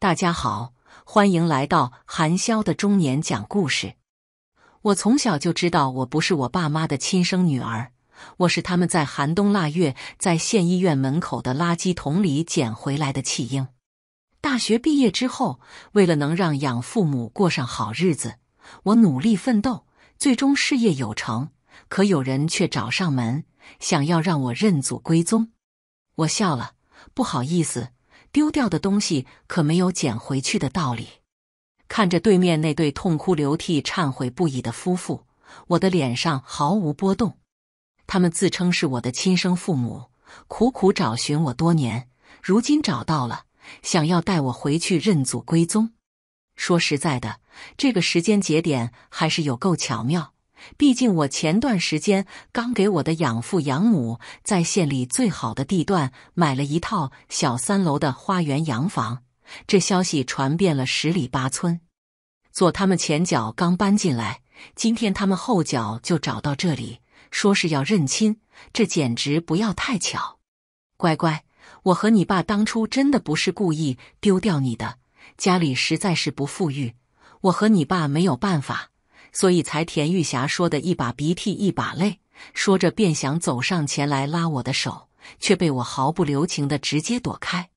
大家好，欢迎来到韩潇的中年讲故事。我从小就知道我不是我爸妈的亲生女儿，我是他们在寒冬腊月在县医院门口的垃圾桶里捡回来的弃婴。大学毕业之后，为了能让养父母过上好日子，我努力奋斗，最终事业有成。可有人却找上门，想要让我认祖归宗。我笑了，不好意思。丢掉的东西可没有捡回去的道理。看着对面那对痛哭流涕、忏悔不已的夫妇，我的脸上毫无波动。他们自称是我的亲生父母，苦苦找寻我多年，如今找到了，想要带我回去认祖归宗。说实在的，这个时间节点还是有够巧妙。毕竟我前段时间刚给我的养父养母在县里最好的地段买了一套小三楼的花园洋房，这消息传遍了十里八村。左他们前脚刚搬进来，今天他们后脚就找到这里，说是要认亲，这简直不要太巧！乖乖，我和你爸当初真的不是故意丢掉你的，家里实在是不富裕，我和你爸没有办法。所以才田玉霞说的一把鼻涕一把泪，说着便想走上前来拉我的手，却被我毫不留情的直接躲开。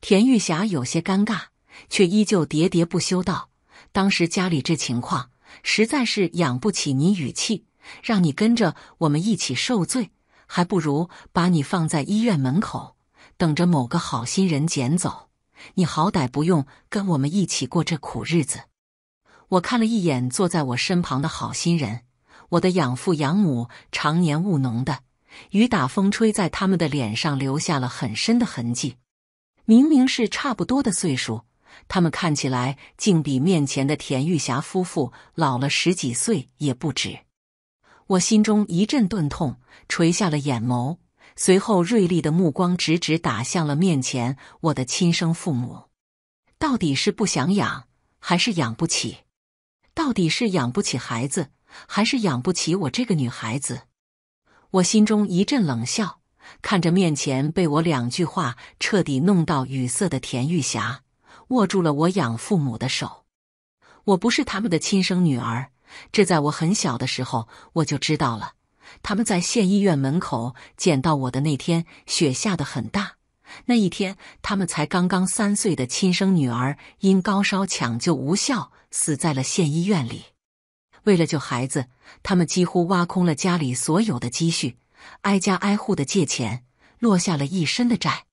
田玉霞有些尴尬，却依旧喋喋不休道：“当时家里这情况，实在是养不起你，语气让你跟着我们一起受罪，还不如把你放在医院门口，等着某个好心人捡走。你好歹不用跟我们一起过这苦日子。”我看了一眼坐在我身旁的好心人，我的养父养母常年务农的，雨打风吹在他们的脸上留下了很深的痕迹。明明是差不多的岁数，他们看起来竟比面前的田玉霞夫妇老了十几岁也不止。我心中一阵钝痛，垂下了眼眸，随后锐利的目光直直打向了面前我的亲生父母，到底是不想养，还是养不起？到底是养不起孩子，还是养不起我这个女孩子？我心中一阵冷笑，看着面前被我两句话彻底弄到语塞的田玉霞，握住了我养父母的手。我不是他们的亲生女儿，这在我很小的时候我就知道了。他们在县医院门口捡到我的那天，雪下的很大。那一天，他们才刚刚三岁的亲生女儿因高烧抢救无效，死在了县医院里。为了救孩子，他们几乎挖空了家里所有的积蓄，挨家挨户的借钱，落下了一身的债。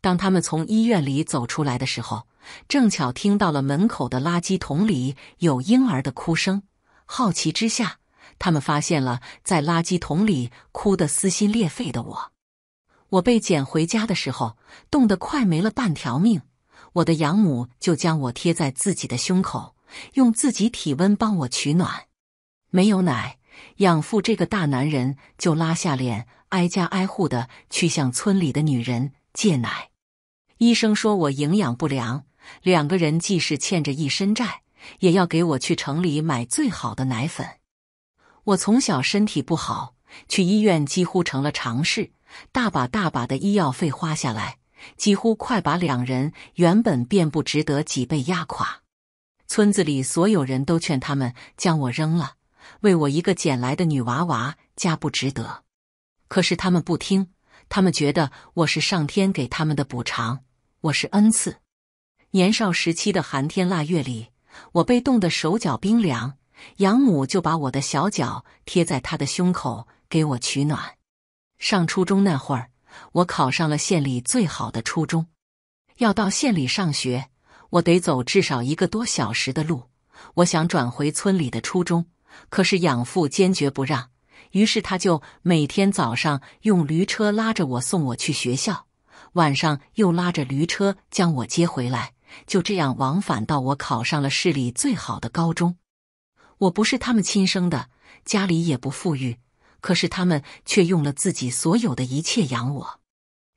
当他们从医院里走出来的时候，正巧听到了门口的垃圾桶里有婴儿的哭声。好奇之下，他们发现了在垃圾桶里哭得撕心裂肺的我。我被捡回家的时候，冻得快没了半条命。我的养母就将我贴在自己的胸口，用自己体温帮我取暖。没有奶，养父这个大男人就拉下脸，挨家挨户的去向村里的女人借奶。医生说我营养不良，两个人即使欠着一身债，也要给我去城里买最好的奶粉。我从小身体不好，去医院几乎成了常事。大把大把的医药费花下来，几乎快把两人原本便不值得几倍压垮。村子里所有人都劝他们将我扔了，为我一个捡来的女娃娃家不值得。可是他们不听，他们觉得我是上天给他们的补偿，我是恩赐。年少时期的寒天腊月里，我被冻得手脚冰凉，养母就把我的小脚贴在他的胸口给我取暖。上初中那会儿，我考上了县里最好的初中。要到县里上学，我得走至少一个多小时的路。我想转回村里的初中，可是养父坚决不让。于是他就每天早上用驴车拉着我送我去学校，晚上又拉着驴车将我接回来。就这样往返，到我考上了市里最好的高中。我不是他们亲生的，家里也不富裕。可是他们却用了自己所有的一切养我，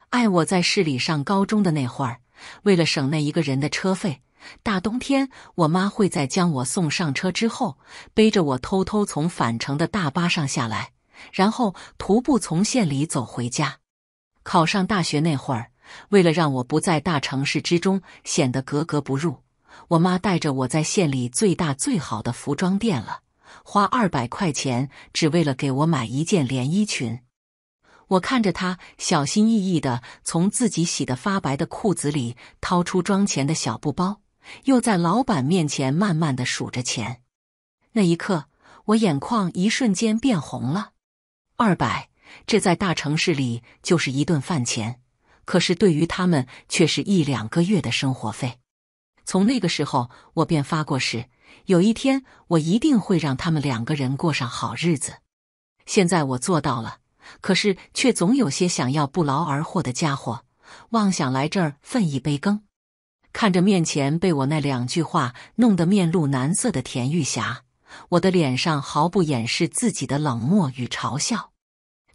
爱我。在市里上高中的那会儿，为了省那一个人的车费，大冬天，我妈会在将我送上车之后，背着我偷偷从返程的大巴上下来，然后徒步从县里走回家。考上大学那会儿，为了让我不在大城市之中显得格格不入，我妈带着我在县里最大最好的服装店了。花二百块钱，只为了给我买一件连衣裙。我看着他小心翼翼地从自己洗的发白的裤子里掏出装钱的小布包，又在老板面前慢慢地数着钱。那一刻，我眼眶一瞬间变红了。二百，这在大城市里就是一顿饭钱，可是对于他们却是一两个月的生活费。从那个时候，我便发过誓。有一天，我一定会让他们两个人过上好日子。现在我做到了，可是却总有些想要不劳而获的家伙，妄想来这儿分一杯羹。看着面前被我那两句话弄得面露难色的田玉霞，我的脸上毫不掩饰自己的冷漠与嘲笑，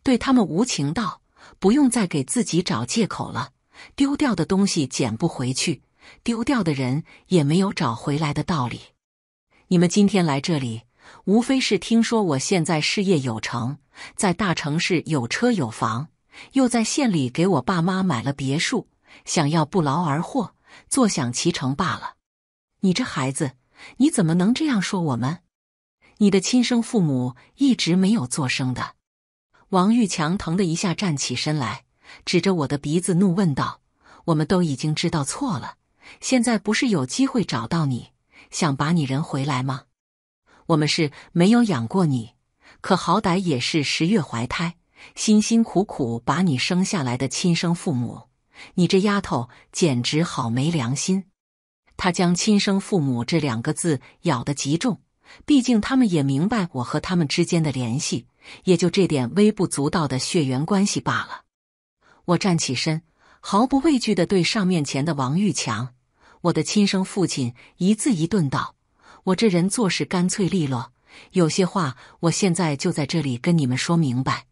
对他们无情道：“不用再给自己找借口了，丢掉的东西捡不回去，丢掉的人也没有找回来的道理。”你们今天来这里，无非是听说我现在事业有成，在大城市有车有房，又在县里给我爸妈买了别墅，想要不劳而获，坐享其成罢了。你这孩子，你怎么能这样说我们？你的亲生父母一直没有做声的。王玉强疼的一下站起身来，指着我的鼻子怒问道：“我们都已经知道错了，现在不是有机会找到你？”想把你人回来吗？我们是没有养过你，可好歹也是十月怀胎，辛辛苦苦把你生下来的亲生父母，你这丫头简直好没良心！他将“亲生父母”这两个字咬得极重，毕竟他们也明白我和他们之间的联系，也就这点微不足道的血缘关系罢了。我站起身，毫不畏惧的对上面前的王玉强。我的亲生父亲一字一顿道：“我这人做事干脆利落，有些话我现在就在这里跟你们说明白。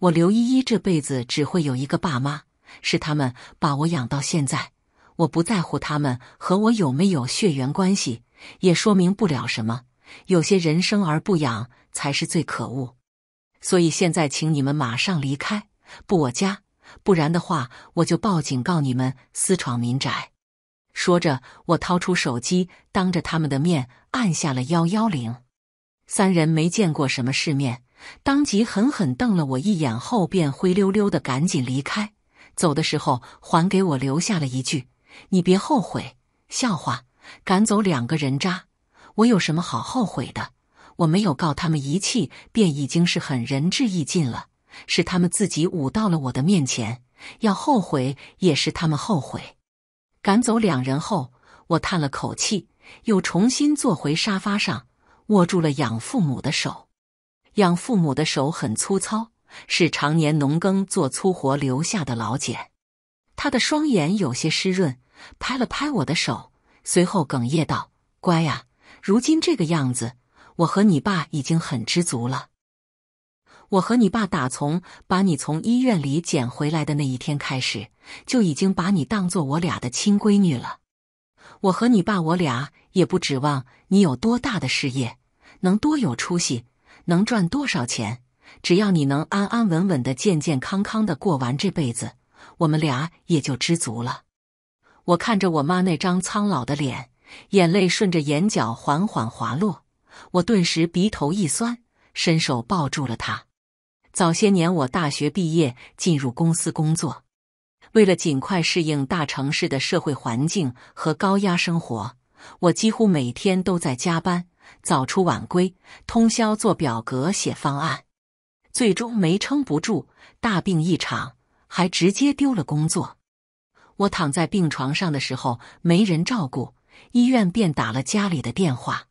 我刘依依这辈子只会有一个爸妈，是他们把我养到现在。我不在乎他们和我有没有血缘关系，也说明不了什么。有些人生而不养才是最可恶。所以现在，请你们马上离开，不我家，不然的话我就报警告你们私闯民宅。”说着，我掏出手机，当着他们的面按下了幺幺零。三人没见过什么世面，当即狠狠瞪了我一眼，后便灰溜溜的赶紧离开。走的时候，还给我留下了一句：“你别后悔。”笑话，赶走两个人渣，我有什么好后悔的？我没有告他们一气，便已经是很仁至义尽了。是他们自己舞到了我的面前，要后悔也是他们后悔。赶走两人后，我叹了口气，又重新坐回沙发上，握住了养父母的手。养父母的手很粗糙，是常年农耕做粗活留下的老茧。他的双眼有些湿润，拍了拍我的手，随后哽咽道：“乖呀，如今这个样子，我和你爸已经很知足了。”我和你爸打从把你从医院里捡回来的那一天开始，就已经把你当做我俩的亲闺女了。我和你爸我俩也不指望你有多大的事业，能多有出息，能赚多少钱。只要你能安安稳稳的、健健康康的过完这辈子，我们俩也就知足了。我看着我妈那张苍老的脸，眼泪顺着眼角缓缓滑落，我顿时鼻头一酸，伸手抱住了她。早些年，我大学毕业进入公司工作。为了尽快适应大城市的社会环境和高压生活，我几乎每天都在加班，早出晚归，通宵做表格、写方案。最终没撑不住，大病一场，还直接丢了工作。我躺在病床上的时候，没人照顾，医院便打了家里的电话。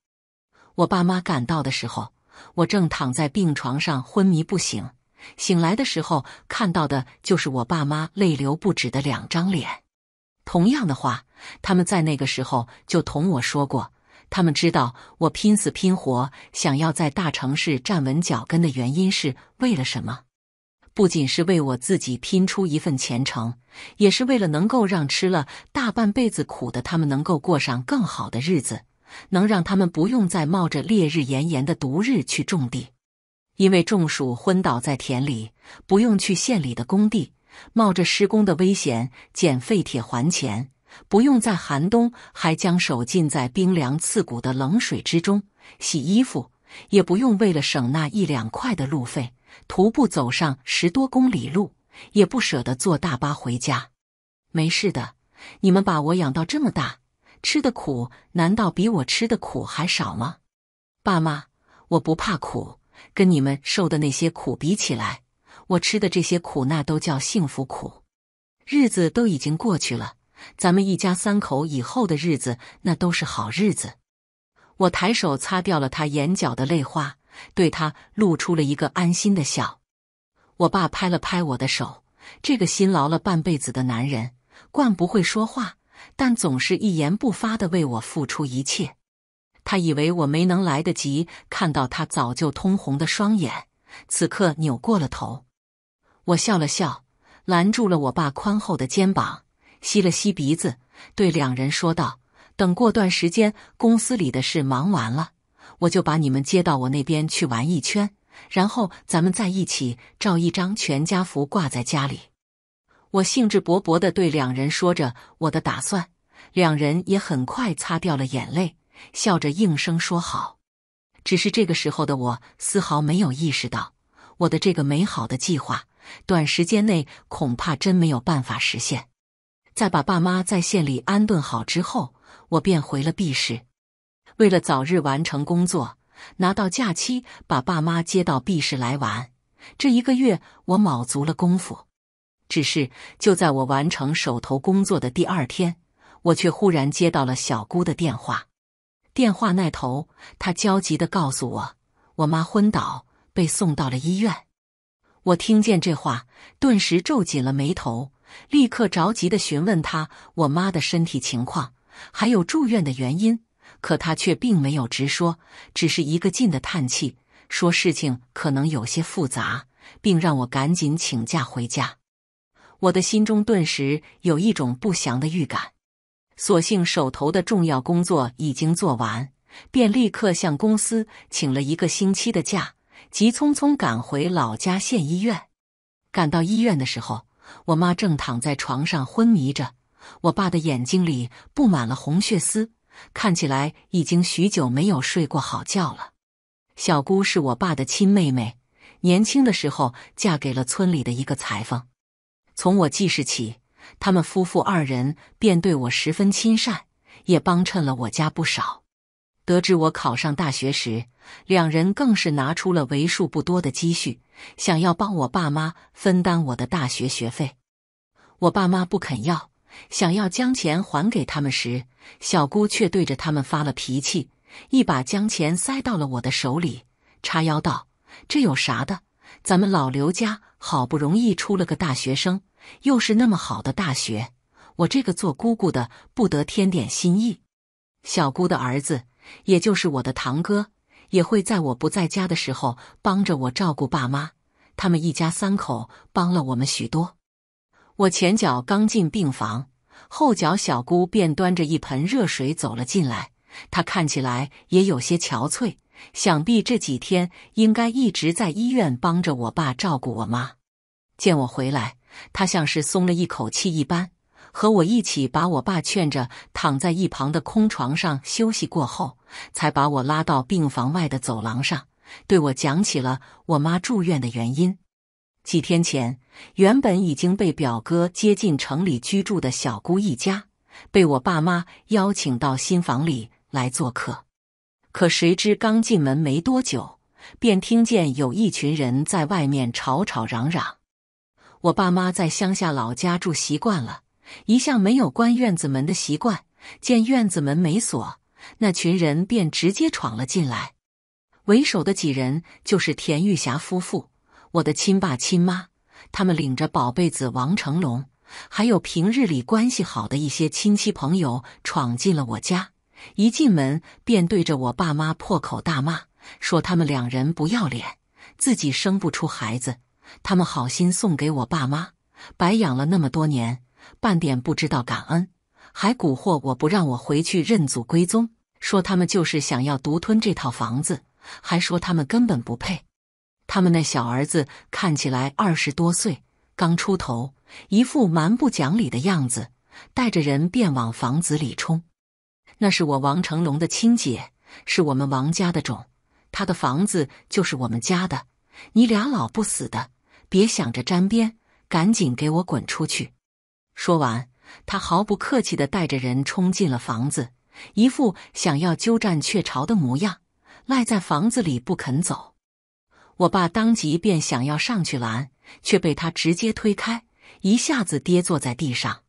我爸妈赶到的时候。我正躺在病床上昏迷不醒，醒来的时候看到的就是我爸妈泪流不止的两张脸。同样的话，他们在那个时候就同我说过，他们知道我拼死拼活想要在大城市站稳脚跟的原因是为了什么。不仅是为我自己拼出一份前程，也是为了能够让吃了大半辈子苦的他们能够过上更好的日子。能让他们不用再冒着烈日炎炎的毒日去种地，因为中暑昏倒在田里；不用去县里的工地，冒着施工的危险捡废铁还钱；不用在寒冬还将手浸在冰凉刺骨的冷水之中洗衣服；也不用为了省那一两块的路费，徒步走上十多公里路；也不舍得坐大巴回家。没事的，你们把我养到这么大。吃的苦难道比我吃的苦还少吗？爸妈，我不怕苦，跟你们受的那些苦比起来，我吃的这些苦那都叫幸福苦。日子都已经过去了，咱们一家三口以后的日子那都是好日子。我抬手擦掉了他眼角的泪花，对他露出了一个安心的笑。我爸拍了拍我的手，这个辛劳了半辈子的男人惯不会说话。但总是一言不发的为我付出一切。他以为我没能来得及看到他早就通红的双眼，此刻扭过了头。我笑了笑，拦住了我爸宽厚的肩膀，吸了吸鼻子，对两人说道：“等过段时间公司里的事忙完了，我就把你们接到我那边去玩一圈，然后咱们在一起照一张全家福，挂在家里。”我兴致勃勃地对两人说着我的打算，两人也很快擦掉了眼泪，笑着应声说好。只是这个时候的我，丝毫没有意识到我的这个美好的计划，短时间内恐怕真没有办法实现。在把爸妈在县里安顿好之后，我便回了 B 市，为了早日完成工作，拿到假期，把爸妈接到 B 市来玩。这一个月，我卯足了功夫。只是，就在我完成手头工作的第二天，我却忽然接到了小姑的电话。电话那头，她焦急地告诉我，我妈昏倒，被送到了医院。我听见这话，顿时皱紧了眉头，立刻着急地询问她我妈的身体情况，还有住院的原因。可她却并没有直说，只是一个劲的叹气，说事情可能有些复杂，并让我赶紧请假回家。我的心中顿时有一种不祥的预感，所幸手头的重要工作已经做完，便立刻向公司请了一个星期的假，急匆匆赶回老家县医院。赶到医院的时候，我妈正躺在床上昏迷着，我爸的眼睛里布满了红血丝，看起来已经许久没有睡过好觉了。小姑是我爸的亲妹妹，年轻的时候嫁给了村里的一个裁缝。从我记事起，他们夫妇二人便对我十分亲善，也帮衬了我家不少。得知我考上大学时，两人更是拿出了为数不多的积蓄，想要帮我爸妈分担我的大学学费。我爸妈不肯要，想要将钱还给他们时，小姑却对着他们发了脾气，一把将钱塞到了我的手里，叉腰道：“这有啥的？咱们老刘家。”好不容易出了个大学生，又是那么好的大学，我这个做姑姑的不得添点心意。小姑的儿子，也就是我的堂哥，也会在我不在家的时候帮着我照顾爸妈。他们一家三口帮了我们许多。我前脚刚进病房，后脚小姑便端着一盆热水走了进来。她看起来也有些憔悴。想必这几天应该一直在医院帮着我爸照顾我妈。见我回来，他像是松了一口气一般，和我一起把我爸劝着躺在一旁的空床上休息过后，才把我拉到病房外的走廊上，对我讲起了我妈住院的原因。几天前，原本已经被表哥接进城里居住的小姑一家，被我爸妈邀请到新房里来做客。可谁知，刚进门没多久，便听见有一群人在外面吵吵嚷嚷。我爸妈在乡下老家住习惯了，一向没有关院子门的习惯。见院子门没锁，那群人便直接闯了进来。为首的几人就是田玉霞夫妇，我的亲爸亲妈。他们领着宝贝子王成龙，还有平日里关系好的一些亲戚朋友，闯进了我家。一进门便对着我爸妈破口大骂，说他们两人不要脸，自己生不出孩子，他们好心送给我爸妈，白养了那么多年，半点不知道感恩，还蛊惑我不让我回去认祖归宗，说他们就是想要独吞这套房子，还说他们根本不配。他们那小儿子看起来二十多岁，刚出头，一副蛮不讲理的样子，带着人便往房子里冲。那是我王成龙的亲姐，是我们王家的种，她的房子就是我们家的。你俩老不死的，别想着沾边，赶紧给我滚出去！说完，他毫不客气的带着人冲进了房子，一副想要鸠占鹊巢的模样，赖在房子里不肯走。我爸当即便想要上去拦，却被他直接推开，一下子跌坐在地上。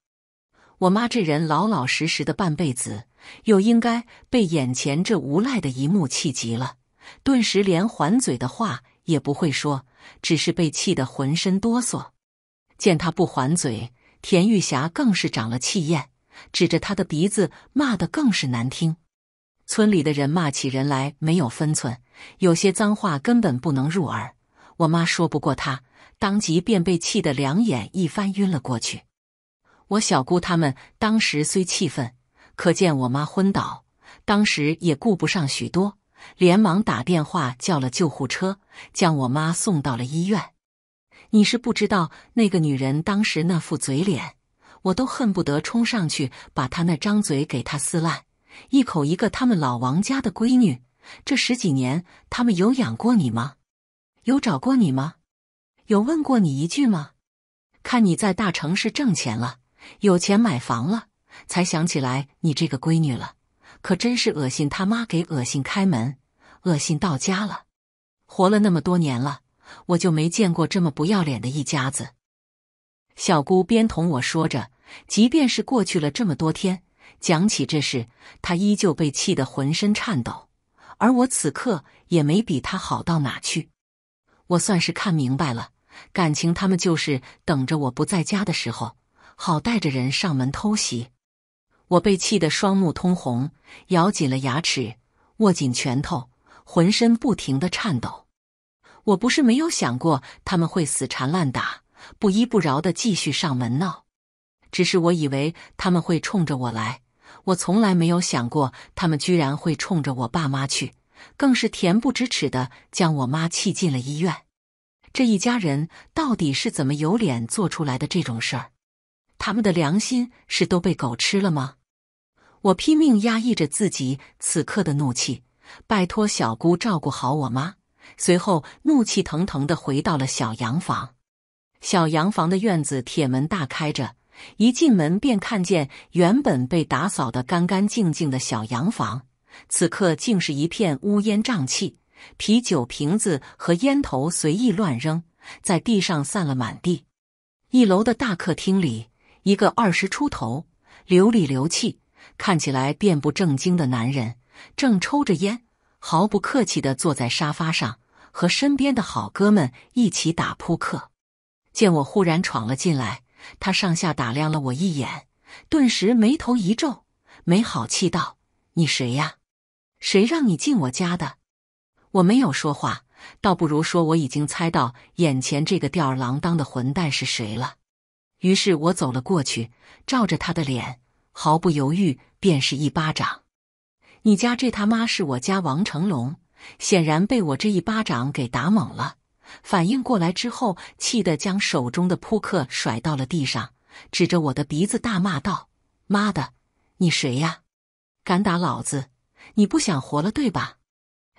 我妈这人老老实实的半辈子。又应该被眼前这无赖的一幕气急了，顿时连还嘴的话也不会说，只是被气得浑身哆嗦。见他不还嘴，田玉霞更是长了气焰，指着他的鼻子骂得更是难听。村里的人骂起人来没有分寸，有些脏话根本不能入耳。我妈说不过他，当即便被气得两眼一翻晕了过去。我小姑他们当时虽气愤。可见我妈昏倒，当时也顾不上许多，连忙打电话叫了救护车，将我妈送到了医院。你是不知道那个女人当时那副嘴脸，我都恨不得冲上去把她那张嘴给她撕烂！一口一个他们老王家的闺女，这十几年他们有养过你吗？有找过你吗？有问过你一句吗？看你在大城市挣钱了，有钱买房了。才想起来你这个闺女了，可真是恶心！他妈给恶心开门，恶心到家了。活了那么多年了，我就没见过这么不要脸的一家子。小姑边同我说着，即便是过去了这么多天，讲起这事，她依旧被气得浑身颤抖。而我此刻也没比她好到哪去。我算是看明白了，感情他们就是等着我不在家的时候，好带着人上门偷袭。我被气得双目通红，咬紧了牙齿，握紧拳头，浑身不停的颤抖。我不是没有想过他们会死缠烂打、不依不饶的继续上门闹，只是我以为他们会冲着我来，我从来没有想过他们居然会冲着我爸妈去，更是恬不知耻的将我妈气进了医院。这一家人到底是怎么有脸做出来的这种事儿？他们的良心是都被狗吃了吗？我拼命压抑着自己此刻的怒气，拜托小姑照顾好我妈。随后，怒气腾腾的回到了小洋房。小洋房的院子铁门大开着，一进门便看见原本被打扫的干干净净的小洋房，此刻竟是一片乌烟瘴气，啤酒瓶子和烟头随意乱扔，在地上散了满地。一楼的大客厅里。一个二十出头、流里流气、看起来便不正经的男人，正抽着烟，毫不客气地坐在沙发上，和身边的好哥们一起打扑克。见我忽然闯了进来，他上下打量了我一眼，顿时眉头一皱，没好气道：“你谁呀？谁让你进我家的？”我没有说话，倒不如说我已经猜到眼前这个吊儿郎当的混蛋是谁了。于是我走了过去，照着他的脸，毫不犹豫便是一巴掌。你家这他妈是我家王成龙，显然被我这一巴掌给打懵了。反应过来之后，气得将手中的扑克甩到了地上，指着我的鼻子大骂道：“妈的，你谁呀？敢打老子？你不想活了对吧？”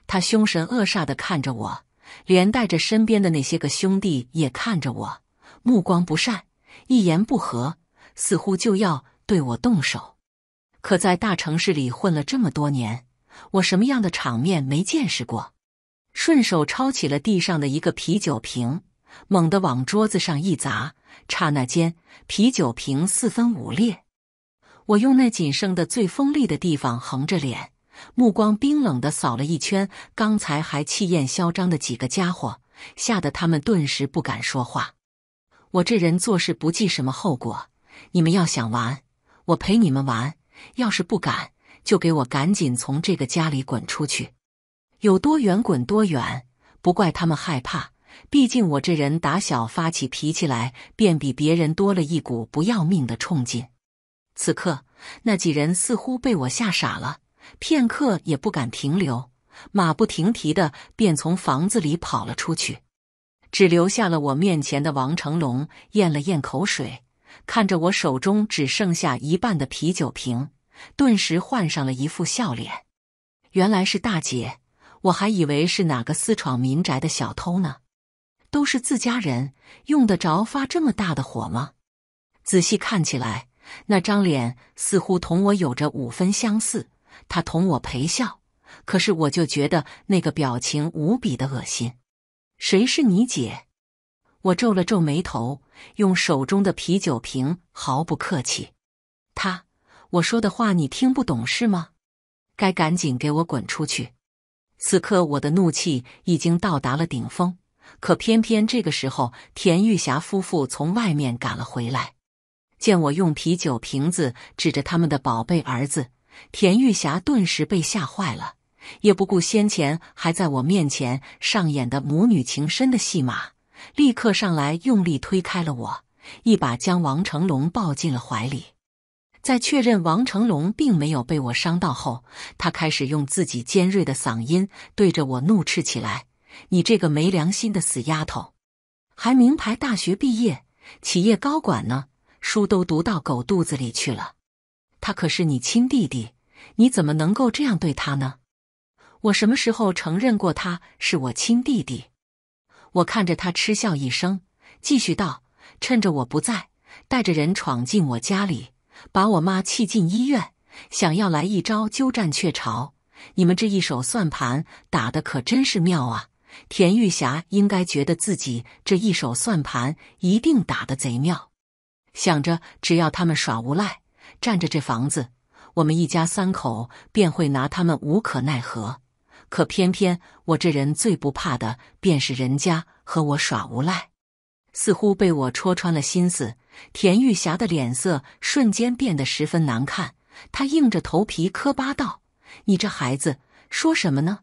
他凶神恶煞的看着我，连带着身边的那些个兄弟也看着我，目光不善。一言不合，似乎就要对我动手。可在大城市里混了这么多年，我什么样的场面没见识过？顺手抄起了地上的一个啤酒瓶，猛地往桌子上一砸，刹那间，啤酒瓶四分五裂。我用那仅剩的最锋利的地方，横着脸，目光冰冷的扫了一圈刚才还气焰嚣张的几个家伙，吓得他们顿时不敢说话。我这人做事不计什么后果，你们要想玩，我陪你们玩；要是不敢，就给我赶紧从这个家里滚出去，有多远滚多远。不怪他们害怕，毕竟我这人打小发起脾气来，便比别人多了一股不要命的冲劲。此刻，那几人似乎被我吓傻了，片刻也不敢停留，马不停蹄的便从房子里跑了出去。只留下了我面前的王成龙，咽了咽口水，看着我手中只剩下一半的啤酒瓶，顿时换上了一副笑脸。原来是大姐，我还以为是哪个私闯民宅的小偷呢。都是自家人，用得着发这么大的火吗？仔细看起来，那张脸似乎同我有着五分相似。他同我陪笑，可是我就觉得那个表情无比的恶心。谁是你姐？我皱了皱眉头，用手中的啤酒瓶毫不客气：“他，我说的话你听不懂是吗？该赶紧给我滚出去！”此刻我的怒气已经到达了顶峰，可偏偏这个时候，田玉霞夫妇从外面赶了回来，见我用啤酒瓶子指着他们的宝贝儿子，田玉霞顿时被吓坏了。也不顾先前还在我面前上演的母女情深的戏码，立刻上来用力推开了我，一把将王成龙抱进了怀里。在确认王成龙并没有被我伤到后，他开始用自己尖锐的嗓音对着我怒斥起来：“你这个没良心的死丫头，还名牌大学毕业、企业高管呢，书都读到狗肚子里去了。他可是你亲弟弟，你怎么能够这样对他呢？”我什么时候承认过他是我亲弟弟？我看着他嗤笑一声，继续道：“趁着我不在，带着人闯进我家里，把我妈气进医院，想要来一招鸠占鹊巢。你们这一手算盘打得可真是妙啊！田玉霞应该觉得自己这一手算盘一定打得贼妙，想着只要他们耍无赖，占着这房子，我们一家三口便会拿他们无可奈何。”可偏偏我这人最不怕的便是人家和我耍无赖，似乎被我戳穿了心思。田玉霞的脸色瞬间变得十分难看，她硬着头皮磕巴道：“你这孩子说什么呢？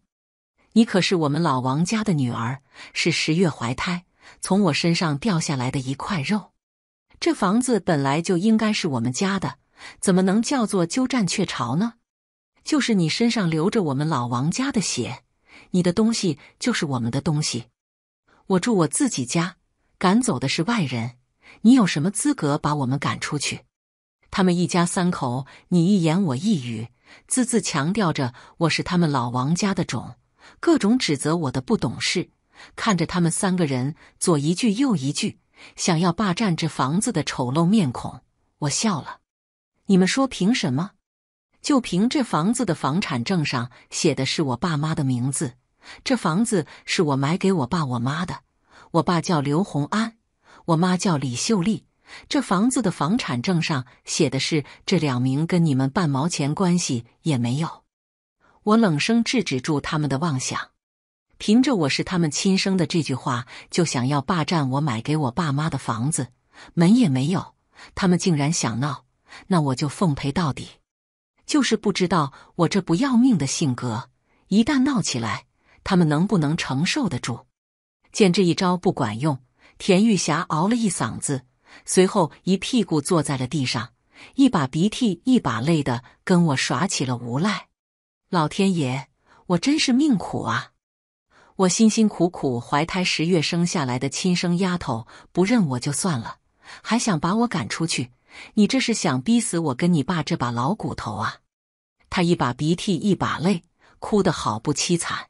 你可是我们老王家的女儿，是十月怀胎从我身上掉下来的一块肉。这房子本来就应该是我们家的，怎么能叫做鸠占鹊巢呢？”就是你身上流着我们老王家的血，你的东西就是我们的东西。我住我自己家，赶走的是外人。你有什么资格把我们赶出去？他们一家三口，你一言我一语，字字强调着我是他们老王家的种，各种指责我的不懂事。看着他们三个人左一句右一句，想要霸占这房子的丑陋面孔，我笑了。你们说凭什么？就凭这房子的房产证上写的是我爸妈的名字，这房子是我买给我爸我妈的。我爸叫刘洪安，我妈叫李秀丽。这房子的房产证上写的是这两名，跟你们半毛钱关系也没有。我冷声制止住他们的妄想，凭着我是他们亲生的这句话，就想要霸占我买给我爸妈的房子，门也没有，他们竟然想闹，那我就奉陪到底。就是不知道我这不要命的性格，一旦闹起来，他们能不能承受得住？见这一招不管用，田玉霞熬了一嗓子，随后一屁股坐在了地上，一把鼻涕一把泪的跟我耍起了无赖。老天爷，我真是命苦啊！我辛辛苦苦怀胎十月生下来的亲生丫头不认我就算了，还想把我赶出去。你这是想逼死我跟你爸这把老骨头啊！他一把鼻涕一把泪，哭得好不凄惨。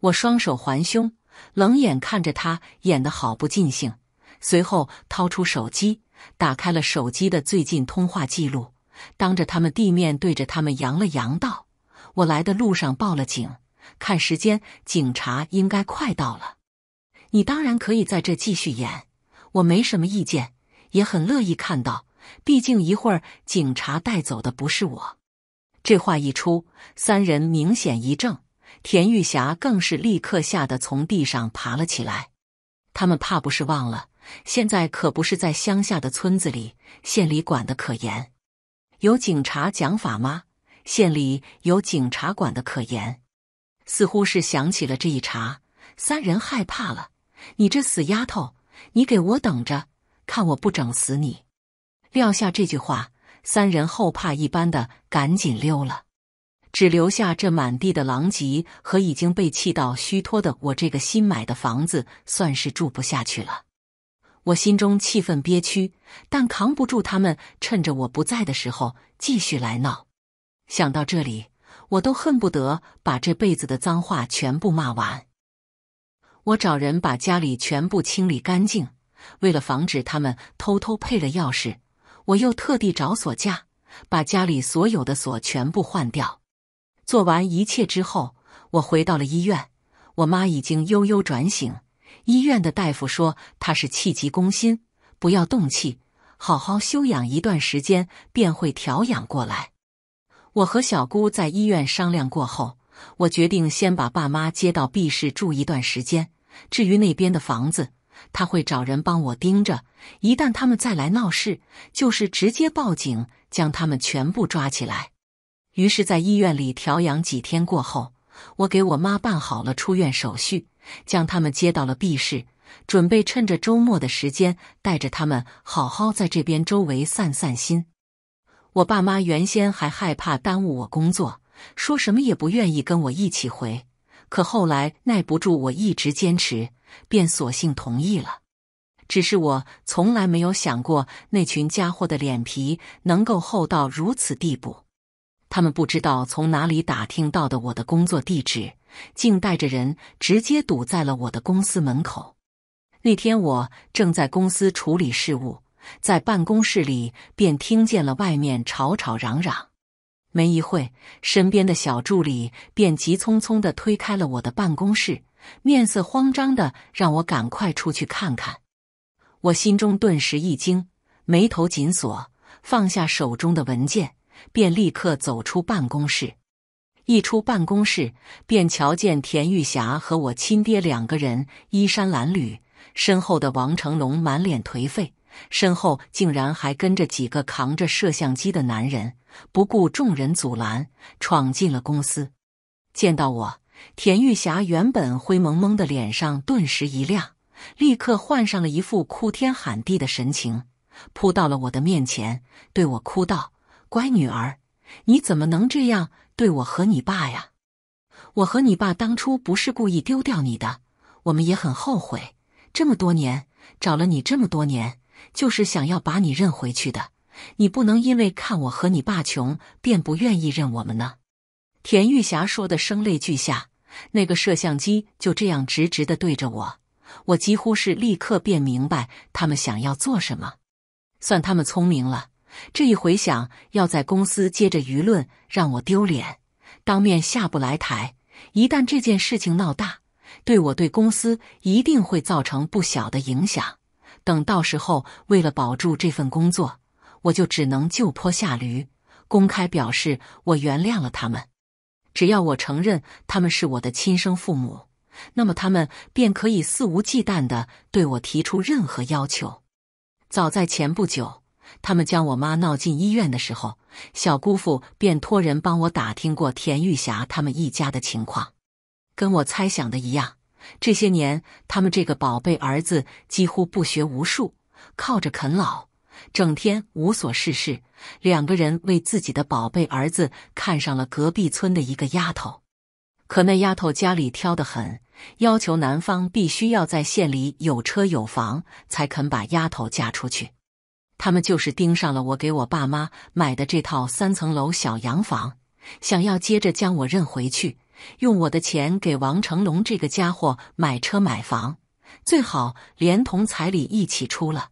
我双手环胸，冷眼看着他演得好不尽兴。随后掏出手机，打开了手机的最近通话记录，当着他们地面对着他们扬了扬，道：“我来的路上报了警，看时间，警察应该快到了。你当然可以在这继续演，我没什么意见，也很乐意看到。”毕竟一会儿警察带走的不是我。这话一出，三人明显一怔，田玉霞更是立刻吓得从地上爬了起来。他们怕不是忘了，现在可不是在乡下的村子里，县里管的可严。有警察讲法吗？县里有警察管的可严。似乎是想起了这一茬，三人害怕了。你这死丫头，你给我等着，看我不整死你！撂下这句话，三人后怕一般的赶紧溜了，只留下这满地的狼藉和已经被气到虚脱的我。这个新买的房子算是住不下去了。我心中气愤憋屈，但扛不住他们趁着我不在的时候继续来闹。想到这里，我都恨不得把这辈子的脏话全部骂完。我找人把家里全部清理干净，为了防止他们偷偷配了钥匙。我又特地找锁匠，把家里所有的锁全部换掉。做完一切之后，我回到了医院。我妈已经悠悠转醒。医院的大夫说她是气急攻心，不要动气，好好休养一段时间便会调养过来。我和小姑在医院商量过后，我决定先把爸妈接到 B 市住一段时间。至于那边的房子，他会找人帮我盯着，一旦他们再来闹事，就是直接报警，将他们全部抓起来。于是，在医院里调养几天过后，我给我妈办好了出院手续，将他们接到了 B 市，准备趁着周末的时间带着他们好好在这边周围散散心。我爸妈原先还害怕耽误我工作，说什么也不愿意跟我一起回，可后来耐不住我一直坚持。便索性同意了，只是我从来没有想过那群家伙的脸皮能够厚到如此地步。他们不知道从哪里打听到的我的工作地址，竟带着人直接堵在了我的公司门口。那天我正在公司处理事务，在办公室里便听见了外面吵吵嚷嚷。没一会身边的小助理便急匆匆的推开了我的办公室。面色慌张的让我赶快出去看看，我心中顿时一惊，眉头紧锁，放下手中的文件，便立刻走出办公室。一出办公室，便瞧见田玉霞和我亲爹两个人衣衫褴褛，身后的王成龙满脸颓废，身后竟然还跟着几个扛着摄像机的男人，不顾众人阻拦，闯进了公司。见到我。田玉霞原本灰蒙蒙的脸上顿时一亮，立刻换上了一副哭天喊地的神情，扑到了我的面前，对我哭道：“乖女儿，你怎么能这样对我和你爸呀？我和你爸当初不是故意丢掉你的，我们也很后悔。这么多年，找了你这么多年，就是想要把你认回去的。你不能因为看我和你爸穷，便不愿意认我们呢？”田玉霞说的声泪俱下。那个摄像机就这样直直地对着我，我几乎是立刻便明白他们想要做什么。算他们聪明了，这一回想要在公司接着舆论让我丢脸，当面下不来台。一旦这件事情闹大，对我对公司一定会造成不小的影响。等到时候为了保住这份工作，我就只能就坡下驴，公开表示我原谅了他们。只要我承认他们是我的亲生父母，那么他们便可以肆无忌惮地对我提出任何要求。早在前不久，他们将我妈闹进医院的时候，小姑父便托人帮我打听过田玉霞他们一家的情况。跟我猜想的一样，这些年他们这个宝贝儿子几乎不学无术，靠着啃老。整天无所事事，两个人为自己的宝贝儿子看上了隔壁村的一个丫头，可那丫头家里挑得很，要求男方必须要在县里有车有房才肯把丫头嫁出去。他们就是盯上了我给我爸妈买的这套三层楼小洋房，想要接着将我认回去，用我的钱给王成龙这个家伙买车买房，最好连同彩礼一起出了。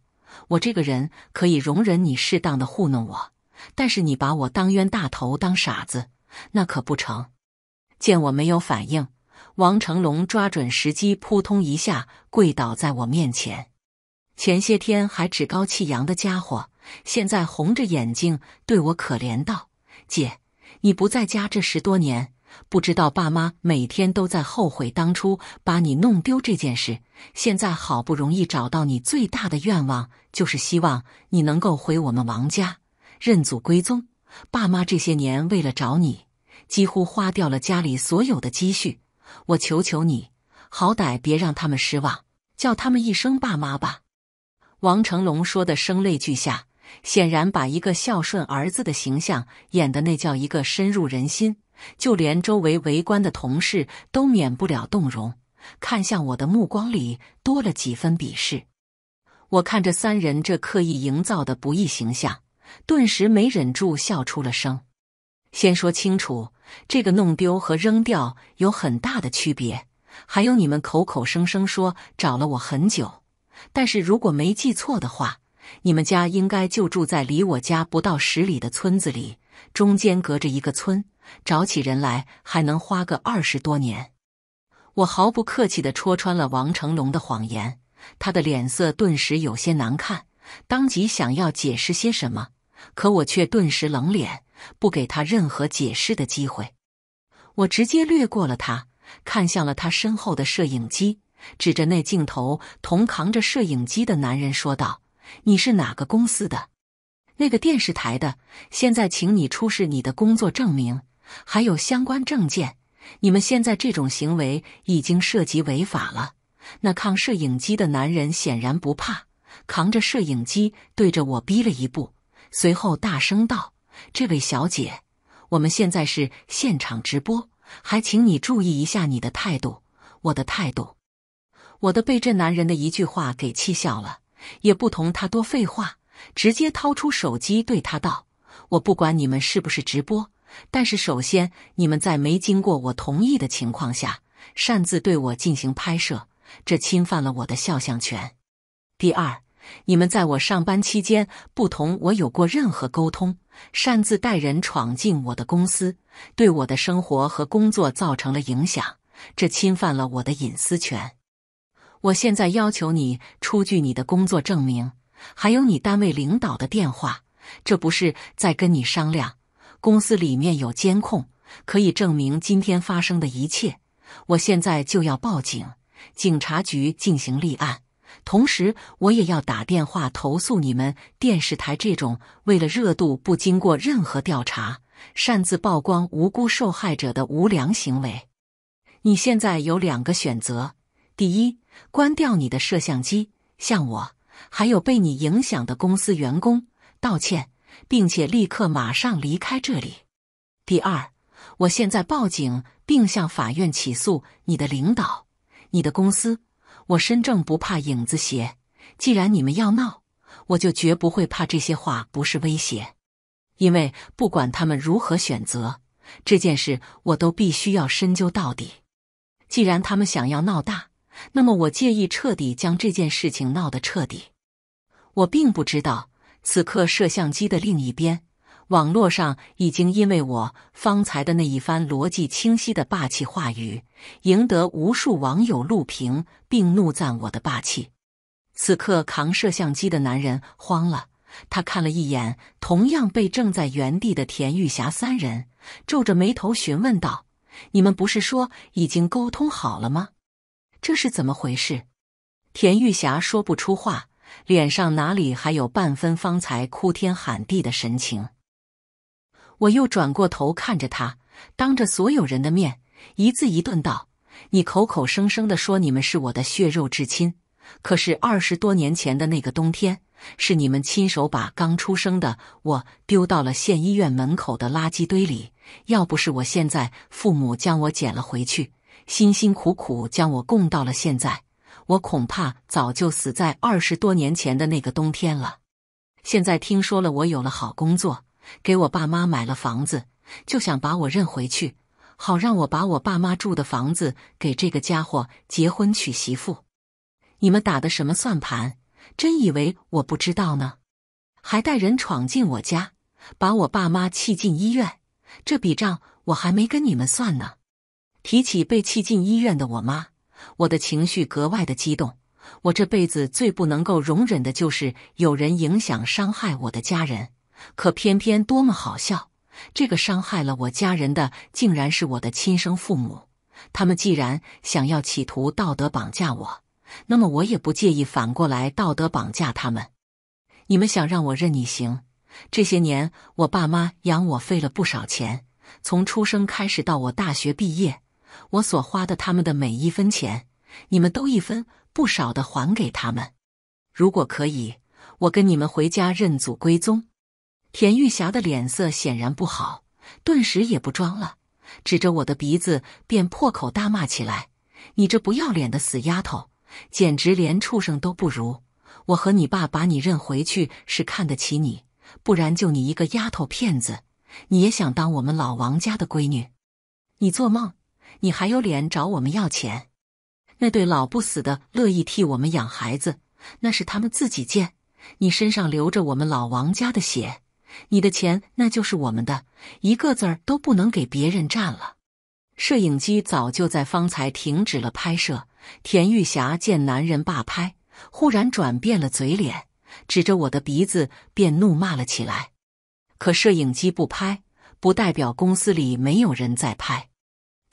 我这个人可以容忍你适当的糊弄我，但是你把我当冤大头当傻子，那可不成。见我没有反应，王成龙抓准时机，扑通一下跪倒在我面前。前些天还趾高气扬的家伙，现在红着眼睛对我可怜道：“姐，你不在家这十多年。”不知道爸妈每天都在后悔当初把你弄丢这件事。现在好不容易找到你，最大的愿望就是希望你能够回我们王家认祖归宗。爸妈这些年为了找你，几乎花掉了家里所有的积蓄。我求求你，好歹别让他们失望，叫他们一声爸妈吧。王成龙说的声泪俱下，显然把一个孝顺儿子的形象演的那叫一个深入人心。就连周围围观的同事都免不了动容，看向我的目光里多了几分鄙视。我看着三人这刻意营造的不易形象，顿时没忍住笑出了声。先说清楚，这个弄丢和扔掉有很大的区别。还有，你们口口声声说找了我很久，但是如果没记错的话，你们家应该就住在离我家不到十里的村子里，中间隔着一个村。找起人来还能花个二十多年，我毫不客气地戳穿了王成龙的谎言，他的脸色顿时有些难看，当即想要解释些什么，可我却顿时冷脸，不给他任何解释的机会。我直接掠过了他，看向了他身后的摄影机，指着那镜头，同扛着摄影机的男人说道：“你是哪个公司的？那个电视台的？现在，请你出示你的工作证明。”还有相关证件，你们现在这种行为已经涉及违法了。那扛摄影机的男人显然不怕，扛着摄影机对着我逼了一步，随后大声道：“这位小姐，我们现在是现场直播，还请你注意一下你的态度。”我的态度，我的被这男人的一句话给气笑了，也不同他多废话，直接掏出手机对他道：“我不管你们是不是直播。”但是，首先，你们在没经过我同意的情况下擅自对我进行拍摄，这侵犯了我的肖像权。第二，你们在我上班期间不同我有过任何沟通，擅自带人闯进我的公司，对我的生活和工作造成了影响，这侵犯了我的隐私权。我现在要求你出具你的工作证明，还有你单位领导的电话。这不是在跟你商量。公司里面有监控，可以证明今天发生的一切。我现在就要报警，警察局进行立案。同时，我也要打电话投诉你们电视台这种为了热度不经过任何调查，擅自曝光无辜受害者的无良行为。你现在有两个选择：第一，关掉你的摄像机，向我还有被你影响的公司员工道歉。并且立刻马上离开这里。第二，我现在报警并向法院起诉你的领导、你的公司。我身正不怕影子斜，既然你们要闹，我就绝不会怕。这些话不是威胁，因为不管他们如何选择，这件事我都必须要深究到底。既然他们想要闹大，那么我介意彻底将这件事情闹得彻底。我并不知道。此刻，摄像机的另一边，网络上已经因为我方才的那一番逻辑清晰的霸气话语，赢得无数网友录屏并怒赞我的霸气。此刻，扛摄像机的男人慌了，他看了一眼同样被正在原地的田玉霞三人，皱着眉头询问道：“你们不是说已经沟通好了吗？这是怎么回事？”田玉霞说不出话。脸上哪里还有半分方才哭天喊地的神情？我又转过头看着他，当着所有人的面，一字一顿道：“你口口声声的说你们是我的血肉至亲，可是二十多年前的那个冬天，是你们亲手把刚出生的我丢到了县医院门口的垃圾堆里。要不是我现在父母将我捡了回去，辛辛苦苦将我供到了现在。”我恐怕早就死在二十多年前的那个冬天了。现在听说了我有了好工作，给我爸妈买了房子，就想把我认回去，好让我把我爸妈住的房子给这个家伙结婚娶媳妇。你们打的什么算盘？真以为我不知道呢？还带人闯进我家，把我爸妈气进医院，这笔账我还没跟你们算呢。提起被气进医院的我妈。我的情绪格外的激动。我这辈子最不能够容忍的就是有人影响伤害我的家人。可偏偏多么好笑，这个伤害了我家人的，竟然是我的亲生父母。他们既然想要企图道德绑架我，那么我也不介意反过来道德绑架他们。你们想让我任你行？这些年我爸妈养我费了不少钱，从出生开始到我大学毕业。我所花的他们的每一分钱，你们都一分不少的还给他们。如果可以，我跟你们回家认祖归宗。田玉霞的脸色显然不好，顿时也不装了，指着我的鼻子便破口大骂起来：“你这不要脸的死丫头，简直连畜生都不如！我和你爸把你认回去是看得起你，不然就你一个丫头片子，你也想当我们老王家的闺女？你做梦！”你还有脸找我们要钱？那对老不死的乐意替我们养孩子，那是他们自己贱。你身上流着我们老王家的血，你的钱那就是我们的，一个字儿都不能给别人占了。摄影机早就在方才停止了拍摄。田玉霞见男人罢拍，忽然转变了嘴脸，指着我的鼻子便怒骂了起来。可摄影机不拍，不代表公司里没有人在拍。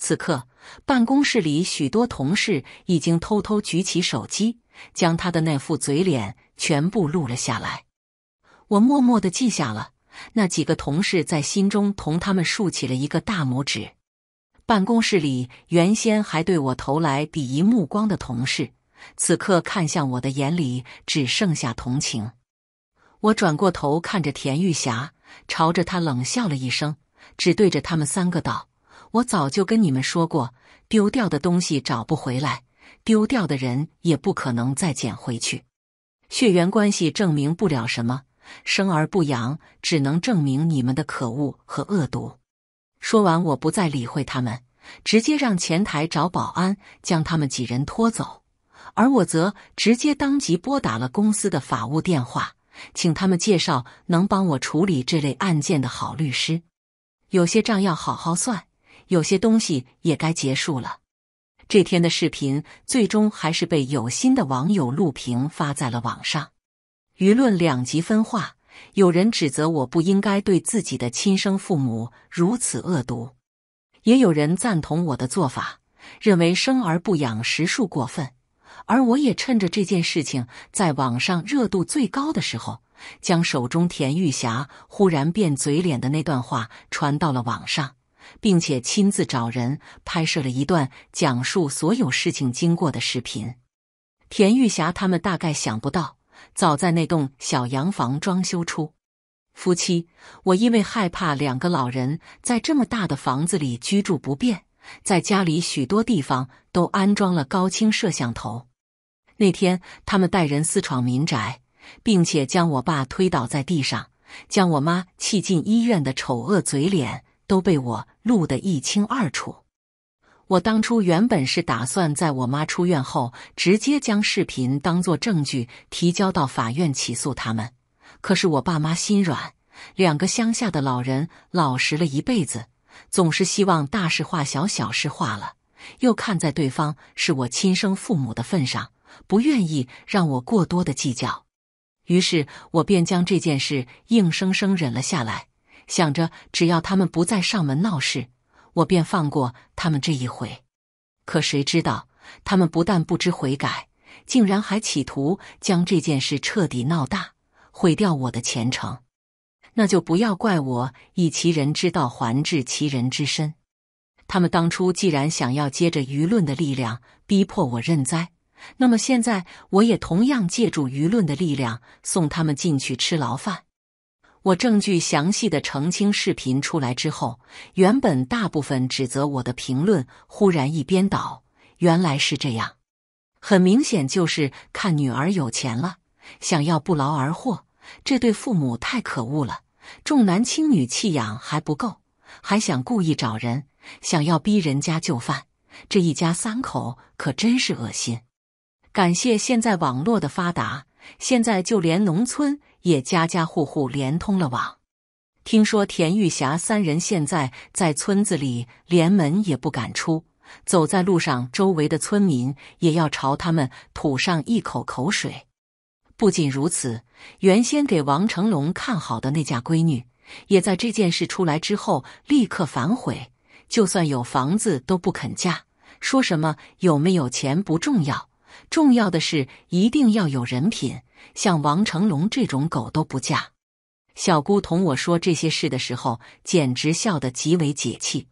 此刻，办公室里许多同事已经偷偷举起手机，将他的那副嘴脸全部录了下来。我默默的记下了。那几个同事在心中同他们竖起了一个大拇指。办公室里原先还对我投来鄙夷目光的同事，此刻看向我的眼里只剩下同情。我转过头看着田玉霞，朝着他冷笑了一声，只对着他们三个道。我早就跟你们说过，丢掉的东西找不回来，丢掉的人也不可能再捡回去。血缘关系证明不了什么，生而不养，只能证明你们的可恶和恶毒。说完，我不再理会他们，直接让前台找保安将他们几人拖走，而我则直接当即拨打了公司的法务电话，请他们介绍能帮我处理这类案件的好律师。有些账要好好算。有些东西也该结束了。这天的视频最终还是被有心的网友录屏发在了网上，舆论两极分化。有人指责我不应该对自己的亲生父母如此恶毒，也有人赞同我的做法，认为生而不养实属过分。而我也趁着这件事情在网上热度最高的时候，将手中田玉霞忽然变嘴脸的那段话传到了网上。并且亲自找人拍摄了一段讲述所有事情经过的视频。田玉霞他们大概想不到，早在那栋小洋房装修初，夫妻我因为害怕两个老人在这么大的房子里居住不便，在家里许多地方都安装了高清摄像头。那天他们带人私闯民宅，并且将我爸推倒在地上，将我妈气进医院的丑恶嘴脸。都被我录得一清二楚。我当初原本是打算在我妈出院后，直接将视频当做证据提交到法院起诉他们。可是我爸妈心软，两个乡下的老人老实了一辈子，总是希望大事化小，小事化了。又看在对方是我亲生父母的份上，不愿意让我过多的计较。于是我便将这件事硬生生忍了下来。想着，只要他们不再上门闹事，我便放过他们这一回。可谁知道，他们不但不知悔改，竟然还企图将这件事彻底闹大，毁掉我的前程。那就不要怪我以其人之道还治其人之身。他们当初既然想要借着舆论的力量逼迫我认栽，那么现在我也同样借助舆论的力量送他们进去吃牢饭。我证据详细的澄清视频出来之后，原本大部分指责我的评论忽然一边倒。原来是这样，很明显就是看女儿有钱了，想要不劳而获。这对父母太可恶了，重男轻女弃养还不够，还想故意找人，想要逼人家就范。这一家三口可真是恶心。感谢现在网络的发达，现在就连农村。也家家户户连通了网，听说田玉霞三人现在在村子里连门也不敢出，走在路上，周围的村民也要朝他们吐上一口口水。不仅如此，原先给王成龙看好的那家闺女，也在这件事出来之后立刻反悔，就算有房子都不肯嫁，说什么有没有钱不重要，重要的是一定要有人品。像王成龙这种狗都不嫁，小姑同我说这些事的时候，简直笑得极为解气。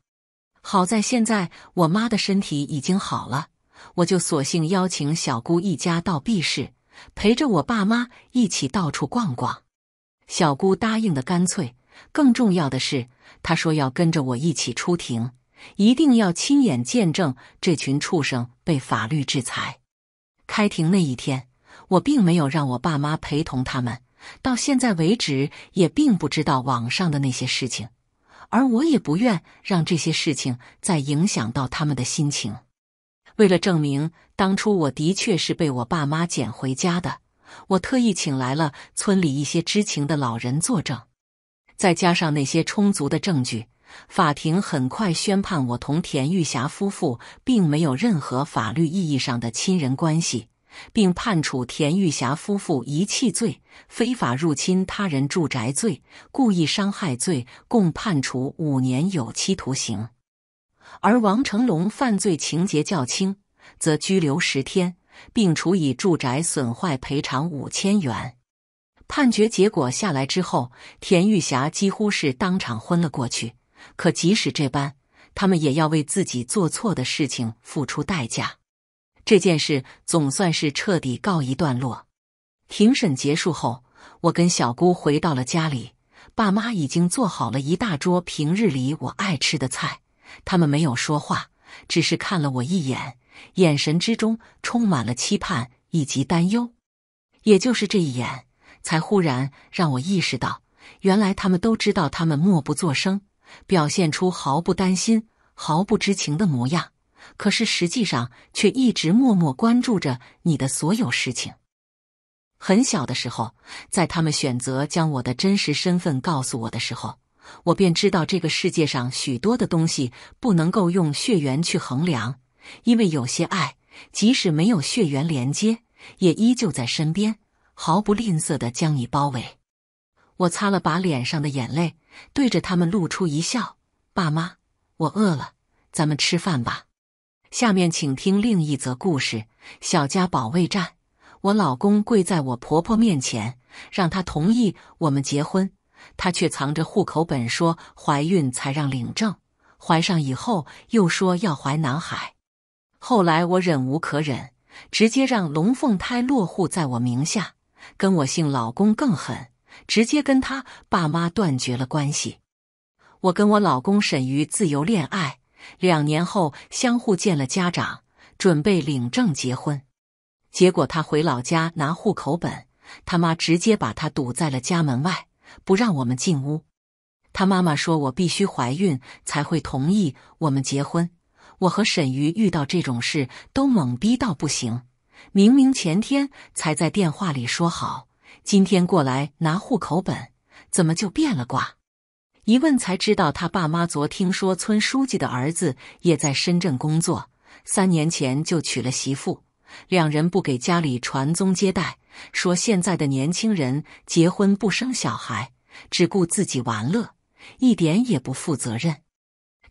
好在现在我妈的身体已经好了，我就索性邀请小姑一家到 B 市，陪着我爸妈一起到处逛逛。小姑答应的干脆，更重要的是，她说要跟着我一起出庭，一定要亲眼见证这群畜生被法律制裁。开庭那一天。我并没有让我爸妈陪同他们，到现在为止也并不知道网上的那些事情，而我也不愿让这些事情再影响到他们的心情。为了证明当初我的确是被我爸妈捡回家的，我特意请来了村里一些知情的老人作证，再加上那些充足的证据，法庭很快宣判我同田玉霞夫妇并没有任何法律意义上的亲人关系。并判处田玉霞夫妇遗弃罪、非法入侵他人住宅罪、故意伤害罪，共判处五年有期徒刑。而王成龙犯罪情节较轻，则拘留十天，并处以住宅损坏赔偿五千元。判决结果下来之后，田玉霞几乎是当场昏了过去。可即使这般，他们也要为自己做错的事情付出代价。这件事总算是彻底告一段落。庭审结束后，我跟小姑回到了家里，爸妈已经做好了一大桌平日里我爱吃的菜。他们没有说话，只是看了我一眼，眼神之中充满了期盼以及担忧。也就是这一眼，才忽然让我意识到，原来他们都知道。他们默不作声，表现出毫不担心、毫不知情的模样。可是实际上却一直默默关注着你的所有事情。很小的时候，在他们选择将我的真实身份告诉我的时候，我便知道这个世界上许多的东西不能够用血缘去衡量，因为有些爱，即使没有血缘连接，也依旧在身边，毫不吝啬地将你包围。我擦了把脸上的眼泪，对着他们露出一笑：“爸妈，我饿了，咱们吃饭吧。”下面请听另一则故事：小家保卫战。我老公跪在我婆婆面前，让她同意我们结婚，她却藏着户口本说怀孕才让领证。怀上以后又说要怀男孩，后来我忍无可忍，直接让龙凤胎落户在我名下，跟我姓。老公更狠，直接跟他爸妈断绝了关系。我跟我老公沈瑜自由恋爱。两年后，相互见了家长，准备领证结婚。结果他回老家拿户口本，他妈直接把他堵在了家门外，不让我们进屋。他妈妈说：“我必须怀孕才会同意我们结婚。”我和沈瑜遇到这种事都懵逼到不行。明明前天才在电话里说好，今天过来拿户口本，怎么就变了卦？一问才知道，他爸妈昨听说村书记的儿子也在深圳工作，三年前就娶了媳妇，两人不给家里传宗接代，说现在的年轻人结婚不生小孩，只顾自己玩乐，一点也不负责任。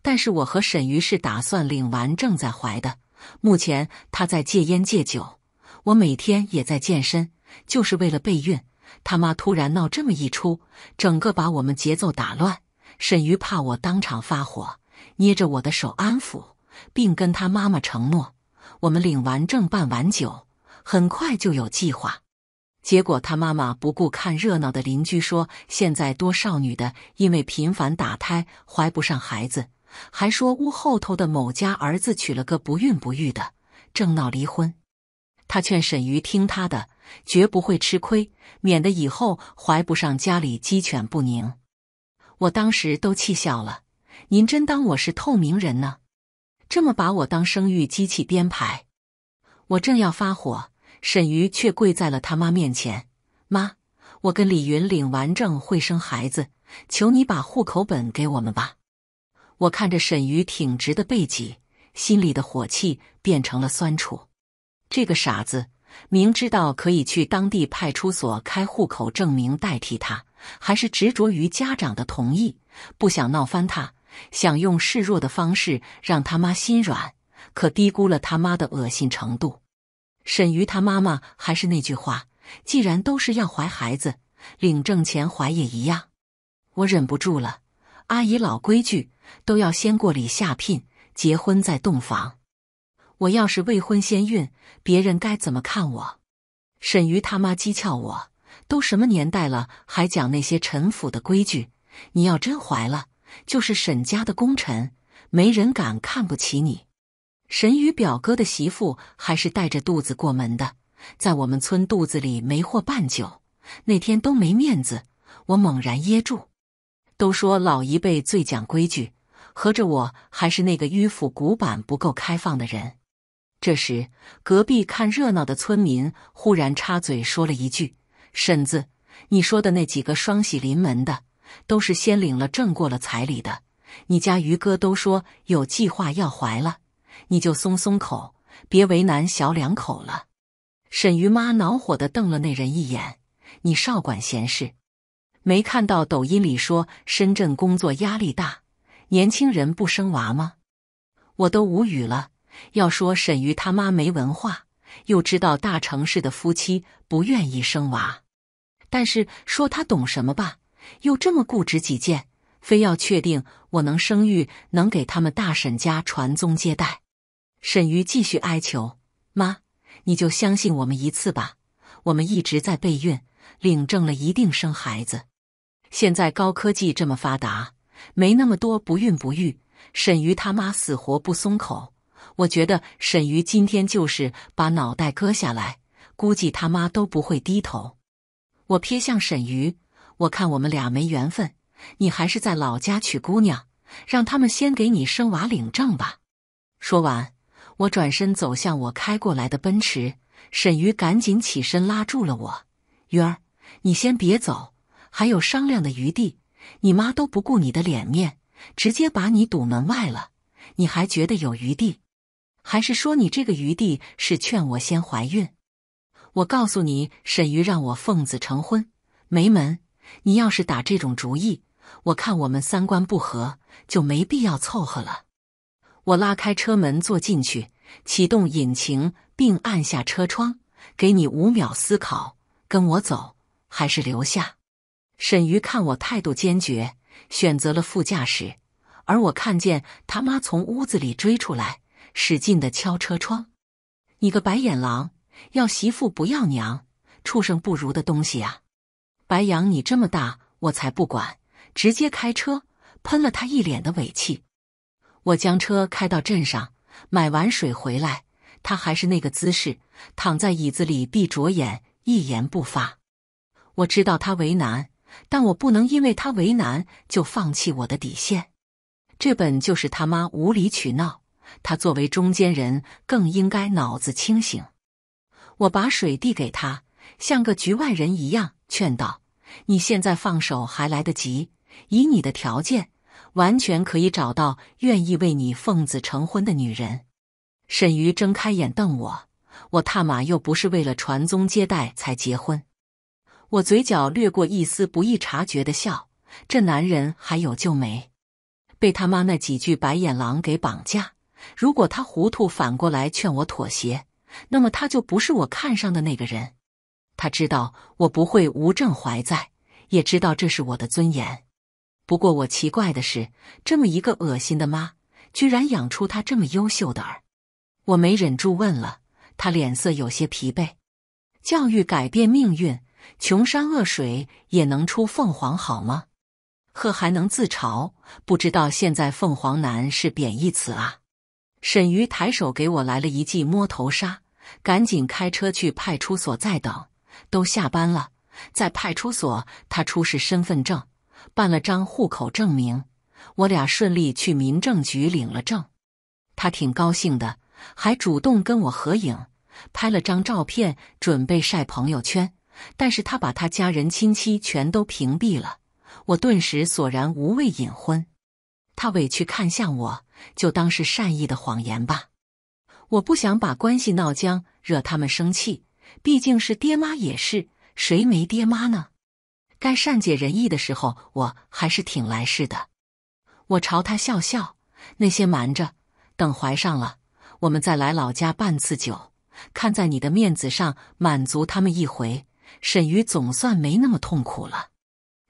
但是我和沈瑜是打算领完证再怀的，目前他在戒烟戒酒，我每天也在健身，就是为了备孕。他妈突然闹这么一出，整个把我们节奏打乱。沈瑜怕我当场发火，捏着我的手安抚，并跟他妈妈承诺，我们领完证办完酒，很快就有计划。结果他妈妈不顾看热闹的邻居说，现在多少女的因为频繁打胎怀不上孩子，还说屋后头的某家儿子娶了个不孕不育的，正闹离婚。他劝沈瑜听他的。绝不会吃亏，免得以后怀不上，家里鸡犬不宁。我当时都气笑了，您真当我是透明人呢？这么把我当生育机器编排？我正要发火，沈瑜却跪在了他妈面前：“妈，我跟李云领完证会生孩子，求你把户口本给我们吧。”我看着沈瑜挺直的背脊，心里的火气变成了酸楚。这个傻子。明知道可以去当地派出所开户口证明代替他，还是执着于家长的同意，不想闹翻他，想用示弱的方式让他妈心软，可低估了他妈的恶心程度。沈瑜他妈妈还是那句话：既然都是要怀孩子，领证前怀也一样。我忍不住了，阿姨老规矩，都要先过礼下聘，结婚再洞房。我要是未婚先孕，别人该怎么看我？沈瑜他妈讥诮我：“都什么年代了，还讲那些陈腐的规矩？你要真怀了，就是沈家的功臣，没人敢看不起你。”沈瑜表哥的媳妇还是带着肚子过门的，在我们村肚子里没活半酒，那天都没面子。我猛然噎住。都说老一辈最讲规矩，合着我还是那个迂腐古板、不够开放的人。这时，隔壁看热闹的村民忽然插嘴说了一句：“婶子，你说的那几个双喜临门的，都是先领了证、过了彩礼的。你家于哥都说有计划要怀了，你就松松口，别为难小两口了。”沈于妈恼火的瞪了那人一眼：“你少管闲事！没看到抖音里说深圳工作压力大，年轻人不生娃吗？我都无语了。”要说沈瑜他妈没文化，又知道大城市的夫妻不愿意生娃，但是说他懂什么吧，又这么固执己见，非要确定我能生育，能给他们大沈家传宗接代。沈瑜继续哀求妈：“你就相信我们一次吧，我们一直在备孕，领证了一定生孩子。现在高科技这么发达，没那么多不孕不育。”沈瑜他妈死活不松口。我觉得沈瑜今天就是把脑袋割下来，估计他妈都不会低头。我瞥向沈瑜，我看我们俩没缘分，你还是在老家娶姑娘，让他们先给你生娃、领证吧。说完，我转身走向我开过来的奔驰。沈瑜赶紧起身拉住了我：“鱼儿，你先别走，还有商量的余地。你妈都不顾你的脸面，直接把你堵门外了，你还觉得有余地？”还是说你这个余地是劝我先怀孕？我告诉你，沈瑜让我奉子成婚，没门！你要是打这种主意，我看我们三观不合，就没必要凑合了。我拉开车门坐进去，启动引擎并按下车窗，给你五秒思考，跟我走还是留下？沈瑜看我态度坚决，选择了副驾驶，而我看见他妈从屋子里追出来。使劲的敲车窗！你个白眼狼，要媳妇不要娘，畜生不如的东西啊！白羊，你这么大，我才不管，直接开车喷了他一脸的尾气。我将车开到镇上，买完水回来，他还是那个姿势，躺在椅子里闭着眼，一言不发。我知道他为难，但我不能因为他为难就放弃我的底线。这本就是他妈无理取闹。他作为中间人，更应该脑子清醒。我把水递给他，像个局外人一样劝道：“你现在放手还来得及，以你的条件，完全可以找到愿意为你奉子成婚的女人。”沈瑜睁开眼瞪我：“我踏马又不是为了传宗接代才结婚。”我嘴角掠过一丝不易察觉的笑：“这男人还有救没？被他妈那几句白眼狼给绑架？”如果他糊涂，反过来劝我妥协，那么他就不是我看上的那个人。他知道我不会无证怀在，也知道这是我的尊严。不过我奇怪的是，这么一个恶心的妈，居然养出他这么优秀的儿。我没忍住问了，他脸色有些疲惫。教育改变命运，穷山恶水也能出凤凰，好吗？鹤还能自嘲，不知道现在“凤凰男”是贬义词啊。沈瑜抬手给我来了一记摸头杀，赶紧开车去派出所再等。都下班了，在派出所他出示身份证，办了张户口证明，我俩顺利去民政局领了证。他挺高兴的，还主动跟我合影，拍了张照片准备晒朋友圈，但是他把他家人亲戚全都屏蔽了。我顿时索然无味，隐婚。他委屈看向我。就当是善意的谎言吧，我不想把关系闹僵，惹他们生气。毕竟是爹妈，也是谁没爹妈呢？该善解人意的时候，我还是挺来事的。我朝他笑笑，那些瞒着，等怀上了，我们再来老家办次酒，看在你的面子上，满足他们一回。沈瑜总算没那么痛苦了。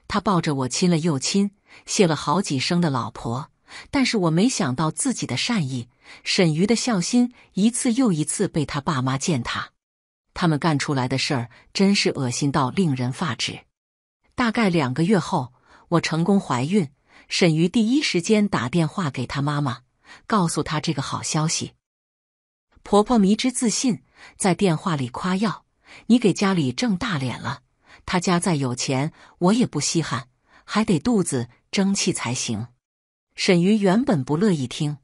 他抱着我亲了又亲，谢了好几声的老婆。但是我没想到自己的善意，沈瑜的孝心，一次又一次被他爸妈践踏。他们干出来的事儿真是恶心到令人发指。大概两个月后，我成功怀孕。沈瑜第一时间打电话给他妈妈，告诉他这个好消息。婆婆迷之自信，在电话里夸耀：“你给家里挣大脸了。他家再有钱，我也不稀罕，还得肚子争气才行。”沈瑜原本不乐意听，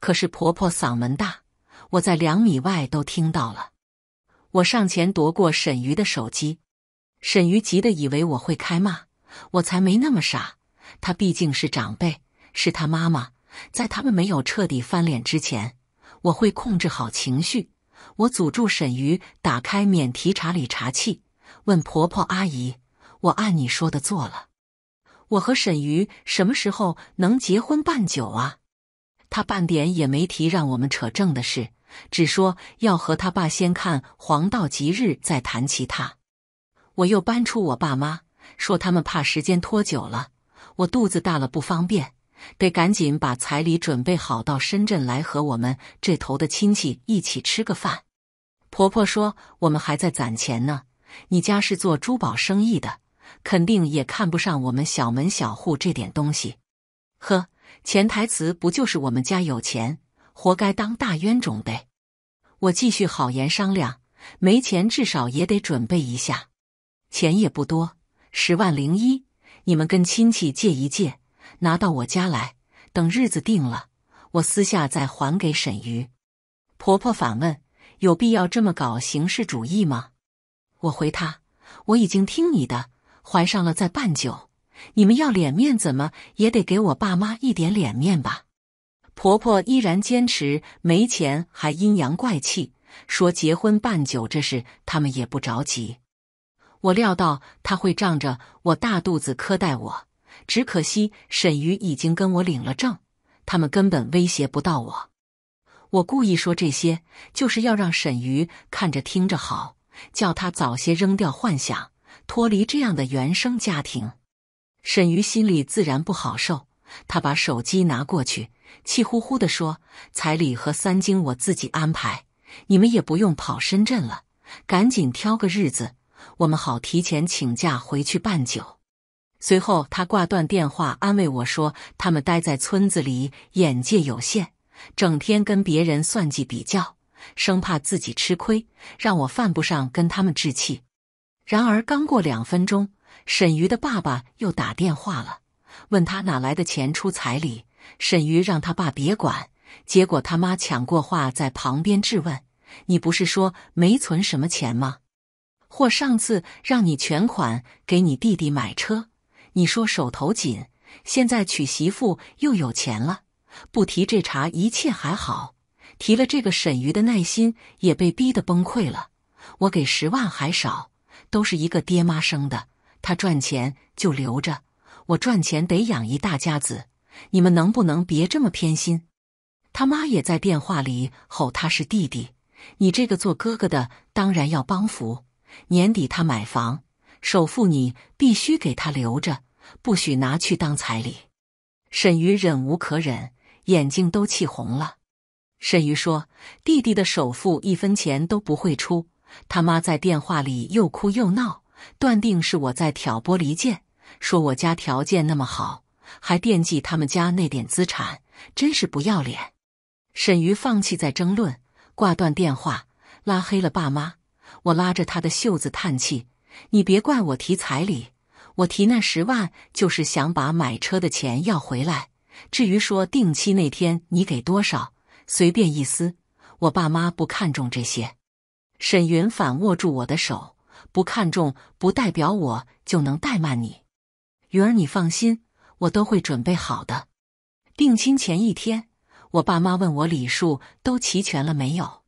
可是婆婆嗓门大，我在两米外都听到了。我上前夺过沈瑜的手机，沈瑜急得以为我会开骂，我才没那么傻。她毕竟是长辈，是她妈妈，在他们没有彻底翻脸之前，我会控制好情绪。我阻住沈瑜，打开免提查理查器，问婆婆阿姨：“我按你说的做了。”我和沈瑜什么时候能结婚办酒啊？他半点也没提让我们扯证的事，只说要和他爸先看黄道吉日再谈其他。我又搬出我爸妈，说他们怕时间拖久了，我肚子大了不方便，得赶紧把彩礼准备好到深圳来和我们这头的亲戚一起吃个饭。婆婆说我们还在攒钱呢，你家是做珠宝生意的。肯定也看不上我们小门小户这点东西，呵，潜台词不就是我们家有钱，活该当大冤种呗？我继续好言商量，没钱至少也得准备一下，钱也不多，十万零一，你们跟亲戚借一借，拿到我家来，等日子定了，我私下再还给沈瑜。婆婆反问：“有必要这么搞形式主义吗？”我回她：“我已经听你的。”怀上了再办酒，你们要脸面，怎么也得给我爸妈一点脸面吧？婆婆依然坚持没钱，还阴阳怪气说结婚办酒这事他们也不着急。我料到他会仗着我大肚子苛待我，只可惜沈瑜已经跟我领了证，他们根本威胁不到我。我故意说这些，就是要让沈瑜看着听着好，叫他早些扔掉幻想。脱离这样的原生家庭，沈瑜心里自然不好受。他把手机拿过去，气呼呼地说：“彩礼和三金我自己安排，你们也不用跑深圳了，赶紧挑个日子，我们好提前请假回去办酒。”随后他挂断电话，安慰我说：“他们待在村子里眼界有限，整天跟别人算计比较，生怕自己吃亏，让我犯不上跟他们置气。”然而，刚过两分钟，沈瑜的爸爸又打电话了，问他哪来的钱出彩礼。沈瑜让他爸别管，结果他妈抢过话，在旁边质问：“你不是说没存什么钱吗？或上次让你全款给你弟弟买车，你说手头紧，现在娶媳妇又有钱了，不提这茬一切还好，提了这个，沈瑜的耐心也被逼得崩溃了。我给十万还少。”都是一个爹妈生的，他赚钱就留着，我赚钱得养一大家子，你们能不能别这么偏心？他妈也在电话里吼他是弟弟，你这个做哥哥的当然要帮扶。年底他买房，首付你必须给他留着，不许拿去当彩礼。沈瑜忍无可忍，眼睛都气红了。沈瑜说：“弟弟的首付一分钱都不会出。”他妈在电话里又哭又闹，断定是我在挑拨离间，说我家条件那么好，还惦记他们家那点资产，真是不要脸。沈瑜放弃在争论，挂断电话，拉黑了爸妈。我拉着他的袖子叹气：“你别怪我提彩礼，我提那十万就是想把买车的钱要回来。至于说定期那天你给多少，随便一撕，我爸妈不看重这些。”沈云反握住我的手，不看重不代表我就能怠慢你，云儿，你放心，我都会准备好的。定亲前一天，我爸妈问我礼数都齐全了没有，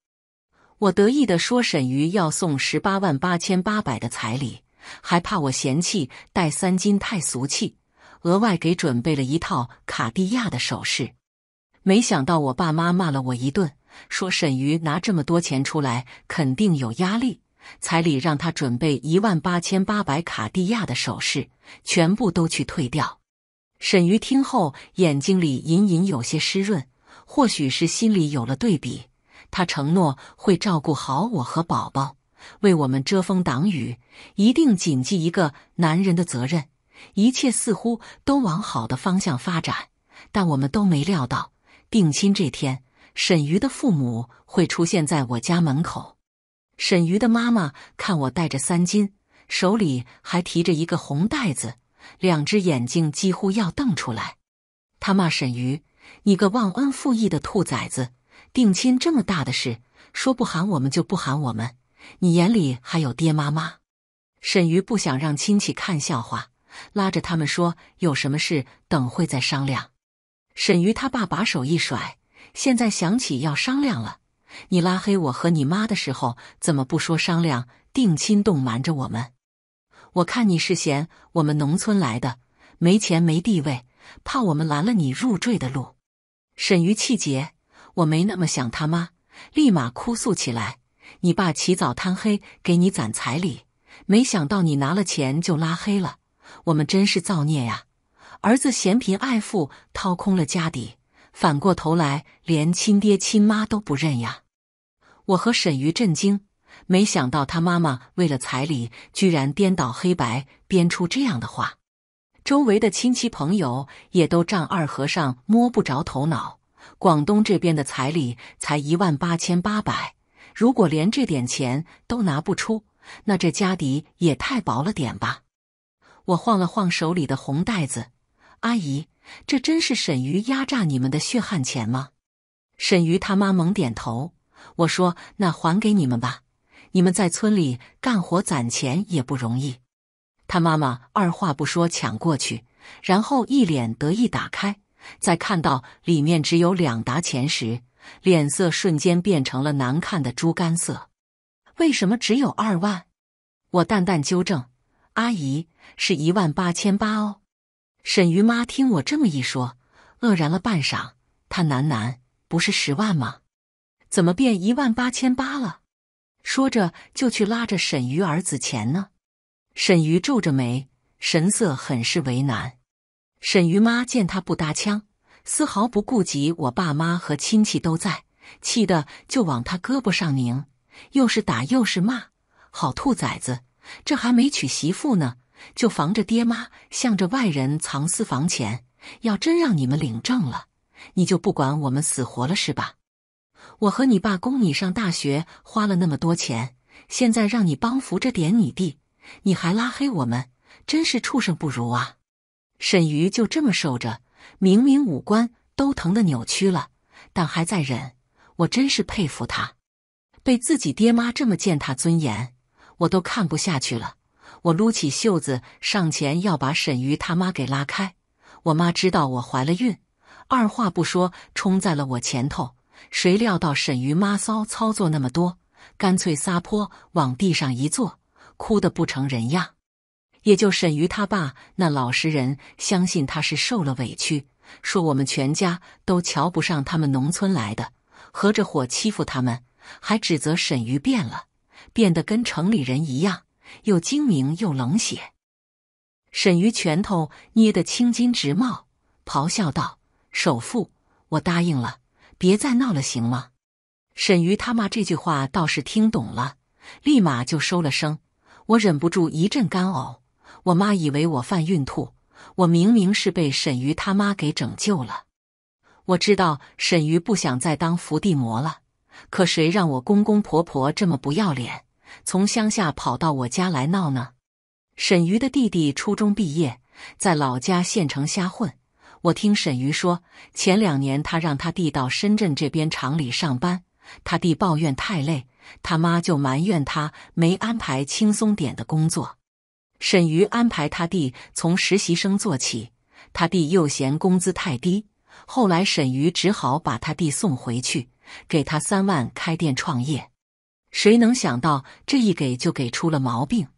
我得意地说：“沈云要送十八万八千八百的彩礼，还怕我嫌弃带三金太俗气，额外给准备了一套卡地亚的首饰。”没想到我爸妈骂了我一顿。说：“沈瑜拿这么多钱出来，肯定有压力。彩礼让他准备一万八千八百卡地亚的首饰，全部都去退掉。”沈瑜听后，眼睛里隐隐有些湿润，或许是心里有了对比。他承诺会照顾好我和宝宝，为我们遮风挡雨，一定谨记一个男人的责任。一切似乎都往好的方向发展，但我们都没料到，定亲这天。沈瑜的父母会出现在我家门口。沈瑜的妈妈看我带着三金，手里还提着一个红袋子，两只眼睛几乎要瞪出来。他骂沈瑜：“你个忘恩负义的兔崽子！定亲这么大的事，说不喊我们就不喊我们，你眼里还有爹妈妈？”沈瑜不想让亲戚看笑话，拉着他们说：“有什么事等会再商量。”沈瑜他爸把手一甩。现在想起要商量了，你拉黑我和你妈的时候，怎么不说商量？定亲洞瞒着我们，我看你是嫌我们农村来的，没钱没地位，怕我们拦了你入赘的路。沈瑜气结，我没那么想。他妈立马哭诉起来：“你爸起早贪黑给你攒彩礼，没想到你拿了钱就拉黑了，我们真是造孽呀！儿子嫌贫爱富，掏空了家底。”反过头来，连亲爹亲妈都不认呀！我和沈瑜震惊，没想到他妈妈为了彩礼，居然颠倒黑白，编出这样的话。周围的亲戚朋友也都丈二和尚摸不着头脑。广东这边的彩礼才一万八千八百，如果连这点钱都拿不出，那这家底也太薄了点吧！我晃了晃手里的红袋子，阿姨。这真是沈瑜压榨你们的血汗钱吗？沈瑜他妈猛点头。我说：“那还给你们吧，你们在村里干活攒钱也不容易。”他妈妈二话不说抢过去，然后一脸得意打开，在看到里面只有两沓钱时，脸色瞬间变成了难看的猪肝色。为什么只有二万？我淡淡纠正：“阿姨是一万八千八哦。”沈于妈听我这么一说，愕然了半晌，她喃喃：“不是十万吗？怎么变一万八千八了？”说着就去拉着沈于儿子钱呢。沈于皱着眉，神色很是为难。沈于妈见他不搭腔，丝毫不顾及我爸妈和亲戚都在，气得就往他胳膊上拧，又是打又是骂：“好兔崽子，这还没娶媳妇呢！”就防着爹妈向着外人藏私房钱，要真让你们领证了，你就不管我们死活了是吧？我和你爸供你上大学花了那么多钱，现在让你帮扶着点你弟，你还拉黑我们，真是畜生不如啊！沈瑜就这么受着，明明五官都疼得扭曲了，但还在忍，我真是佩服他。被自己爹妈这么践踏尊严，我都看不下去了。我撸起袖子上前要把沈瑜他妈给拉开。我妈知道我怀了孕，二话不说冲在了我前头。谁料到沈瑜妈骚操作那么多，干脆撒泼往地上一坐，哭得不成人样。也就沈瑜他爸那老实人相信他是受了委屈，说我们全家都瞧不上他们农村来的，合着伙欺负他们，还指责沈瑜变了，变得跟城里人一样。又精明又冷血，沈瑜拳头捏得青筋直冒，咆哮道：“首富，我答应了，别再闹了，行吗？”沈瑜他妈这句话倒是听懂了，立马就收了声。我忍不住一阵干呕，我妈以为我犯孕吐，我明明是被沈瑜他妈给拯救了。我知道沈瑜不想再当伏地魔了，可谁让我公公婆婆这么不要脸？从乡下跑到我家来闹呢。沈瑜的弟弟初中毕业，在老家县城瞎混。我听沈瑜说，前两年他让他弟到深圳这边厂里上班，他弟抱怨太累，他妈就埋怨他没安排轻松点的工作。沈瑜安排他弟从实习生做起，他弟又嫌工资太低，后来沈瑜只好把他弟送回去，给他三万开店创业。谁能想到这一给就给出了毛病？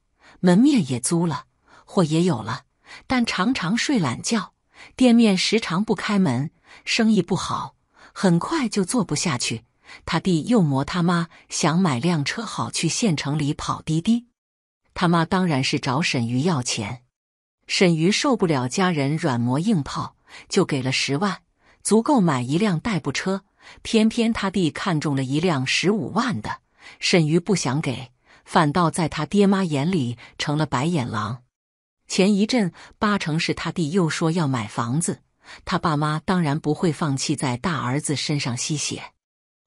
门面也租了，货也有了，但常常睡懒觉，店面时常不开门，生意不好，很快就做不下去。他弟又磨他妈想买辆车好去县城里跑滴滴，他妈当然是找沈瑜要钱。沈瑜受不了家人软磨硬泡，就给了十万，足够买一辆代步车。偏偏他弟看中了一辆十五万的。沈瑜不想给，反倒在他爹妈眼里成了白眼狼。前一阵，八成是他弟又说要买房子，他爸妈当然不会放弃在大儿子身上吸血。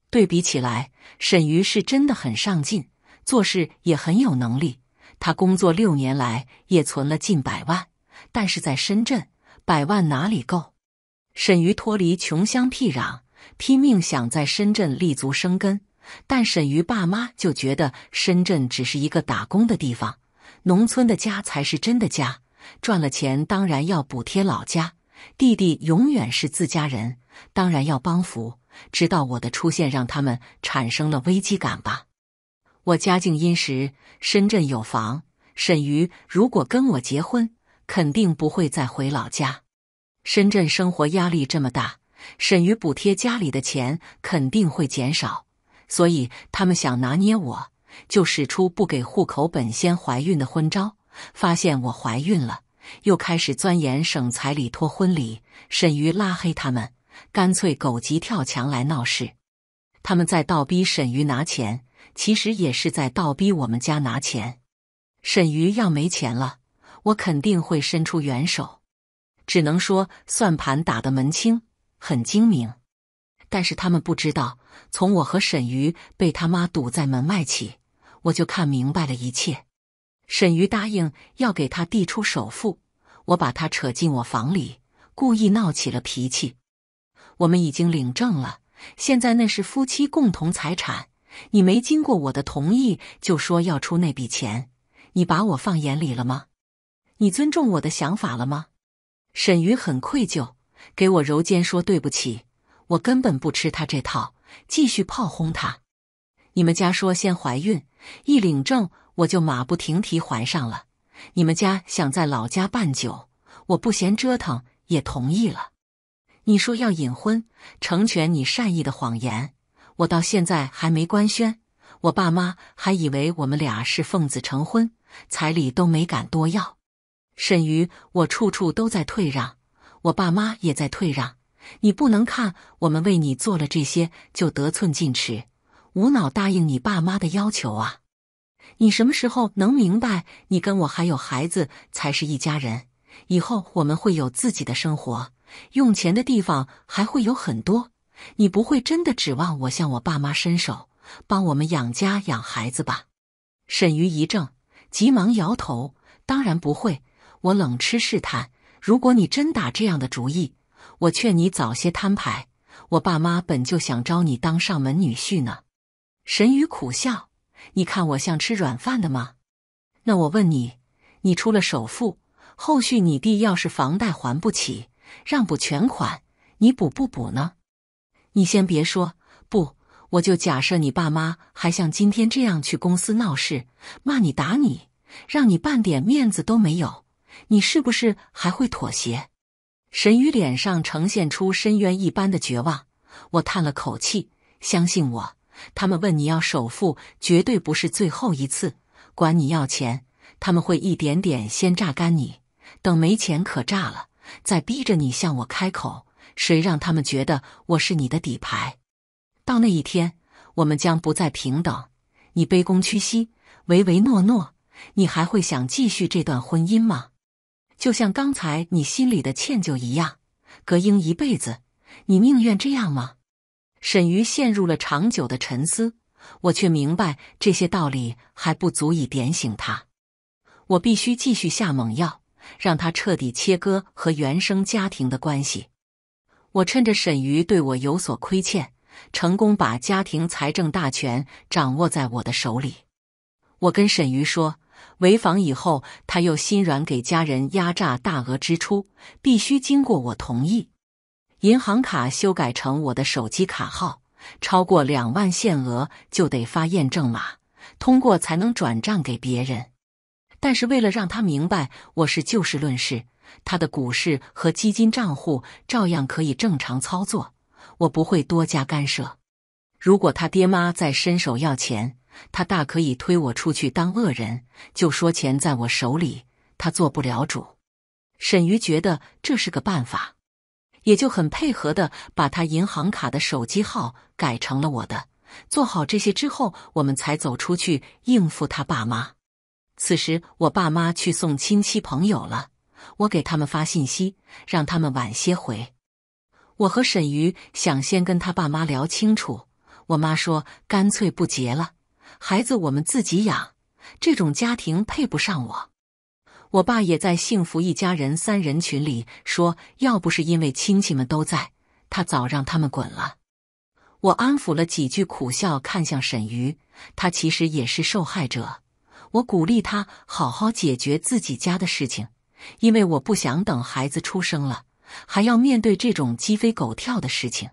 对比起来，沈瑜是真的很上进，做事也很有能力。他工作六年来也存了近百万，但是在深圳，百万哪里够？沈瑜脱离穷乡僻壤，拼命想在深圳立足生根。但沈瑜爸妈就觉得深圳只是一个打工的地方，农村的家才是真的家。赚了钱当然要补贴老家，弟弟永远是自家人，当然要帮扶。直到我的出现，让他们产生了危机感吧。我家境殷实，深圳有房。沈瑜如果跟我结婚，肯定不会再回老家。深圳生活压力这么大，沈瑜补贴家里的钱肯定会减少。所以他们想拿捏我，就使出不给户口本先怀孕的昏招。发现我怀孕了，又开始钻研省彩礼、托婚礼。沈瑜拉黑他们，干脆狗急跳墙来闹事。他们在倒逼沈瑜拿钱，其实也是在倒逼我们家拿钱。沈瑜要没钱了，我肯定会伸出援手。只能说算盘打得门清，很精明。但是他们不知道。从我和沈瑜被他妈堵在门外起，我就看明白了一切。沈瑜答应要给他递出首付，我把他扯进我房里，故意闹起了脾气。我们已经领证了，现在那是夫妻共同财产。你没经过我的同意就说要出那笔钱，你把我放眼里了吗？你尊重我的想法了吗？沈瑜很愧疚，给我揉肩说对不起。我根本不吃他这套。继续炮轰他！你们家说先怀孕，一领证我就马不停蹄怀上了。你们家想在老家办酒，我不嫌折腾也同意了。你说要隐婚，成全你善意的谎言，我到现在还没官宣，我爸妈还以为我们俩是奉子成婚，彩礼都没敢多要。沈瑜，我处处都在退让，我爸妈也在退让。你不能看我们为你做了这些就得寸进尺，无脑答应你爸妈的要求啊！你什么时候能明白，你跟我还有孩子才是一家人？以后我们会有自己的生活，用钱的地方还会有很多。你不会真的指望我向我爸妈伸手，帮我们养家养孩子吧？沈瑜一怔，急忙摇头：“当然不会。”我冷吃试探：“如果你真打这样的主意。”我劝你早些摊牌。我爸妈本就想招你当上门女婿呢。沈宇苦笑：“你看我像吃软饭的吗？”那我问你，你出了首付，后续你弟要是房贷还不起，让补全款，你补不补呢？你先别说不，我就假设你爸妈还像今天这样去公司闹事，骂你打你，让你半点面子都没有，你是不是还会妥协？沈宇脸上呈现出深渊一般的绝望，我叹了口气，相信我，他们问你要首付，绝对不是最后一次管你要钱，他们会一点点先榨干你，等没钱可榨了，再逼着你向我开口。谁让他们觉得我是你的底牌？到那一天，我们将不再平等。你卑躬屈膝，唯唯诺诺，你还会想继续这段婚姻吗？就像刚才你心里的歉疚一样，隔应一辈子，你宁愿这样吗？沈瑜陷入了长久的沉思，我却明白这些道理还不足以点醒他。我必须继续下猛药，让他彻底切割和原生家庭的关系。我趁着沈瑜对我有所亏欠，成功把家庭财政大权掌握在我的手里。我跟沈瑜说。回房以后，他又心软，给家人压榨大额支出，必须经过我同意。银行卡修改成我的手机卡号，超过两万限额就得发验证码，通过才能转账给别人。但是为了让他明白我是就事论事，他的股市和基金账户照样可以正常操作，我不会多加干涉。如果他爹妈再伸手要钱，他大可以推我出去当恶人，就说钱在我手里，他做不了主。沈瑜觉得这是个办法，也就很配合的把他银行卡的手机号改成了我的。做好这些之后，我们才走出去应付他爸妈。此时我爸妈去送亲戚朋友了，我给他们发信息让他们晚些回。我和沈瑜想先跟他爸妈聊清楚。我妈说干脆不结了。孩子，我们自己养，这种家庭配不上我。我爸也在《幸福一家人》三人群里说，要不是因为亲戚们都在，他早让他们滚了。我安抚了几句，苦笑看向沈瑜，他其实也是受害者。我鼓励他好好解决自己家的事情，因为我不想等孩子出生了，还要面对这种鸡飞狗跳的事情。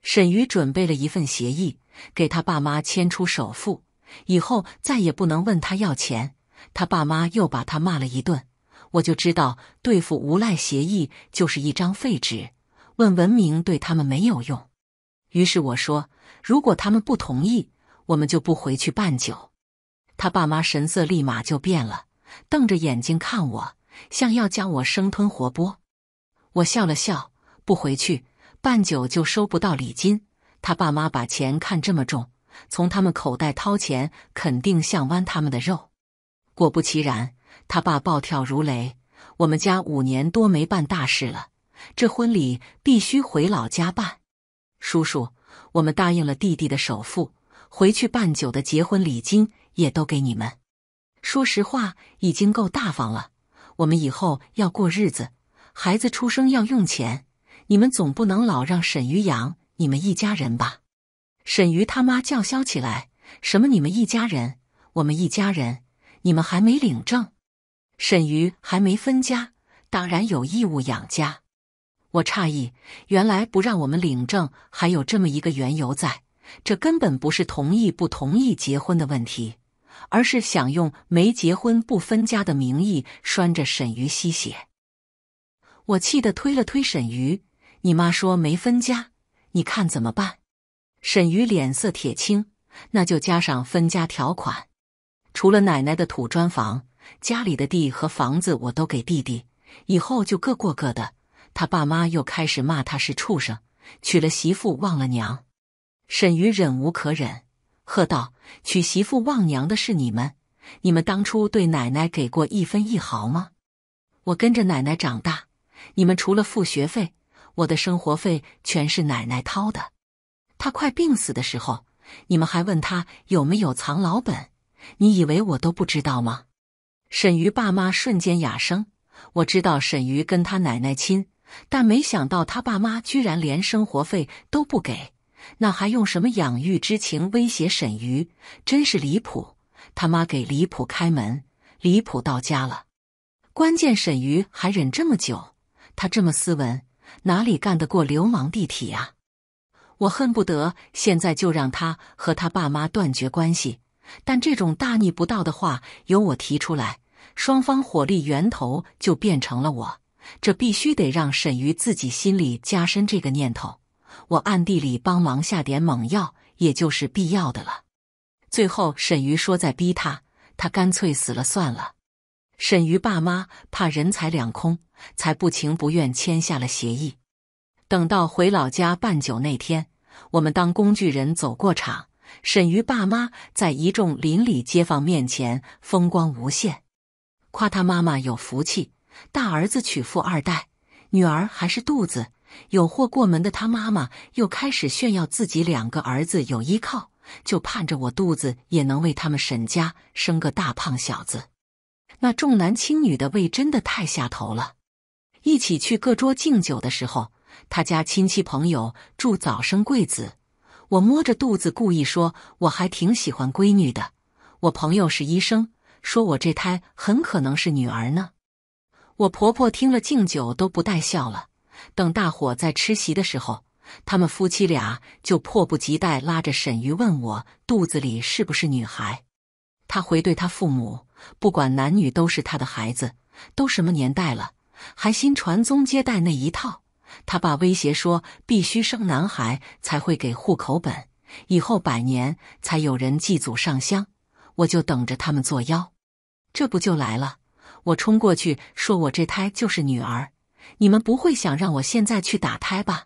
沈瑜准备了一份协议，给他爸妈签出首付。以后再也不能问他要钱，他爸妈又把他骂了一顿。我就知道对付无赖协议就是一张废纸，问文明对他们没有用。于是我说，如果他们不同意，我们就不回去办酒。他爸妈神色立马就变了，瞪着眼睛看我，像要将我生吞活剥。我笑了笑，不回去办酒就收不到礼金。他爸妈把钱看这么重。从他们口袋掏钱，肯定像剜他们的肉。果不其然，他爸暴跳如雷。我们家五年多没办大事了，这婚礼必须回老家办。叔叔，我们答应了弟弟的首付，回去办酒的结婚礼金也都给你们。说实话，已经够大方了。我们以后要过日子，孩子出生要用钱，你们总不能老让沈于洋你们一家人吧？沈瑜他妈叫嚣起来：“什么你们一家人，我们一家人，你们还没领证，沈瑜还没分家，当然有义务养家。”我诧异，原来不让我们领证还有这么一个缘由，在这根本不是同意不同意结婚的问题，而是想用没结婚不分家的名义拴着沈瑜吸血。我气得推了推沈瑜：“你妈说没分家，你看怎么办？”沈瑜脸色铁青，那就加上分家条款，除了奶奶的土砖房，家里的地和房子我都给弟弟，以后就各过各的。他爸妈又开始骂他是畜生，娶了媳妇忘了娘。沈瑜忍无可忍，喝道：“娶媳妇忘娘的是你们！你们当初对奶奶给过一分一毫吗？我跟着奶奶长大，你们除了付学费，我的生活费全是奶奶掏的。”他快病死的时候，你们还问他有没有藏老本？你以为我都不知道吗？沈瑜爸妈瞬间哑声。我知道沈瑜跟他奶奶亲，但没想到他爸妈居然连生活费都不给，那还用什么养育之情威胁沈瑜？真是离谱！他妈给离谱开门，离谱到家了。关键沈瑜还忍这么久，他这么斯文，哪里干得过流氓地痞啊？我恨不得现在就让他和他爸妈断绝关系，但这种大逆不道的话由我提出来，双方火力源头就变成了我，这必须得让沈瑜自己心里加深这个念头，我暗地里帮忙下点猛药，也就是必要的了。最后，沈瑜说再逼他，他干脆死了算了。沈瑜爸妈怕人财两空，才不情不愿签下了协议。等到回老家办酒那天，我们当工具人走过场。沈瑜爸妈在一众邻里街坊面前风光无限，夸他妈妈有福气，大儿子娶富二代，女儿还是肚子有货过门的。他妈妈又开始炫耀自己两个儿子有依靠，就盼着我肚子也能为他们沈家生个大胖小子。那重男轻女的味真的太下头了。一起去各桌敬酒的时候。他家亲戚朋友祝早生贵子，我摸着肚子故意说我还挺喜欢闺女的。我朋友是医生，说我这胎很可能是女儿呢。我婆婆听了敬酒都不带笑了。等大伙在吃席的时候，他们夫妻俩就迫不及待拉着沈瑜问我肚子里是不是女孩。他回对他父母，不管男女都是他的孩子。都什么年代了，还新传宗接代那一套。他爸威胁说：“必须生男孩才会给户口本，以后百年才有人祭祖上香。”我就等着他们作妖，这不就来了？我冲过去说：“我这胎就是女儿，你们不会想让我现在去打胎吧？”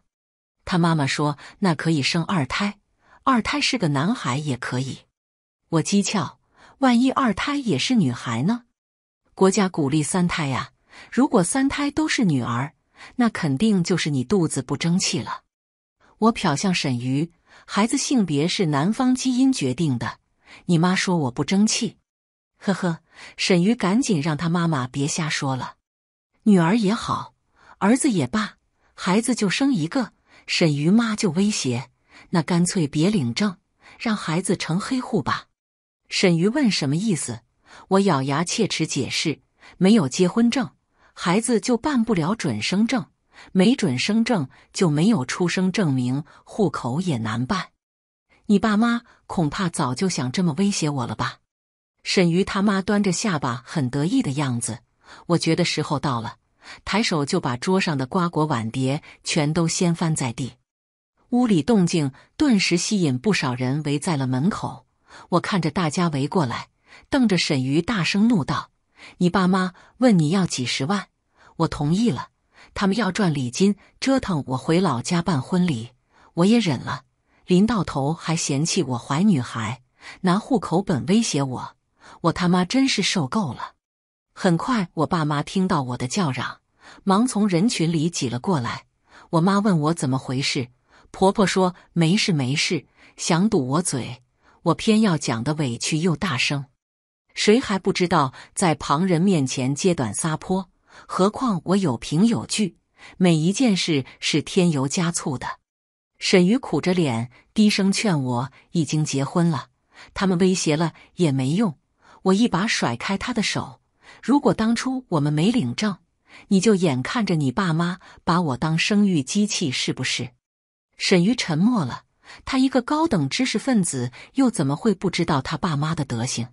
他妈妈说：“那可以生二胎，二胎是个男孩也可以。”我讥诮：“万一二胎也是女孩呢？国家鼓励三胎呀，如果三胎都是女儿。那肯定就是你肚子不争气了。我瞟向沈瑜，孩子性别是男方基因决定的。你妈说我不争气，呵呵。沈瑜赶紧让他妈妈别瞎说了。女儿也好，儿子也罢，孩子就生一个。沈瑜妈就威胁，那干脆别领证，让孩子成黑户吧。沈瑜问什么意思，我咬牙切齿解释：没有结婚证。孩子就办不了准生证，没准生证就没有出生证明，户口也难办。你爸妈恐怕早就想这么威胁我了吧？沈瑜他妈端着下巴，很得意的样子。我觉得时候到了，抬手就把桌上的瓜果碗碟全都掀翻在地。屋里动静顿时吸引不少人围在了门口。我看着大家围过来，瞪着沈瑜，大声怒道。你爸妈问你要几十万，我同意了。他们要赚礼金，折腾我回老家办婚礼，我也忍了。临到头还嫌弃我怀女孩，拿户口本威胁我。我他妈真是受够了！很快，我爸妈听到我的叫嚷，忙从人群里挤了过来。我妈问我怎么回事，婆婆说没事没事，想堵我嘴，我偏要讲的委屈又大声。谁还不知道在旁人面前揭短撒泼？何况我有凭有据，每一件事是添油加醋的。沈瑜苦着脸低声劝我：“已经结婚了，他们威胁了也没用。”我一把甩开他的手。如果当初我们没领证，你就眼看着你爸妈把我当生育机器，是不是？沈瑜沉默了。他一个高等知识分子，又怎么会不知道他爸妈的德行？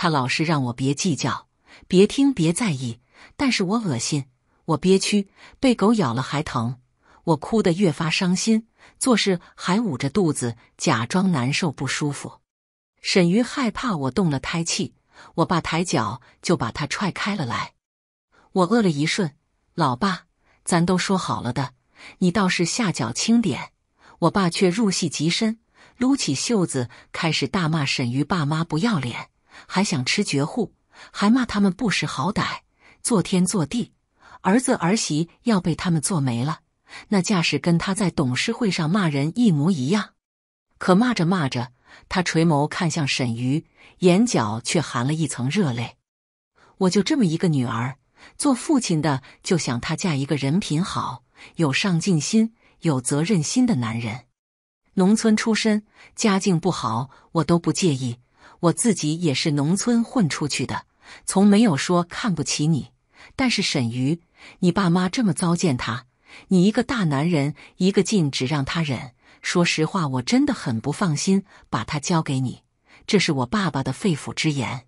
他老是让我别计较，别听，别在意，但是我恶心，我憋屈，被狗咬了还疼，我哭得越发伤心，做事还捂着肚子假装难受不舒服。沈瑜害怕我动了胎气，我爸抬脚就把他踹开了来。我饿了一瞬，老爸，咱都说好了的，你倒是下脚轻点。我爸却入戏极深，撸起袖子开始大骂沈瑜爸妈不要脸。还想吃绝户，还骂他们不识好歹，做天做地，儿子儿媳要被他们做没了，那架势跟他在董事会上骂人一模一样。可骂着骂着，他垂眸看向沈瑜，眼角却含了一层热泪。我就这么一个女儿，做父亲的就想她嫁一个人品好、有上进心、有责任心的男人。农村出身，家境不好，我都不介意。我自己也是农村混出去的，从没有说看不起你。但是沈瑜，你爸妈这么糟践他，你一个大男人，一个劲只让他忍。说实话，我真的很不放心把他交给你。这是我爸爸的肺腑之言。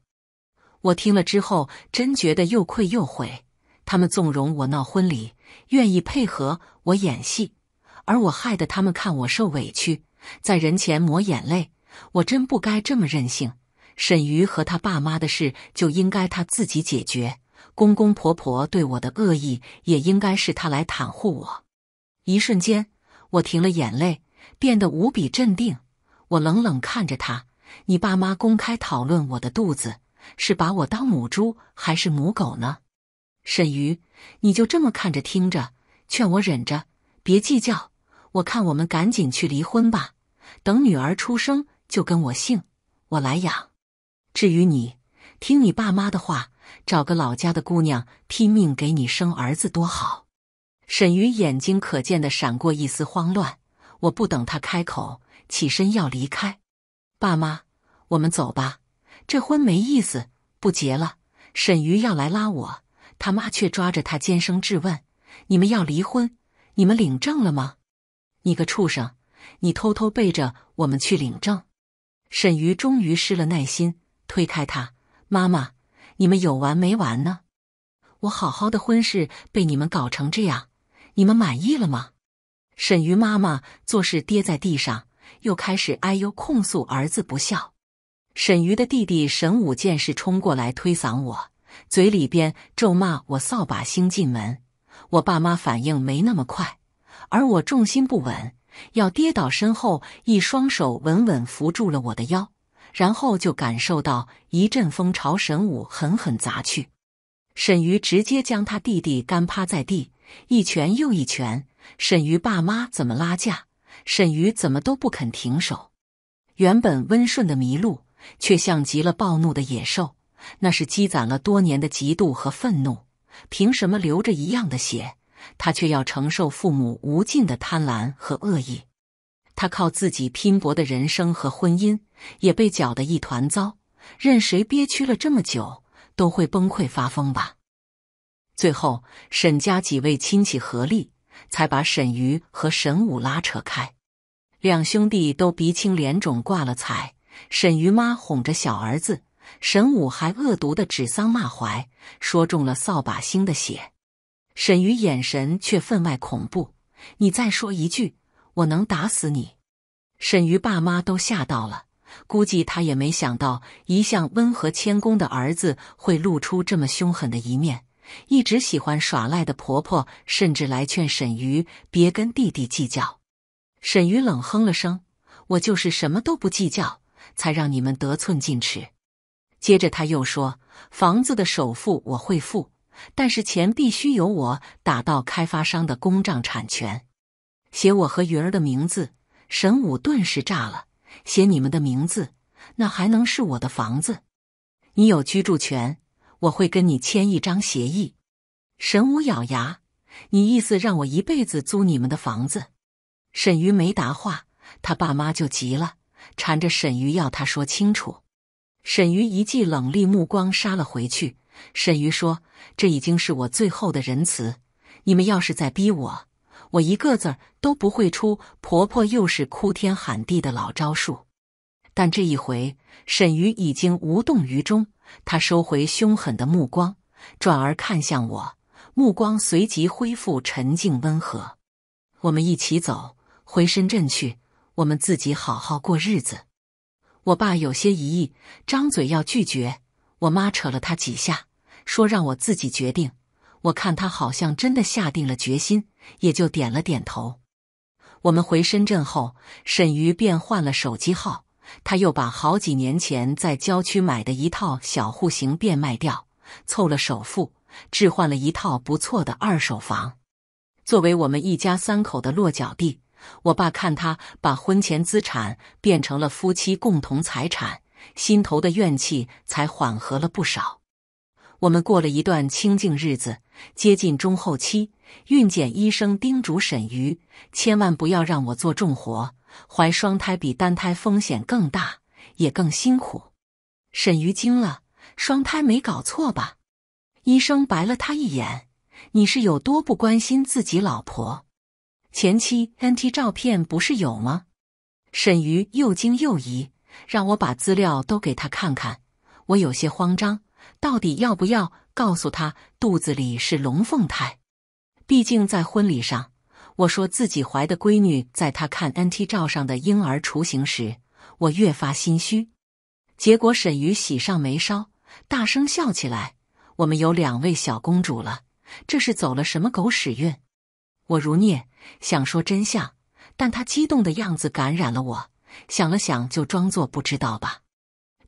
我听了之后，真觉得又愧又悔。他们纵容我闹婚礼，愿意配合我演戏，而我害得他们看我受委屈，在人前抹眼泪。我真不该这么任性。沈瑜和他爸妈的事就应该他自己解决，公公婆婆对我的恶意也应该是他来袒护我。一瞬间，我停了眼泪，变得无比镇定。我冷冷看着他：“你爸妈公开讨论我的肚子，是把我当母猪还是母狗呢？”沈瑜，你就这么看着听着，劝我忍着，别计较。我看我们赶紧去离婚吧，等女儿出生就跟我姓，我来养。至于你，听你爸妈的话，找个老家的姑娘，拼命给你生儿子多好。沈瑜眼睛可见的闪过一丝慌乱。我不等他开口，起身要离开。爸妈，我们走吧，这婚没意思，不结了。沈瑜要来拉我，他妈却抓着他，尖声质问：“你们要离婚？你们领证了吗？你个畜生，你偷偷背着我们去领证！”沈瑜终于失了耐心。推开他，妈妈，你们有完没完呢？我好好的婚事被你们搞成这样，你们满意了吗？沈瑜妈妈做事跌在地上，又开始哎呦控诉儿子不孝。沈瑜的弟弟沈武见势冲过来推搡我，嘴里边咒骂我扫把星进门。我爸妈反应没那么快，而我重心不稳，要跌倒，身后一双手稳稳扶住了我的腰。然后就感受到一阵风朝沈武狠狠砸去，沈瑜直接将他弟弟干趴在地，一拳又一拳。沈瑜爸妈怎么拉架，沈瑜怎么都不肯停手。原本温顺的麋鹿，却像极了暴怒的野兽，那是积攒了多年的嫉妒和愤怒。凭什么流着一样的血，他却要承受父母无尽的贪婪和恶意？他靠自己拼搏的人生和婚姻也被搅得一团糟，任谁憋屈了这么久都会崩溃发疯吧？最后，沈家几位亲戚合力才把沈瑜和沈武拉扯开，两兄弟都鼻青脸肿挂了彩。沈瑜妈哄着小儿子，沈武还恶毒的指桑骂槐，说中了扫把星的血。沈瑜眼神却分外恐怖，你再说一句。我能打死你！沈瑜爸妈都吓到了，估计他也没想到一向温和谦恭的儿子会露出这么凶狠的一面。一直喜欢耍赖的婆婆甚至来劝沈瑜别跟弟弟计较。沈瑜冷哼了声：“我就是什么都不计较，才让你们得寸进尺。”接着他又说：“房子的首付我会付，但是钱必须由我打到开发商的公账、产权。”写我和云儿的名字，神武顿时炸了。写你们的名字，那还能是我的房子？你有居住权，我会跟你签一张协议。神武咬牙，你意思让我一辈子租你们的房子？沈瑜没答话，他爸妈就急了，缠着沈瑜要他说清楚。沈瑜一记冷厉目光杀了回去。沈瑜说：“这已经是我最后的仁慈，你们要是再逼我。”我一个字儿都不会出，婆婆又是哭天喊地的老招数，但这一回沈瑜已经无动于衷，她收回凶狠的目光，转而看向我，目光随即恢复沉静温和。我们一起走回深圳去，我们自己好好过日子。我爸有些疑义，张嘴要拒绝，我妈扯了他几下，说让我自己决定。我看他好像真的下定了决心，也就点了点头。我们回深圳后，沈瑜便换了手机号，他又把好几年前在郊区买的一套小户型变卖掉，凑了首付，置换了一套不错的二手房，作为我们一家三口的落脚地。我爸看他把婚前资产变成了夫妻共同财产，心头的怨气才缓和了不少。我们过了一段清静日子，接近中后期，孕检医生叮嘱沈瑜，千万不要让我做重活。怀双胎比单胎风险更大，也更辛苦。沈瑜惊了，双胎没搞错吧？医生白了他一眼：“你是有多不关心自己老婆？前期 NT 照片不是有吗？”沈瑜又惊又疑，让我把资料都给他看看。我有些慌张。到底要不要告诉他肚子里是龙凤胎？毕竟在婚礼上，我说自己怀的闺女，在他看 NT 照上的婴儿雏形时，我越发心虚。结果沈瑜喜上眉梢，大声笑起来：“我们有两位小公主了，这是走了什么狗屎运？”我如念想说真相，但他激动的样子感染了我，想了想，就装作不知道吧。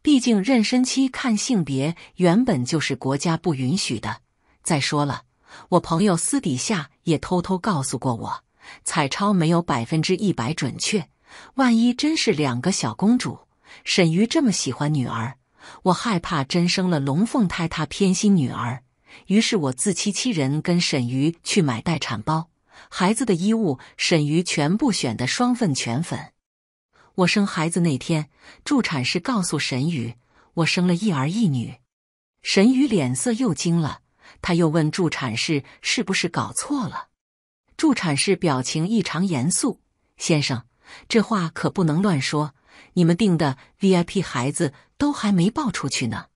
毕竟，妊娠期看性别原本就是国家不允许的。再说了，我朋友私底下也偷偷告诉过我，彩超没有百分之一百准确。万一真是两个小公主，沈瑜这么喜欢女儿，我害怕真生了龙凤胎，她偏心女儿。于是我自欺欺人，跟沈瑜去买待产包，孩子的衣物，沈瑜全部选的双份全粉。我生孩子那天，助产士告诉沈宇，我生了一儿一女。沈宇脸色又惊了，他又问助产士是不是搞错了。助产士表情异常严肃：“先生，这话可不能乱说，你们订的 VIP 孩子都还没抱出去呢。”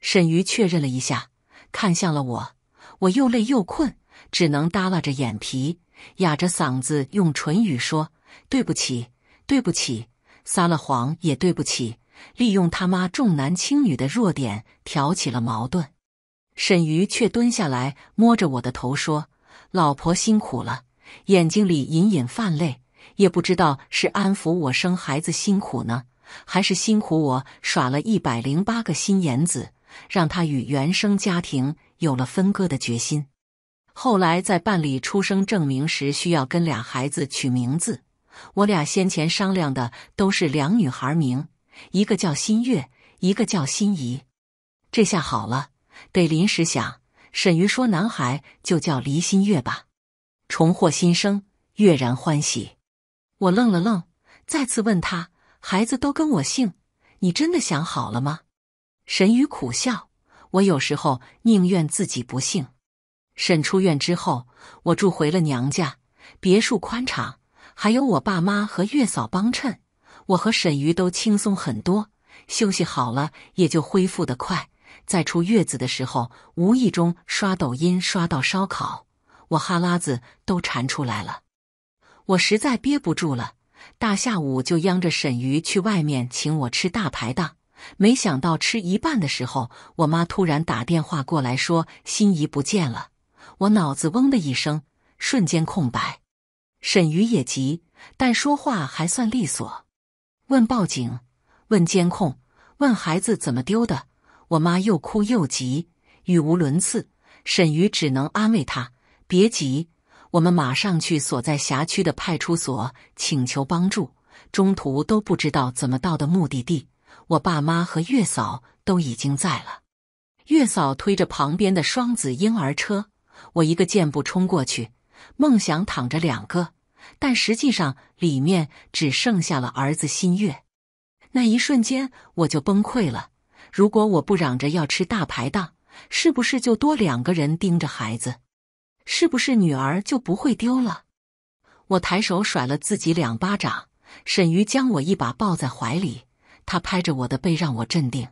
沈宇确认了一下，看向了我。我又累又困，只能耷拉着眼皮，哑着嗓子用唇语说：“对不起，对不起。”撒了谎也对不起，利用他妈重男轻女的弱点挑起了矛盾。沈瑜却蹲下来摸着我的头说：“老婆辛苦了，眼睛里隐隐泛泪，也不知道是安抚我生孩子辛苦呢，还是辛苦我耍了一百零八个心眼子，让他与原生家庭有了分割的决心。”后来在办理出生证明时，需要跟俩孩子取名字。我俩先前商量的都是两女孩名，一个叫心月，一个叫心怡。这下好了，得临时想。沈瑜说：“男孩就叫黎新月吧。”重获新生，跃然欢喜。我愣了愣，再次问他：“孩子都跟我姓，你真的想好了吗？”沈瑜苦笑：“我有时候宁愿自己不姓。”沈出院之后，我住回了娘家。别墅宽敞。还有我爸妈和月嫂帮衬，我和沈瑜都轻松很多，休息好了也就恢复得快。在出月子的时候，无意中刷抖音刷到烧烤，我哈喇子都馋出来了。我实在憋不住了，大下午就央着沈瑜去外面请我吃大排档。没想到吃一半的时候，我妈突然打电话过来说心仪不见了，我脑子嗡的一声，瞬间空白。沈瑜也急，但说话还算利索。问报警，问监控，问孩子怎么丢的。我妈又哭又急，语无伦次。沈瑜只能安慰她：“别急，我们马上去所在辖区的派出所请求帮助。”中途都不知道怎么到的目的地。我爸妈和月嫂都已经在了，月嫂推着旁边的双子婴儿车，我一个箭步冲过去。梦想躺着两个，但实际上里面只剩下了儿子新月。那一瞬间我就崩溃了。如果我不嚷着要吃大排档，是不是就多两个人盯着孩子？是不是女儿就不会丢了？我抬手甩了自己两巴掌。沈瑜将我一把抱在怀里，他拍着我的背让我镇定。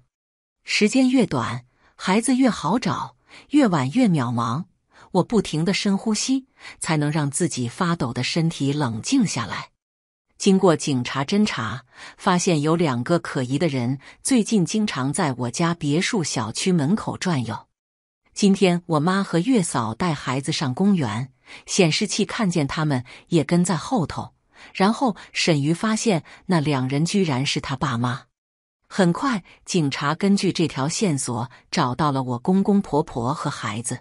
时间越短，孩子越好找；越晚越渺茫。我不停的深呼吸。才能让自己发抖的身体冷静下来。经过警察侦查，发现有两个可疑的人最近经常在我家别墅小区门口转悠。今天我妈和月嫂带孩子上公园，显示器看见他们也跟在后头。然后沈瑜发现那两人居然是他爸妈。很快，警察根据这条线索找到了我公公婆婆和孩子。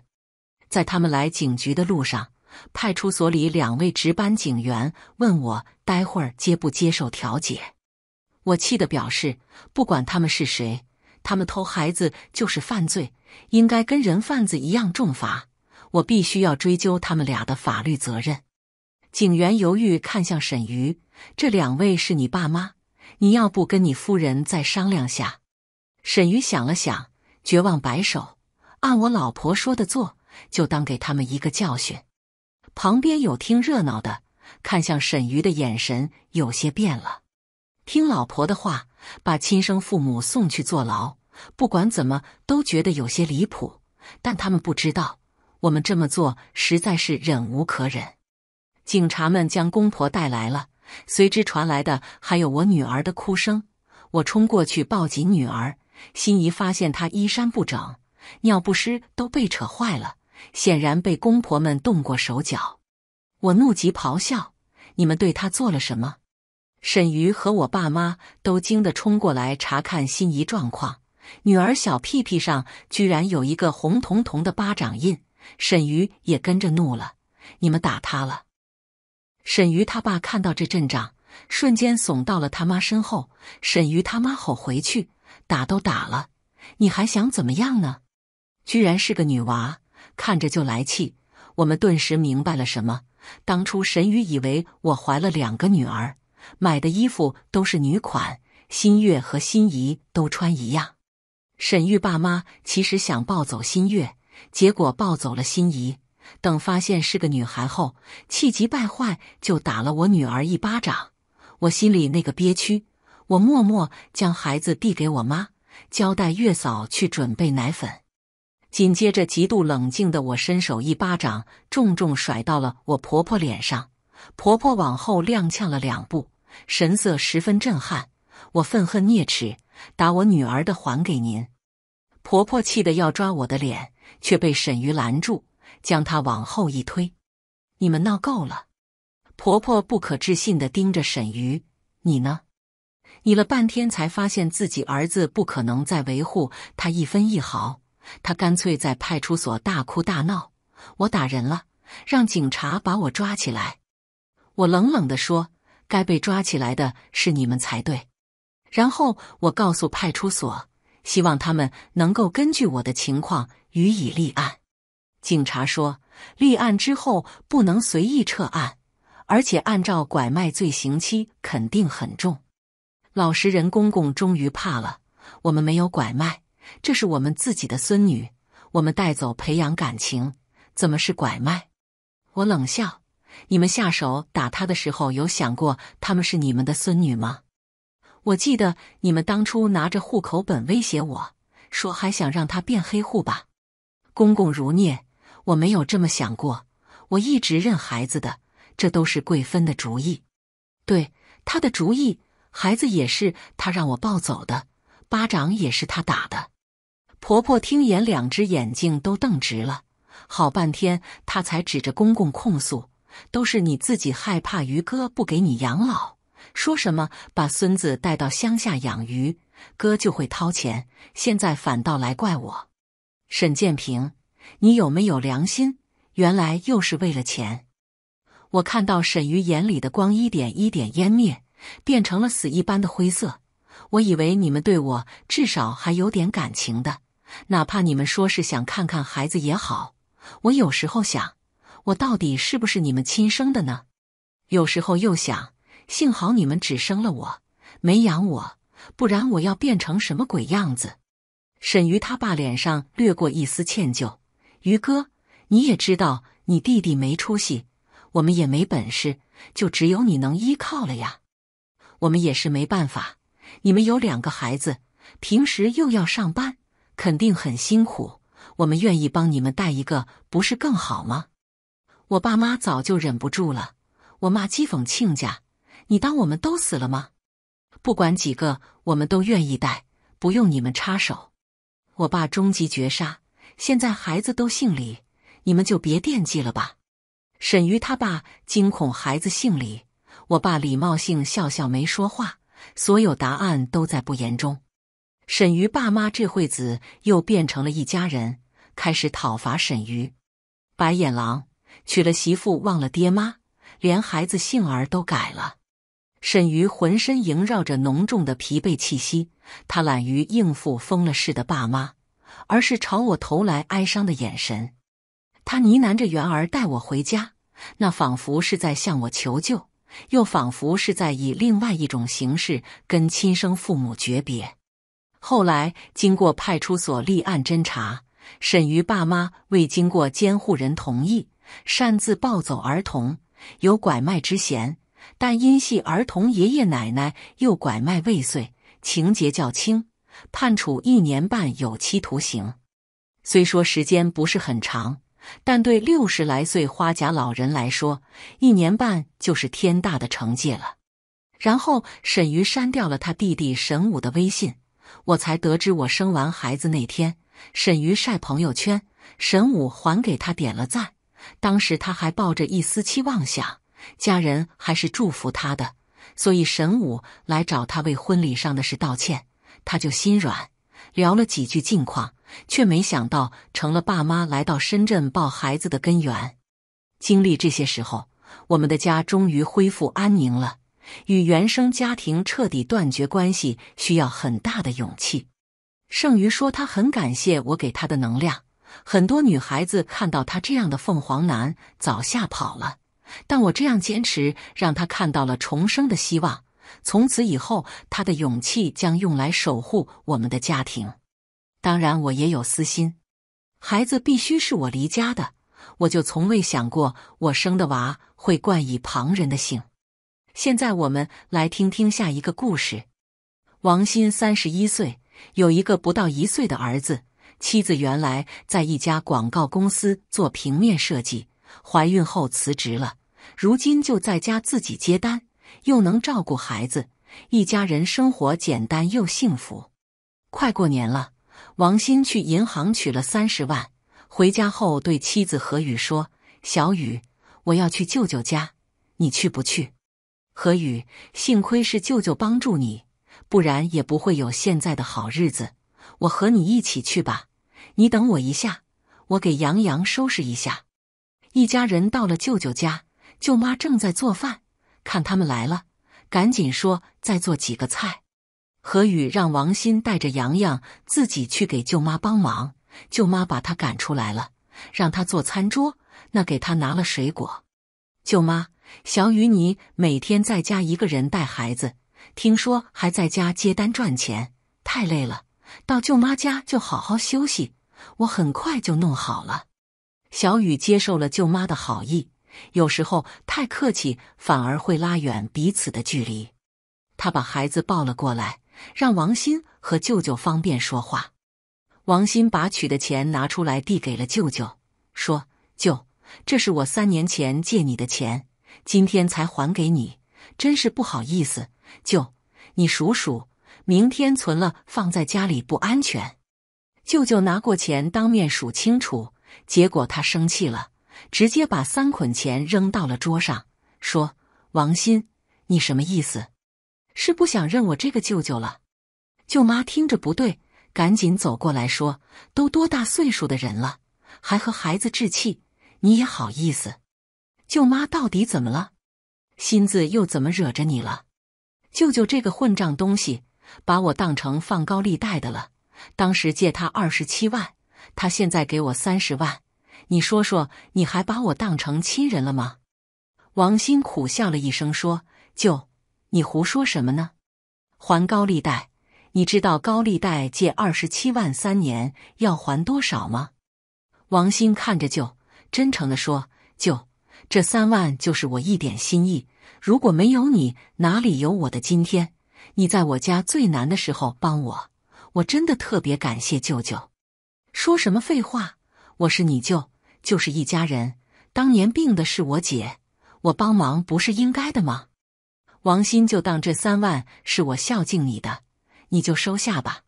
在他们来警局的路上。派出所里两位值班警员问我：“待会儿接不接受调解？”我气得表示：“不管他们是谁，他们偷孩子就是犯罪，应该跟人贩子一样重罚。我必须要追究他们俩的法律责任。”警员犹豫，看向沈瑜：“这两位是你爸妈，你要不跟你夫人再商量下？”沈瑜想了想，绝望摆手：“按我老婆说的做，就当给他们一个教训。”旁边有听热闹的，看向沈瑜的眼神有些变了。听老婆的话，把亲生父母送去坐牢，不管怎么都觉得有些离谱。但他们不知道，我们这么做实在是忍无可忍。警察们将公婆带来了，随之传来的还有我女儿的哭声。我冲过去抱紧女儿，心仪发现她衣衫不整，尿不湿都被扯坏了。显然被公婆们动过手脚，我怒极咆哮：“你们对她做了什么？”沈瑜和我爸妈都惊得冲过来查看心仪状况，女儿小屁屁上居然有一个红彤彤的巴掌印。沈瑜也跟着怒了：“你们打她了？”沈瑜他爸看到这阵仗，瞬间怂到了他妈身后。沈瑜他妈吼回去：“打都打了，你还想怎么样呢？”居然是个女娃。看着就来气，我们顿时明白了什么。当初沈宇以为我怀了两个女儿，买的衣服都是女款，新月和心仪都穿一样。沈玉爸妈其实想抱走新月，结果抱走了心仪。等发现是个女孩后，气急败坏就打了我女儿一巴掌。我心里那个憋屈，我默默将孩子递给我妈，交代月嫂去准备奶粉。紧接着，极度冷静的我伸手一巴掌，重重甩到了我婆婆脸上。婆婆往后踉跄了两步，神色十分震撼。我愤恨啮齿：“打我女儿的还给您。婆婆气得要抓我的脸，却被沈瑜拦住，将她往后一推：“你们闹够了？”婆婆不可置信的盯着沈瑜：“你呢？”你了半天才发现自己儿子不可能再维护他一分一毫。他干脆在派出所大哭大闹：“我打人了，让警察把我抓起来！”我冷冷地说：“该被抓起来的是你们才对。”然后我告诉派出所，希望他们能够根据我的情况予以立案。警察说：“立案之后不能随意撤案，而且按照拐卖罪，刑期肯定很重。”老实人公公终于怕了：“我们没有拐卖。”这是我们自己的孙女，我们带走培养感情，怎么是拐卖？我冷笑：你们下手打她的时候，有想过他们是你们的孙女吗？我记得你们当初拿着户口本威胁我说，还想让她变黑户吧？公公如念，我没有这么想过，我一直认孩子的，这都是贵芬的主意，对她的主意，孩子也是她让我抱走的，巴掌也是她打的。婆婆听言，两只眼睛都瞪直了，好半天她才指着公公控诉：“都是你自己害怕，于哥不给你养老，说什么把孙子带到乡下养鱼，哥就会掏钱，现在反倒来怪我。”沈建平，你有没有良心？原来又是为了钱！我看到沈瑜眼里的光一点一点湮灭，变成了死一般的灰色。我以为你们对我至少还有点感情的。哪怕你们说是想看看孩子也好，我有时候想，我到底是不是你们亲生的呢？有时候又想，幸好你们只生了我，没养我，不然我要变成什么鬼样子？沈瑜他爸脸上掠过一丝歉疚：“于哥，你也知道你弟弟没出息，我们也没本事，就只有你能依靠了呀。我们也是没办法，你们有两个孩子，平时又要上班。”肯定很辛苦，我们愿意帮你们带一个，不是更好吗？我爸妈早就忍不住了。我妈讥讽亲家：“你当我们都死了吗？”不管几个，我们都愿意带，不用你们插手。我爸终极绝杀。现在孩子都姓李，你们就别惦记了吧。沈瑜他爸惊恐：“孩子姓李？”我爸礼貌性笑笑，没说话。所有答案都在不言中。沈瑜爸妈这会子又变成了一家人，开始讨伐沈瑜，白眼狼，娶了媳妇忘了爹妈，连孩子姓儿都改了。沈瑜浑身萦绕着浓重的疲惫气息，他懒于应付疯了似的爸妈，而是朝我投来哀伤的眼神。他呢喃着“元儿，带我回家”，那仿佛是在向我求救，又仿佛是在以另外一种形式跟亲生父母诀别。后来经过派出所立案侦查，沈瑜爸妈未经过监护人同意擅自抱走儿童，有拐卖之嫌，但因系儿童爷爷奶奶，又拐卖未遂，情节较轻，判处一年半有期徒刑。虽说时间不是很长，但对六十来岁花甲老人来说，一年半就是天大的惩戒了。然后沈瑜删掉了他弟弟沈武的微信。我才得知，我生完孩子那天，沈瑜晒朋友圈，沈武还给他点了赞。当时他还抱着一丝期望，想家人还是祝福他的，所以沈武来找他为婚礼上的事道歉，他就心软，聊了几句近况，却没想到成了爸妈来到深圳抱孩子的根源。经历这些时候，我们的家终于恢复安宁了。与原生家庭彻底断绝关系需要很大的勇气。剩余说：“他很感谢我给他的能量。很多女孩子看到他这样的凤凰男，早吓跑了。但我这样坚持，让他看到了重生的希望。从此以后，他的勇气将用来守护我们的家庭。当然，我也有私心，孩子必须是我离家的，我就从未想过我生的娃会冠以旁人的姓。”现在我们来听听下一个故事。王鑫三十一岁，有一个不到一岁的儿子。妻子原来在一家广告公司做平面设计，怀孕后辞职了，如今就在家自己接单，又能照顾孩子，一家人生活简单又幸福。快过年了，王鑫去银行取了三十万，回家后对妻子何雨说：“小雨，我要去舅舅家，你去不去？”何宇，幸亏是舅舅帮助你，不然也不会有现在的好日子。我和你一起去吧，你等我一下，我给杨洋收拾一下。一家人到了舅舅家，舅妈正在做饭，看他们来了，赶紧说再做几个菜。何宇让王鑫带着阳洋自己去给舅妈帮忙，舅妈把他赶出来了，让他坐餐桌，那给他拿了水果。舅妈。小雨，你每天在家一个人带孩子，听说还在家接单赚钱，太累了。到舅妈家就好好休息，我很快就弄好了。小雨接受了舅妈的好意，有时候太客气反而会拉远彼此的距离。他把孩子抱了过来，让王鑫和舅舅方便说话。王鑫把取的钱拿出来，递给了舅舅，说：“舅，这是我三年前借你的钱。”今天才还给你，真是不好意思，舅，你数数，明天存了放在家里不安全。舅舅拿过钱当面数清楚，结果他生气了，直接把三捆钱扔到了桌上，说：“王鑫，你什么意思？是不想认我这个舅舅了？”舅妈听着不对，赶紧走过来说：“都多大岁数的人了，还和孩子置气，你也好意思。”舅妈到底怎么了？心子又怎么惹着你了？舅舅这个混账东西，把我当成放高利贷的了。当时借他二十七万，他现在给我三十万，你说说，你还把我当成亲人了吗？王鑫苦笑了一声，说：“舅，你胡说什么呢？还高利贷？你知道高利贷借二十七万三年要还多少吗？”王鑫看着舅，真诚地说：“舅。”这三万就是我一点心意，如果没有你，哪里有我的今天？你在我家最难的时候帮我，我真的特别感谢舅舅。说什么废话？我是你舅，就是一家人。当年病的是我姐，我帮忙不是应该的吗？王鑫，就当这三万是我孝敬你的，你就收下吧。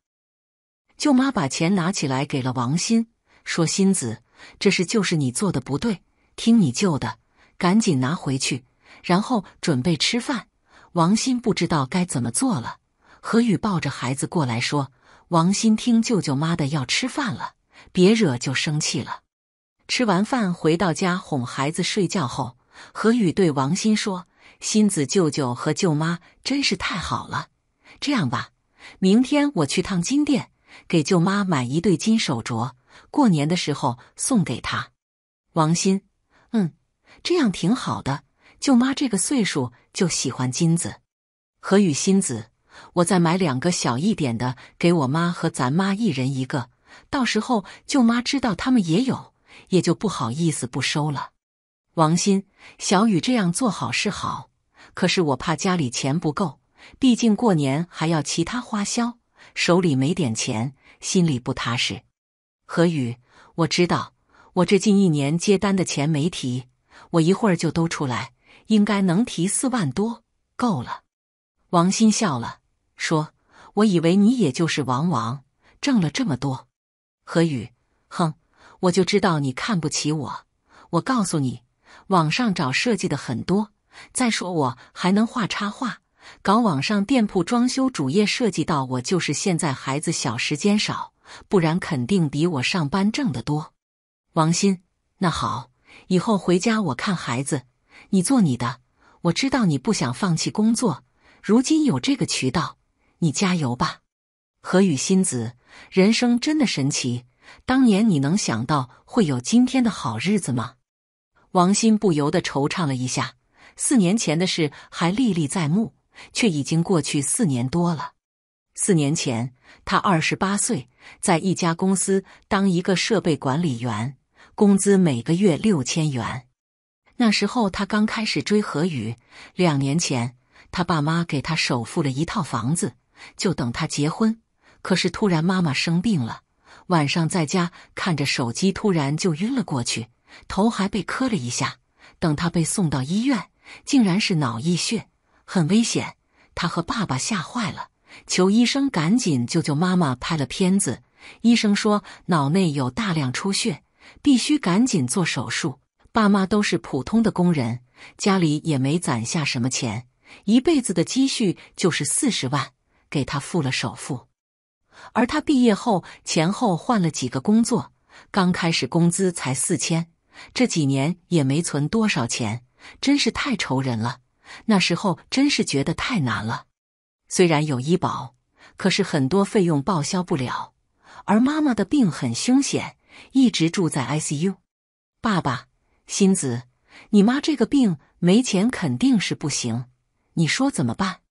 舅妈把钱拿起来给了王鑫，说：“鑫子，这事就是你做的不对，听你舅的。”赶紧拿回去，然后准备吃饭。王鑫不知道该怎么做了。何宇抱着孩子过来说：“王鑫，听舅舅妈的，要吃饭了，别惹就生气了。”吃完饭回到家，哄孩子睡觉后，何宇对王鑫说：“鑫子，舅舅和舅妈真是太好了。这样吧，明天我去趟金店，给舅妈买一对金手镯，过年的时候送给她。”王鑫，嗯。这样挺好的，舅妈这个岁数就喜欢金子。何雨，新子，我再买两个小一点的，给我妈和咱妈一人一个，到时候舅妈知道他们也有，也就不好意思不收了。王鑫，小雨这样做好是好，可是我怕家里钱不够，毕竟过年还要其他花销，手里没点钱，心里不踏实。何雨，我知道，我这近一年接单的钱没提。我一会儿就都出来，应该能提四万多，够了。王鑫笑了，说：“我以为你也就是王王挣了这么多。”何宇，哼，我就知道你看不起我。我告诉你，网上找设计的很多，再说我还能画插画，搞网上店铺装修主页设计。到我就是现在孩子小，时间少，不然肯定比我上班挣得多。王鑫，那好。以后回家我看孩子，你做你的。我知道你不想放弃工作，如今有这个渠道，你加油吧。何雨欣子，人生真的神奇。当年你能想到会有今天的好日子吗？王鑫不由得惆怅了一下，四年前的事还历历在目，却已经过去四年多了。四年前，他二十八岁，在一家公司当一个设备管理员。工资每个月六千元。那时候他刚开始追何雨。两年前，他爸妈给他首付了一套房子，就等他结婚。可是突然妈妈生病了，晚上在家看着手机，突然就晕了过去，头还被磕了一下。等他被送到医院，竟然是脑溢血，很危险。他和爸爸吓坏了，求医生赶紧救救妈妈。拍了片子，医生说脑内有大量出血。必须赶紧做手术。爸妈都是普通的工人，家里也没攒下什么钱，一辈子的积蓄就是四十万，给他付了首付。而他毕业后前后换了几个工作，刚开始工资才四千，这几年也没存多少钱，真是太愁人了。那时候真是觉得太难了。虽然有医保，可是很多费用报销不了，而妈妈的病很凶险。一直住在 ICU，爸爸，欣子，你妈这个病没钱肯定是不行，你说怎么办？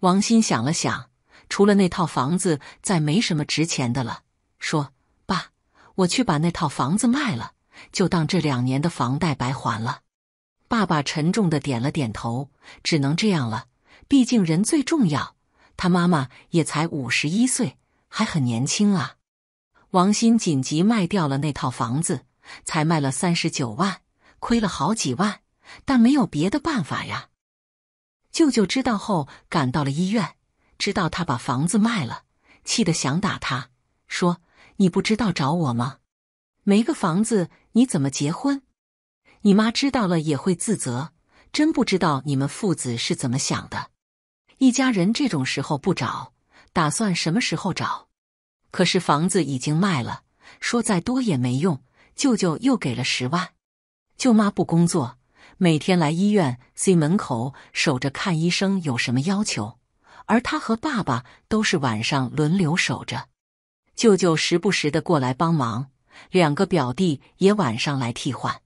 王鑫想了想，除了那套房子，再没什么值钱的了，说：“爸，我去把那套房子卖了，就当这两年的房贷白还了。”爸爸沉重的点了点头，只能这样了，毕竟人最重要，他妈妈也才五十一岁，还很年轻啊。王鑫紧急卖掉了那套房子，才卖了三十九万，亏了好几万，但没有别的办法呀。舅舅知道后赶到了医院，知道他把房子卖了，气得想打他，说：“你不知道找我吗？没个房子你怎么结婚？你妈知道了也会自责。真不知道你们父子是怎么想的，一家人这种时候不找，打算什么时候找？”可是房子已经卖了，说再多也没用。舅舅又给了十万。舅妈不工作，每天来医院 C 门口守着看医生有什么要求，而他和爸爸都是晚上轮流守着。舅舅时不时的过来帮忙，两个表弟也晚上来替换。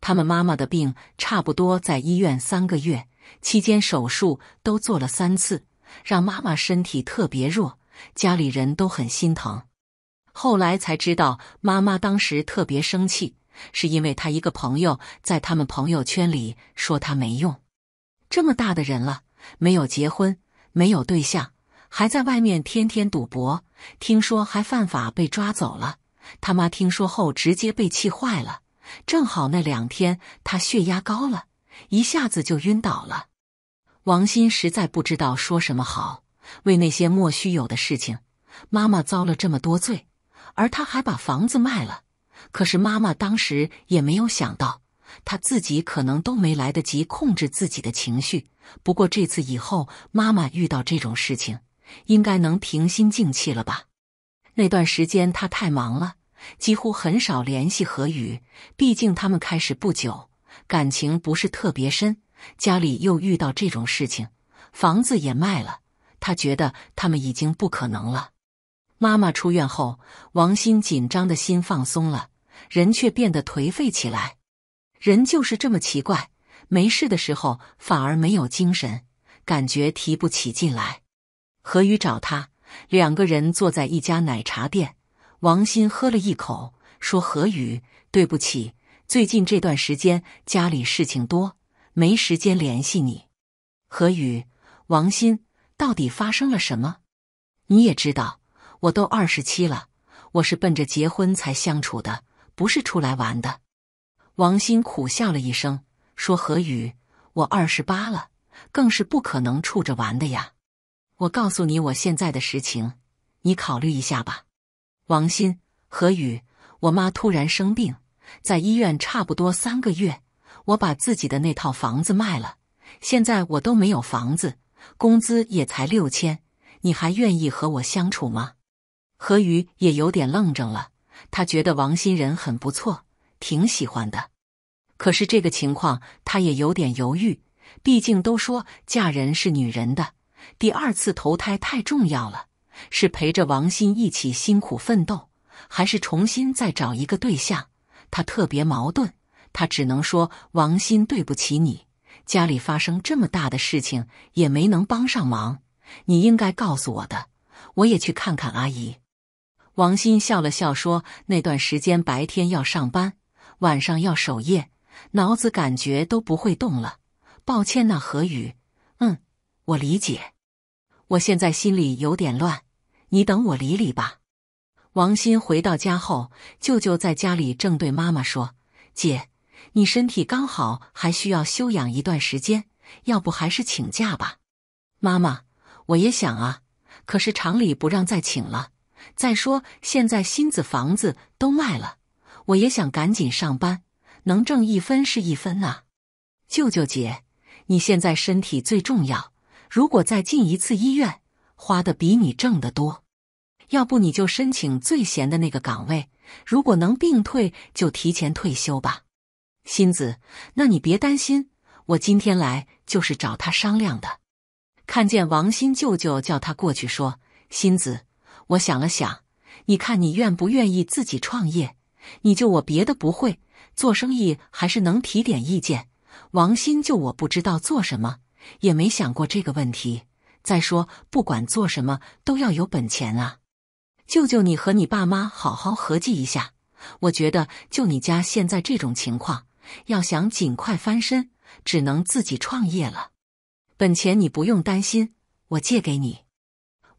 他们妈妈的病差不多在医院三个月期间，手术都做了三次，让妈妈身体特别弱。家里人都很心疼，后来才知道，妈妈当时特别生气，是因为她一个朋友在他们朋友圈里说她没用，这么大的人了，没有结婚，没有对象，还在外面天天赌博，听说还犯法被抓走了。他妈听说后直接被气坏了，正好那两天他血压高了，一下子就晕倒了。王鑫实在不知道说什么好。为那些莫须有的事情，妈妈遭了这么多罪，而他还把房子卖了。可是妈妈当时也没有想到，他自己可能都没来得及控制自己的情绪。不过这次以后，妈妈遇到这种事情，应该能平心静气了吧？那段时间他太忙了，几乎很少联系何宇。毕竟他们开始不久，感情不是特别深。家里又遇到这种事情，房子也卖了。他觉得他们已经不可能了。妈妈出院后，王鑫紧张的心放松了，人却变得颓废起来。人就是这么奇怪，没事的时候反而没有精神，感觉提不起劲来。何宇找他，两个人坐在一家奶茶店。王鑫喝了一口，说：“何宇，对不起，最近这段时间家里事情多，没时间联系你。”何宇，王鑫。到底发生了什么？你也知道，我都二十七了，我是奔着结婚才相处的，不是出来玩的。王鑫苦笑了一声，说：“何宇，我二十八了，更是不可能处着玩的呀。我告诉你我现在的实情，你考虑一下吧。”王鑫，何宇，我妈突然生病，在医院差不多三个月，我把自己的那套房子卖了，现在我都没有房子。工资也才六千，你还愿意和我相处吗？何宇也有点愣怔了。他觉得王鑫人很不错，挺喜欢的。可是这个情况，他也有点犹豫。毕竟都说嫁人是女人的第二次投胎，太重要了。是陪着王鑫一起辛苦奋斗，还是重新再找一个对象？他特别矛盾。他只能说王鑫对不起你。家里发生这么大的事情也没能帮上忙，你应该告诉我的。我也去看看阿姨。王鑫笑了笑说：“那段时间白天要上班，晚上要守夜，脑子感觉都不会动了。抱歉，那何雨。”“嗯，我理解。”“我现在心里有点乱，你等我理理吧。”王鑫回到家后，舅舅在家里正对妈妈说：“姐。”你身体刚好，还需要休养一段时间，要不还是请假吧。妈妈，我也想啊，可是厂里不让再请了。再说现在新子房子都卖了，我也想赶紧上班，能挣一分是一分啊。舅舅姐，你现在身体最重要，如果再进一次医院，花的比你挣的多。要不你就申请最闲的那个岗位，如果能病退，就提前退休吧。心子，那你别担心，我今天来就是找他商量的。看见王鑫舅舅叫他过去，说：“欣子，我想了想，你看你愿不愿意自己创业？你就我别的不会，做生意还是能提点意见。王鑫就我不知道做什么，也没想过这个问题。再说不管做什么都要有本钱啊，舅舅你和你爸妈好好合计一下。我觉得就你家现在这种情况。”要想尽快翻身，只能自己创业了。本钱你不用担心，我借给你。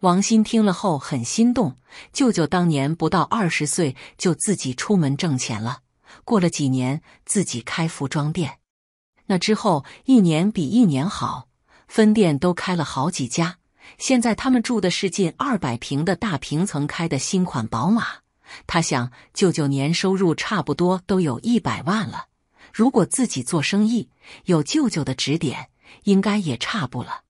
王鑫听了后很心动。舅舅当年不到二十岁就自己出门挣钱了，过了几年自己开服装店，那之后一年比一年好，分店都开了好几家。现在他们住的是近二百平的大平层，开的新款宝马。他想，舅舅年收入差不多都有一百万了。如果自己做生意，有舅舅的指点，应该也差不了。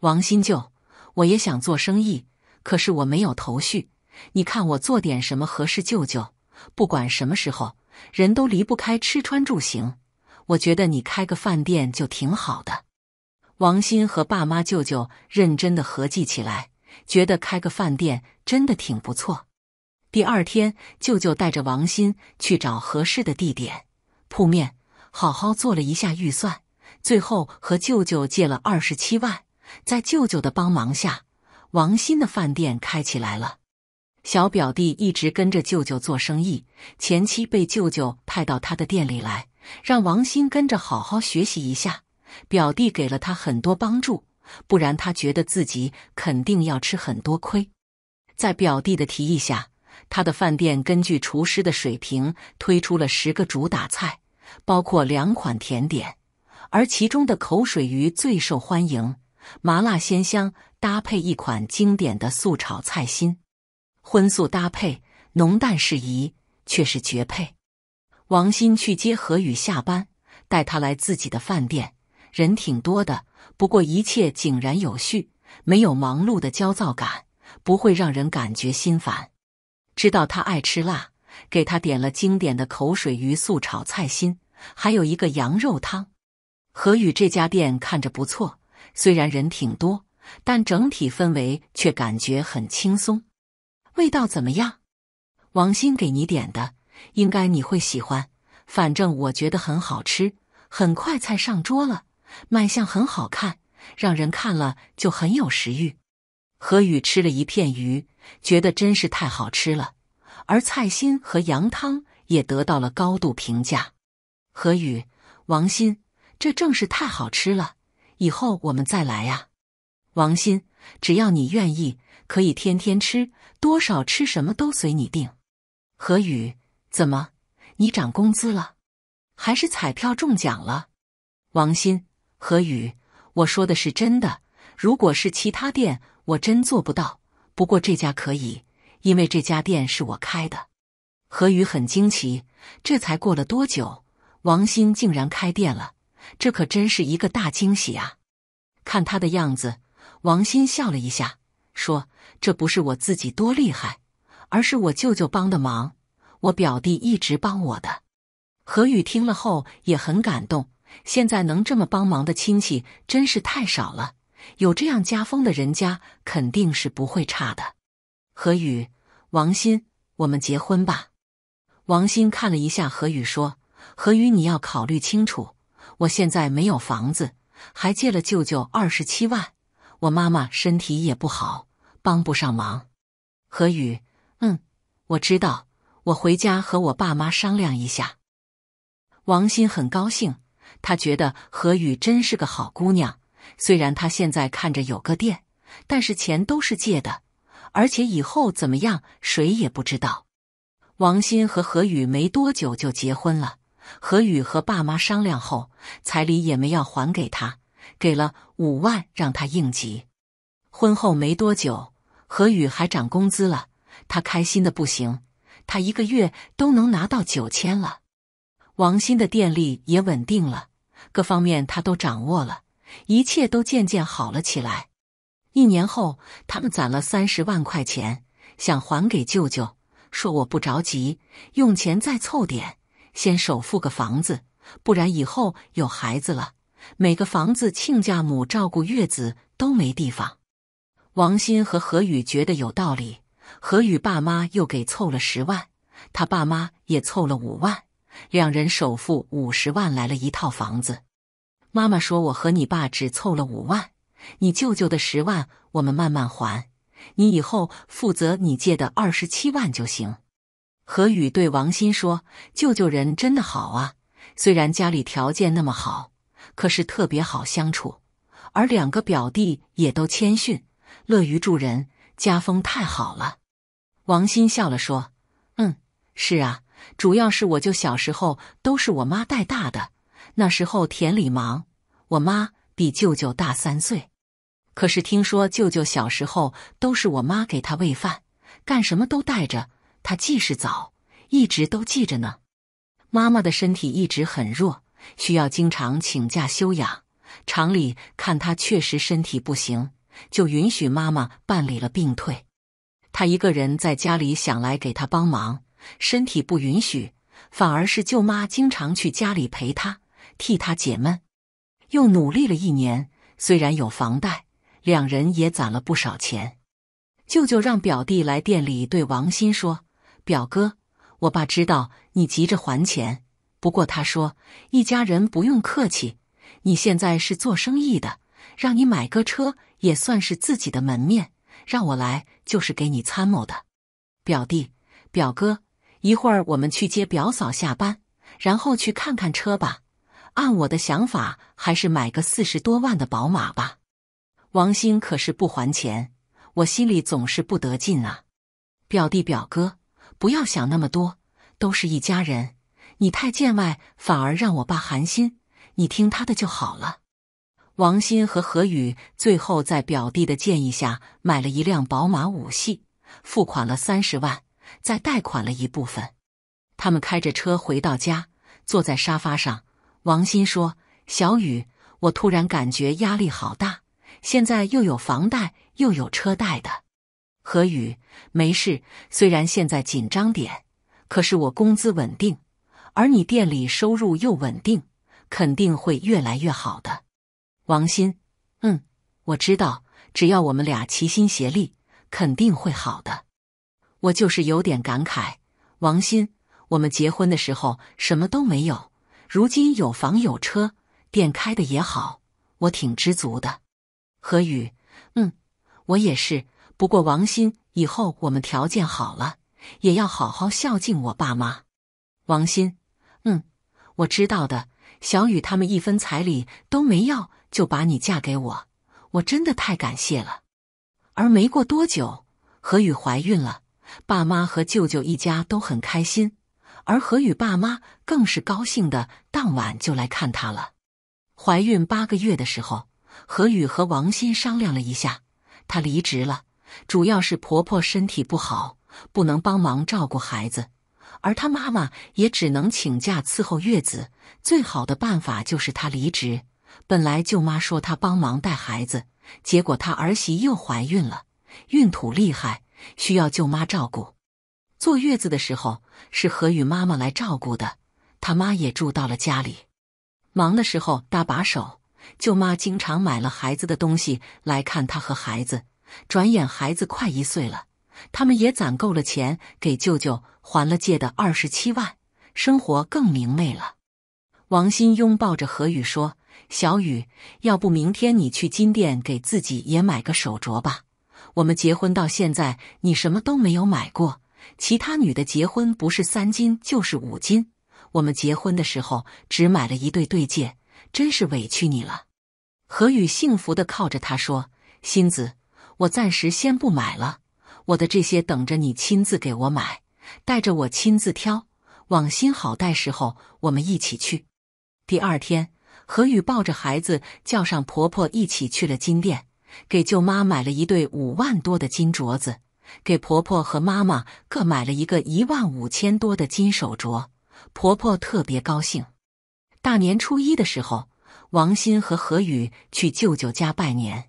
王新舅，我也想做生意，可是我没有头绪。你看我做点什么合适？舅舅，不管什么时候，人都离不开吃穿住行。我觉得你开个饭店就挺好的。王新和爸妈、舅舅认真的合计起来，觉得开个饭店真的挺不错。第二天，舅舅带着王新去找合适的地点、铺面。好好做了一下预算，最后和舅舅借了二十七万。在舅舅的帮忙下，王鑫的饭店开起来了。小表弟一直跟着舅舅做生意，前期被舅舅派到他的店里来，让王鑫跟着好好学习一下。表弟给了他很多帮助，不然他觉得自己肯定要吃很多亏。在表弟的提议下，他的饭店根据厨师的水平推出了十个主打菜。包括两款甜点，而其中的口水鱼最受欢迎，麻辣鲜香，搭配一款经典的素炒菜心，荤素搭配，浓淡适宜，却是绝配。王鑫去接何宇下班，带他来自己的饭店，人挺多的，不过一切井然有序，没有忙碌的焦躁感，不会让人感觉心烦。知道他爱吃辣。给他点了经典的口水鱼素炒菜心，还有一个羊肉汤。何宇这家店看着不错，虽然人挺多，但整体氛围却感觉很轻松。味道怎么样？王鑫给你点的，应该你会喜欢。反正我觉得很好吃。很快菜上桌了，卖相很好看，让人看了就很有食欲。何宇吃了一片鱼，觉得真是太好吃了。而菜心和羊汤也得到了高度评价。何宇、王鑫，这正是太好吃了！以后我们再来啊。王鑫，只要你愿意，可以天天吃，多少吃什么都随你定。何宇，怎么？你涨工资了？还是彩票中奖了？王鑫、何宇，我说的是真的。如果是其他店，我真做不到，不过这家可以。因为这家店是我开的，何宇很惊奇。这才过了多久，王鑫竟然开店了，这可真是一个大惊喜啊！看他的样子，王鑫笑了一下，说：“这不是我自己多厉害，而是我舅舅帮的忙，我表弟一直帮我的。”何宇听了后也很感动。现在能这么帮忙的亲戚真是太少了，有这样家风的人家肯定是不会差的。何宇，王鑫，我们结婚吧。王鑫看了一下何宇，说：“何宇，你要考虑清楚。我现在没有房子，还借了舅舅二十七万，我妈妈身体也不好，帮不上忙。”何宇：“嗯，我知道，我回家和我爸妈商量一下。”王鑫很高兴，他觉得何宇真是个好姑娘。虽然他现在看着有个店，但是钱都是借的。而且以后怎么样，谁也不知道。王鑫和何宇没多久就结婚了。何宇和爸妈商量后，彩礼也没要还给他，给了五万让他应急。婚后没多久，何宇还涨工资了，他开心的不行，他一个月都能拿到九千了。王鑫的电力也稳定了，各方面他都掌握了，一切都渐渐好了起来。一年后，他们攒了三十万块钱，想还给舅舅。说我不着急，用钱再凑点，先首付个房子，不然以后有孩子了，每个房子亲家母照顾月子都没地方。王鑫和何宇觉得有道理，何宇爸妈又给凑了十万，他爸妈也凑了五万，两人首付五十万来了一套房子。妈妈说：“我和你爸只凑了五万。”你舅舅的十万，我们慢慢还。你以后负责你借的二十七万就行。何宇对王鑫说：“舅舅人真的好啊，虽然家里条件那么好，可是特别好相处。而两个表弟也都谦逊、乐于助人，家风太好了。”王鑫笑了说：“嗯，是啊，主要是我就小时候都是我妈带大的。那时候田里忙，我妈比舅舅大三岁。”可是听说舅舅小时候都是我妈给他喂饭，干什么都带着他记事早，一直都记着呢。妈妈的身体一直很弱，需要经常请假休养。厂里看他确实身体不行，就允许妈妈办理了病退。他一个人在家里想来给他帮忙，身体不允许，反而是舅妈经常去家里陪他，替他解闷。又努力了一年，虽然有房贷。两人也攒了不少钱，舅舅让表弟来店里对王鑫说：“表哥，我爸知道你急着还钱，不过他说一家人不用客气。你现在是做生意的，让你买个车也算是自己的门面。让我来就是给你参谋的。表弟，表哥，一会儿我们去接表嫂下班，然后去看看车吧。按我的想法，还是买个四十多万的宝马吧。”王鑫可是不还钱，我心里总是不得劲啊！表弟表哥，不要想那么多，都是一家人，你太见外，反而让我爸寒心。你听他的就好了。王鑫和何宇最后在表弟的建议下买了一辆宝马五系，付款了三十万，再贷款了一部分。他们开着车回到家，坐在沙发上，王鑫说：“小雨，我突然感觉压力好大。”现在又有房贷又有车贷的，何宇没事。虽然现在紧张点，可是我工资稳定，而你店里收入又稳定，肯定会越来越好的。王鑫，嗯，我知道，只要我们俩齐心协力，肯定会好的。我就是有点感慨，王鑫，我们结婚的时候什么都没有，如今有房有车，店开的也好，我挺知足的。何宇，嗯，我也是。不过王鑫，以后我们条件好了，也要好好孝敬我爸妈。王鑫，嗯，我知道的。小雨他们一分彩礼都没要，就把你嫁给我，我真的太感谢了。而没过多久，何宇怀孕了，爸妈和舅舅一家都很开心，而何宇爸妈更是高兴的，当晚就来看她了。怀孕八个月的时候。何宇和王鑫商量了一下，她离职了，主要是婆婆身体不好，不能帮忙照顾孩子，而他妈妈也只能请假伺候月子。最好的办法就是她离职。本来舅妈说她帮忙带孩子，结果她儿媳又怀孕了，孕吐厉害，需要舅妈照顾。坐月子的时候是何宇妈妈来照顾的，他妈也住到了家里，忙的时候搭把手。舅妈经常买了孩子的东西来看他和孩子。转眼孩子快一岁了，他们也攒够了钱，给舅舅还了借的二十七万，生活更明媚了。王鑫拥抱着何雨说：“小雨，要不明天你去金店给自己也买个手镯吧？我们结婚到现在，你什么都没有买过。其他女的结婚不是三金就是五金，我们结婚的时候只买了一对对戒。”真是委屈你了，何宇幸福的靠着他说：“心子，我暂时先不买了，我的这些等着你亲自给我买，带着我亲自挑，往新好带时候我们一起去。”第二天，何宇抱着孩子，叫上婆婆一起去了金店，给舅妈买了一对五万多的金镯子，给婆婆和妈妈各买了一个一万五千多的金手镯，婆婆特别高兴。大年初一的时候，王鑫和何宇去舅舅家拜年，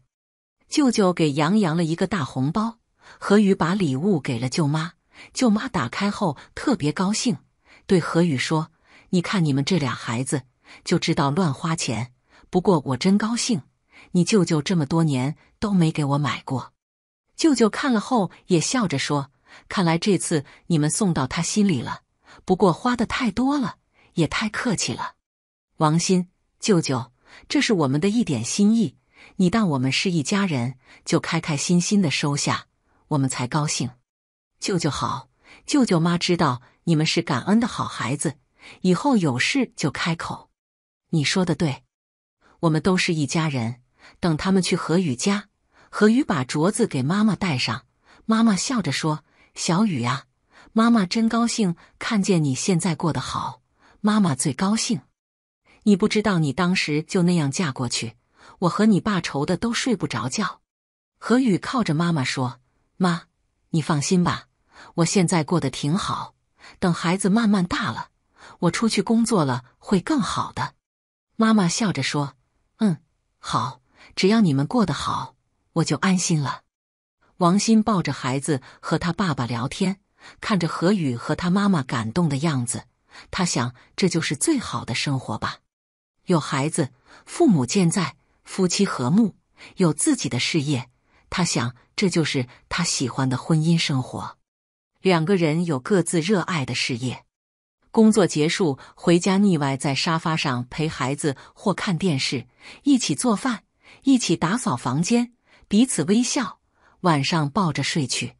舅舅给洋洋了一个大红包，何宇把礼物给了舅妈，舅妈打开后特别高兴，对何宇说：“你看你们这俩孩子就知道乱花钱，不过我真高兴，你舅舅这么多年都没给我买过。”舅舅看了后也笑着说：“看来这次你们送到他心里了，不过花的太多了，也太客气了。”王鑫，舅舅，这是我们的一点心意，你当我们是一家人，就开开心心的收下，我们才高兴。舅舅好，舅舅妈知道你们是感恩的好孩子，以后有事就开口。你说的对，我们都是一家人。等他们去何宇家，何宇把镯子给妈妈戴上，妈妈笑着说：“小雨呀，妈妈真高兴看见你现在过得好，妈妈最高兴。”你不知道，你当时就那样嫁过去，我和你爸愁的都睡不着觉。何宇靠着妈妈说：“妈，你放心吧，我现在过得挺好。等孩子慢慢大了，我出去工作了，会更好的。”妈妈笑着说：“嗯，好，只要你们过得好，我就安心了。”王鑫抱着孩子和他爸爸聊天，看着何宇和他妈妈感动的样子，他想，这就是最好的生活吧。有孩子，父母健在，夫妻和睦，有自己的事业。他想，这就是他喜欢的婚姻生活。两个人有各自热爱的事业，工作结束回家腻歪在沙发上陪孩子或看电视，一起做饭，一起打扫房间，彼此微笑，晚上抱着睡去。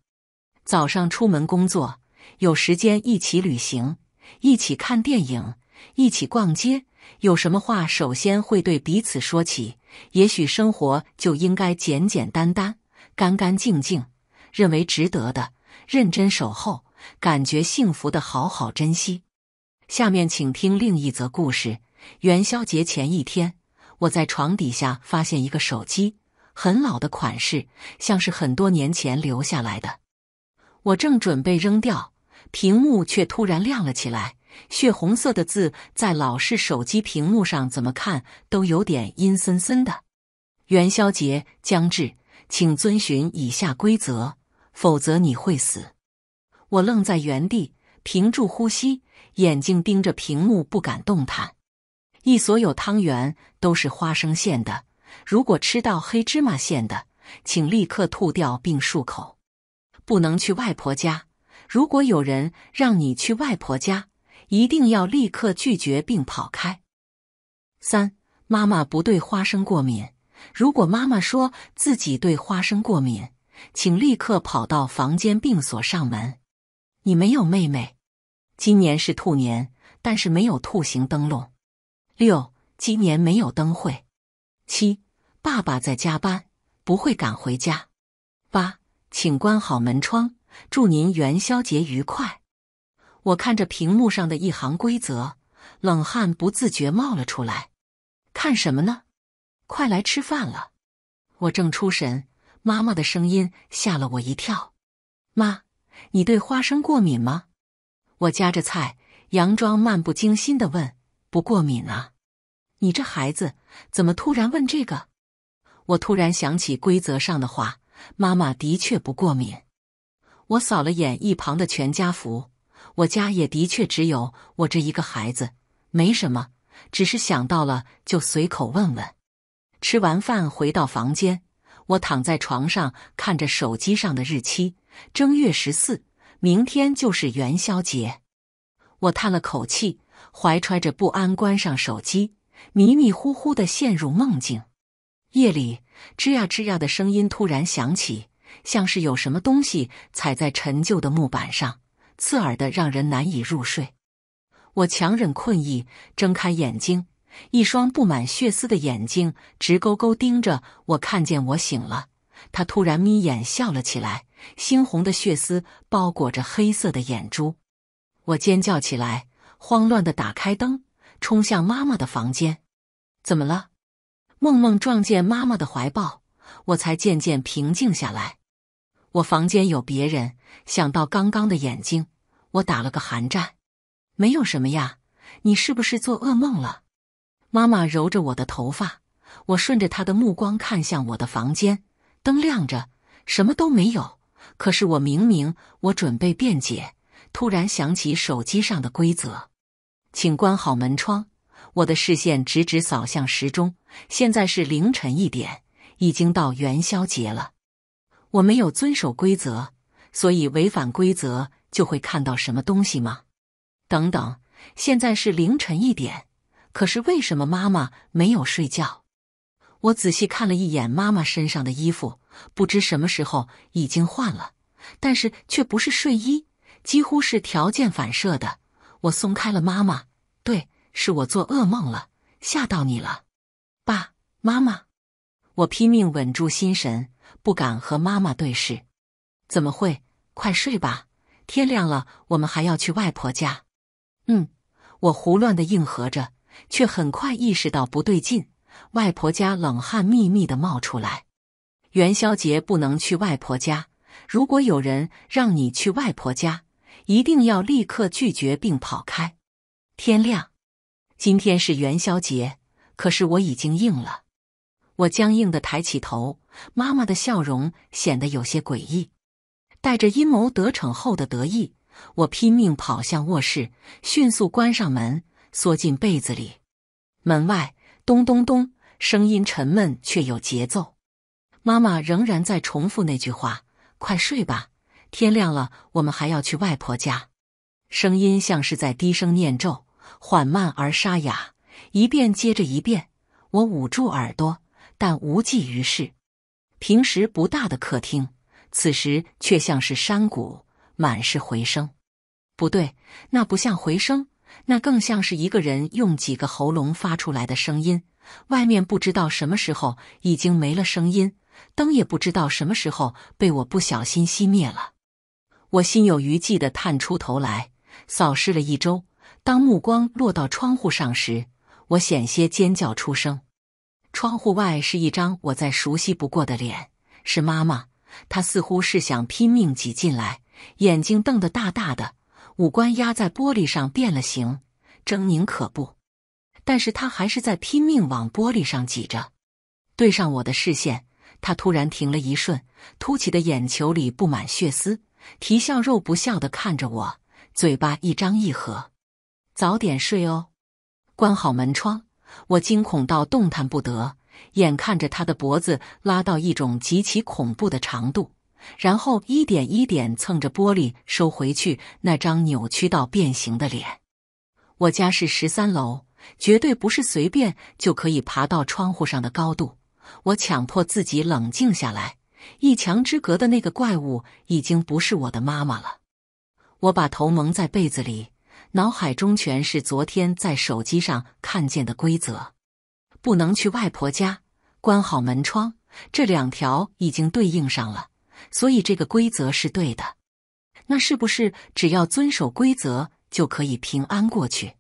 早上出门工作，有时间一起旅行，一起看电影，一起逛街。有什么话，首先会对彼此说起。也许生活就应该简简单单、干干净净。认为值得的，认真守候；感觉幸福的，好好珍惜。下面请听另一则故事。元宵节前一天，我在床底下发现一个手机，很老的款式，像是很多年前留下来的。我正准备扔掉，屏幕却突然亮了起来。血红色的字在老式手机屏幕上，怎么看都有点阴森森的。元宵节将至，请遵循以下规则，否则你会死。我愣在原地，屏住呼吸，眼睛盯着屏幕，不敢动弹。一，所有汤圆都是花生馅的，如果吃到黑芝麻馅的，请立刻吐掉并漱口。不能去外婆家，如果有人让你去外婆家。一定要立刻拒绝并跑开。三，妈妈不对花生过敏。如果妈妈说自己对花生过敏，请立刻跑到房间并锁上门。你没有妹妹。今年是兔年，但是没有兔形灯笼。六，今年没有灯会。七，爸爸在加班，不会赶回家。八，请关好门窗。祝您元宵节愉快。我看着屏幕上的一行规则，冷汗不自觉冒了出来。看什么呢？快来吃饭了！我正出神，妈妈的声音吓了我一跳：“妈，你对花生过敏吗？”我夹着菜，佯装漫不经心的问：“不过敏啊，你这孩子怎么突然问这个？”我突然想起规则上的话，妈妈的确不过敏。我扫了眼一旁的全家福。我家也的确只有我这一个孩子，没什么，只是想到了就随口问问。吃完饭回到房间，我躺在床上看着手机上的日期，正月十四，明天就是元宵节。我叹了口气，怀揣着不安关上手机，迷迷糊糊的陷入梦境。夜里，吱呀吱呀的声音突然响起，像是有什么东西踩在陈旧的木板上。刺耳的，让人难以入睡。我强忍困意，睁开眼睛，一双布满血丝的眼睛直勾勾盯着我，看见我醒了。他突然眯眼笑了起来，猩红的血丝包裹着黑色的眼珠。我尖叫起来，慌乱的打开灯，冲向妈妈的房间。怎么了？梦梦撞见妈妈的怀抱，我才渐渐平静下来。我房间有别人，想到刚刚的眼睛。我打了个寒战，没有什么呀，你是不是做噩梦了？妈妈揉着我的头发，我顺着她的目光看向我的房间，灯亮着，什么都没有。可是我明明……我准备辩解，突然想起手机上的规则，请关好门窗。我的视线直直扫向时钟，现在是凌晨一点，已经到元宵节了。我没有遵守规则，所以违反规则。就会看到什么东西吗？等等，现在是凌晨一点，可是为什么妈妈没有睡觉？我仔细看了一眼妈妈身上的衣服，不知什么时候已经换了，但是却不是睡衣，几乎是条件反射的。我松开了妈妈，对，是我做噩梦了，吓到你了，爸、妈妈。我拼命稳住心神，不敢和妈妈对视。怎么会？快睡吧。天亮了，我们还要去外婆家。嗯，我胡乱的应和着，却很快意识到不对劲。外婆家冷汗密密的冒出来。元宵节不能去外婆家。如果有人让你去外婆家，一定要立刻拒绝并跑开。天亮，今天是元宵节，可是我已经硬了。我僵硬的抬起头，妈妈的笑容显得有些诡异。带着阴谋得逞后的得意，我拼命跑向卧室，迅速关上门，缩进被子里。门外咚咚咚，声音沉闷却有节奏。妈妈仍然在重复那句话：“快睡吧，天亮了，我们还要去外婆家。”声音像是在低声念咒，缓慢而沙哑，一遍接着一遍。我捂住耳朵，但无济于事。平时不大的客厅。此时却像是山谷，满是回声。不对，那不像回声，那更像是一个人用几个喉咙发出来的声音。外面不知道什么时候已经没了声音，灯也不知道什么时候被我不小心熄灭了。我心有余悸地探出头来，扫视了一周。当目光落到窗户上时，我险些尖叫出声。窗户外是一张我再熟悉不过的脸，是妈妈。他似乎是想拼命挤进来，眼睛瞪得大大的，五官压在玻璃上变了形，狰狞可怖。但是他还是在拼命往玻璃上挤着，对上我的视线，他突然停了一瞬，凸起的眼球里布满血丝，皮笑肉不笑的看着我，嘴巴一张一合：“早点睡哦，关好门窗。”我惊恐到动弹不得。眼看着他的脖子拉到一种极其恐怖的长度，然后一点一点蹭着玻璃收回去，那张扭曲到变形的脸。我家是十三楼，绝对不是随便就可以爬到窗户上的高度。我强迫自己冷静下来，一墙之隔的那个怪物已经不是我的妈妈了。我把头蒙在被子里，脑海中全是昨天在手机上看见的规则。不能去外婆家，关好门窗，这两条已经对应上了，所以这个规则是对的。那是不是只要遵守规则就可以平安过去？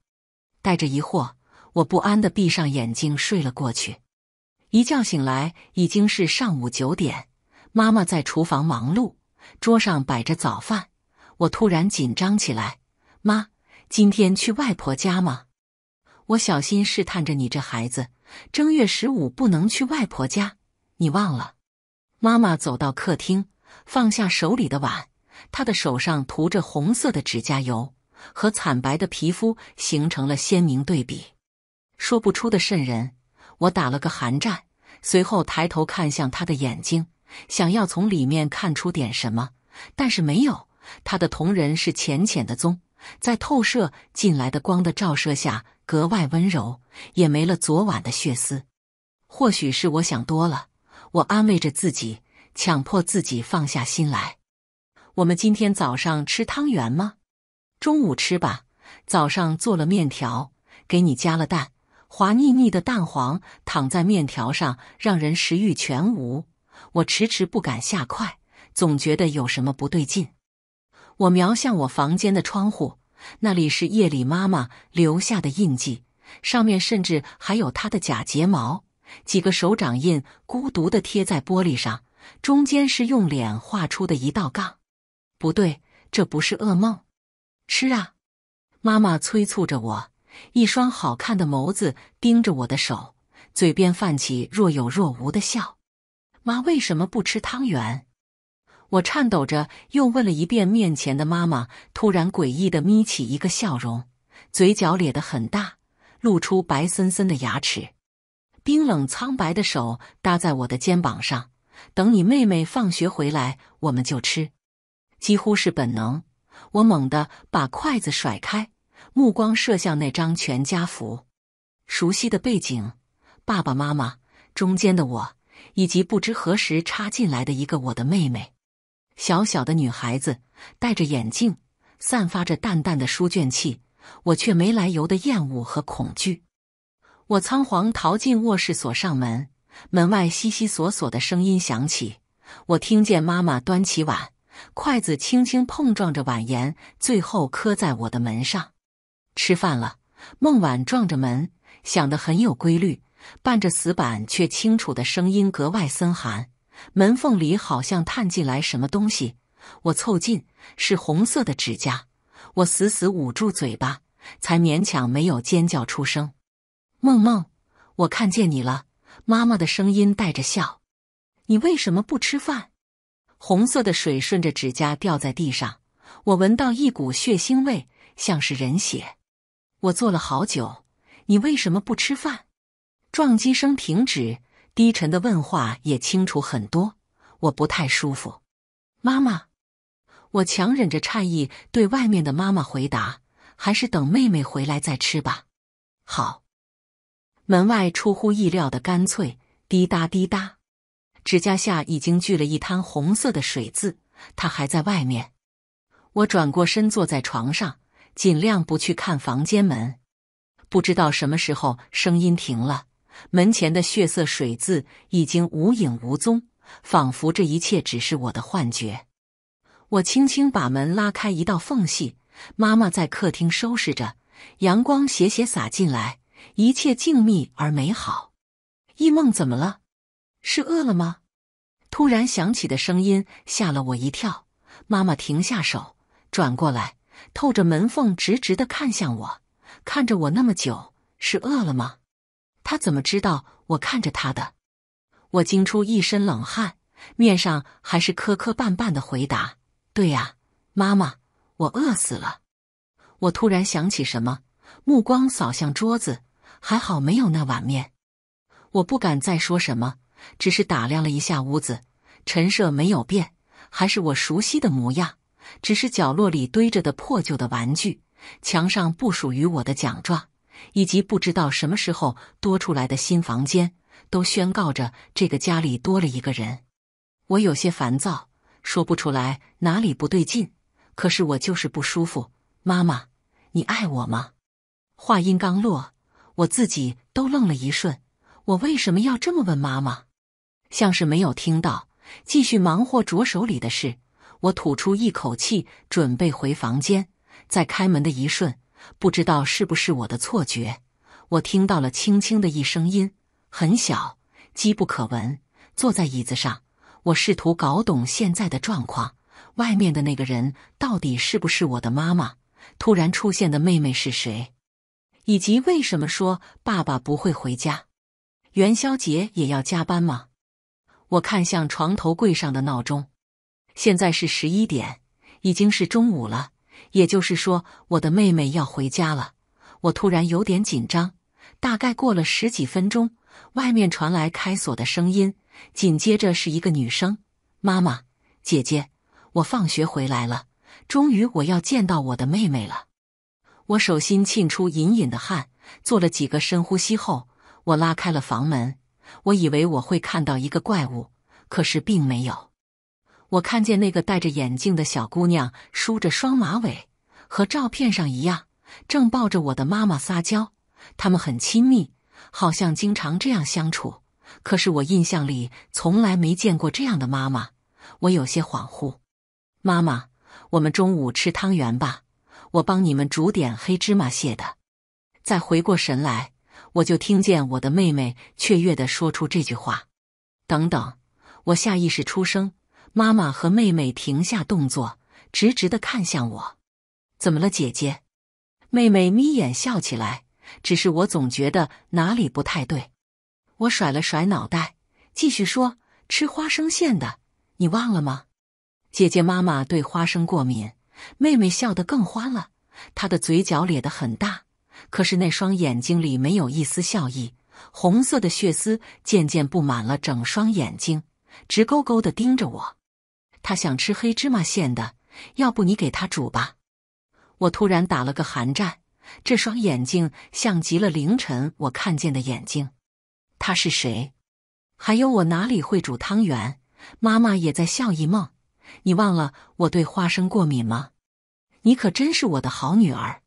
带着疑惑，我不安的闭上眼睛睡了过去。一觉醒来已经是上午九点，妈妈在厨房忙碌，桌上摆着早饭。我突然紧张起来：“妈，今天去外婆家吗？”我小心试探着你这孩子。正月十五不能去外婆家，你忘了？妈妈走到客厅，放下手里的碗。她的手上涂着红色的指甲油，和惨白的皮肤形成了鲜明对比，说不出的渗人。我打了个寒战，随后抬头看向她的眼睛，想要从里面看出点什么，但是没有。她的瞳仁是浅浅的棕。在透射进来的光的照射下，格外温柔，也没了昨晚的血丝。或许是我想多了，我安慰着自己，强迫自己放下心来。我们今天早上吃汤圆吗？中午吃吧。早上做了面条，给你加了蛋，滑腻腻的蛋黄躺在面条上，让人食欲全无。我迟迟不敢下筷，总觉得有什么不对劲。我瞄向我房间的窗户，那里是夜里妈妈留下的印记，上面甚至还有她的假睫毛。几个手掌印孤独地贴在玻璃上，中间是用脸画出的一道杠。不对，这不是噩梦。吃啊！妈妈催促着我，一双好看的眸子盯着我的手，嘴边泛起若有若无的笑。妈，为什么不吃汤圆？我颤抖着又问了一遍，面前的妈妈突然诡异的眯起一个笑容，嘴角咧得很大，露出白森森的牙齿，冰冷苍白的手搭在我的肩膀上。等你妹妹放学回来，我们就吃。几乎是本能，我猛地把筷子甩开，目光射向那张全家福，熟悉的背景，爸爸妈妈中间的我，以及不知何时插进来的一个我的妹妹。小小的女孩子戴着眼镜，散发着淡淡的书卷气，我却没来由的厌恶和恐惧。我仓皇逃进卧室，锁上门。门外悉悉索索的声音响起，我听见妈妈端起碗，筷子轻轻碰撞着碗沿，最后磕在我的门上。吃饭了，孟晚撞着门，响得很有规律，伴着死板却清楚的声音，格外森寒。门缝里好像探进来什么东西，我凑近，是红色的指甲。我死死捂住嘴巴，才勉强没有尖叫出声。梦梦，我看见你了。妈妈的声音带着笑。你为什么不吃饭？红色的水顺着指甲掉在地上，我闻到一股血腥味，像是人血。我坐了好久。你为什么不吃饭？撞击声停止。低沉的问话也清楚很多，我不太舒服。妈妈，我强忍着诧异，对外面的妈妈回答：“还是等妹妹回来再吃吧。”好。门外出乎意料的干脆，滴答滴答。指甲下已经聚了一滩红色的水渍。她还在外面。我转过身，坐在床上，尽量不去看房间门。不知道什么时候，声音停了。门前的血色水渍已经无影无踪，仿佛这一切只是我的幻觉。我轻轻把门拉开一道缝隙，妈妈在客厅收拾着，阳光斜斜洒进来，一切静谧而美好。易梦怎么了？是饿了吗？突然响起的声音吓了我一跳。妈妈停下手，转过来，透着门缝直直的看向我，看着我那么久，是饿了吗？他怎么知道我看着他的？我惊出一身冷汗，面上还是磕磕绊绊的回答：“对呀，妈妈，我饿死了。”我突然想起什么，目光扫向桌子，还好没有那碗面。我不敢再说什么，只是打量了一下屋子，陈设没有变，还是我熟悉的模样，只是角落里堆着的破旧的玩具，墙上不属于我的奖状。以及不知道什么时候多出来的新房间，都宣告着这个家里多了一个人。我有些烦躁，说不出来哪里不对劲，可是我就是不舒服。妈妈，你爱我吗？话音刚落，我自己都愣了一瞬。我为什么要这么问妈妈？像是没有听到，继续忙活着手里的事。我吐出一口气，准备回房间，在开门的一瞬。不知道是不是我的错觉，我听到了轻轻的一声音，很小，机不可闻。坐在椅子上，我试图搞懂现在的状况：外面的那个人到底是不是我的妈妈？突然出现的妹妹是谁？以及为什么说爸爸不会回家？元宵节也要加班吗？我看向床头柜上的闹钟，现在是十一点，已经是中午了。也就是说，我的妹妹要回家了。我突然有点紧张。大概过了十几分钟，外面传来开锁的声音，紧接着是一个女生：“妈妈，姐姐，我放学回来了。终于，我要见到我的妹妹了。”我手心沁出隐隐的汗，做了几个深呼吸后，我拉开了房门。我以为我会看到一个怪物，可是并没有。我看见那个戴着眼镜的小姑娘梳着双马尾，和照片上一样，正抱着我的妈妈撒娇，他们很亲密，好像经常这样相处。可是我印象里从来没见过这样的妈妈，我有些恍惚。妈妈，我们中午吃汤圆吧，我帮你们煮点黑芝麻馅的。再回过神来，我就听见我的妹妹雀跃地说出这句话。等等，我下意识出声。妈妈和妹妹停下动作，直直的看向我。怎么了，姐姐？妹妹眯眼笑起来，只是我总觉得哪里不太对。我甩了甩脑袋，继续说：“吃花生馅的，你忘了吗？”姐姐、妈妈对花生过敏。妹妹笑得更欢了，她的嘴角咧得很大，可是那双眼睛里没有一丝笑意，红色的血丝渐渐布满了整双眼睛，直勾勾的盯着我。他想吃黑芝麻馅的，要不你给他煮吧。我突然打了个寒战，这双眼睛像极了凌晨我看见的眼睛。他是谁？还有我哪里会煮汤圆？妈妈也在笑一梦。你忘了我对花生过敏吗？你可真是我的好女儿。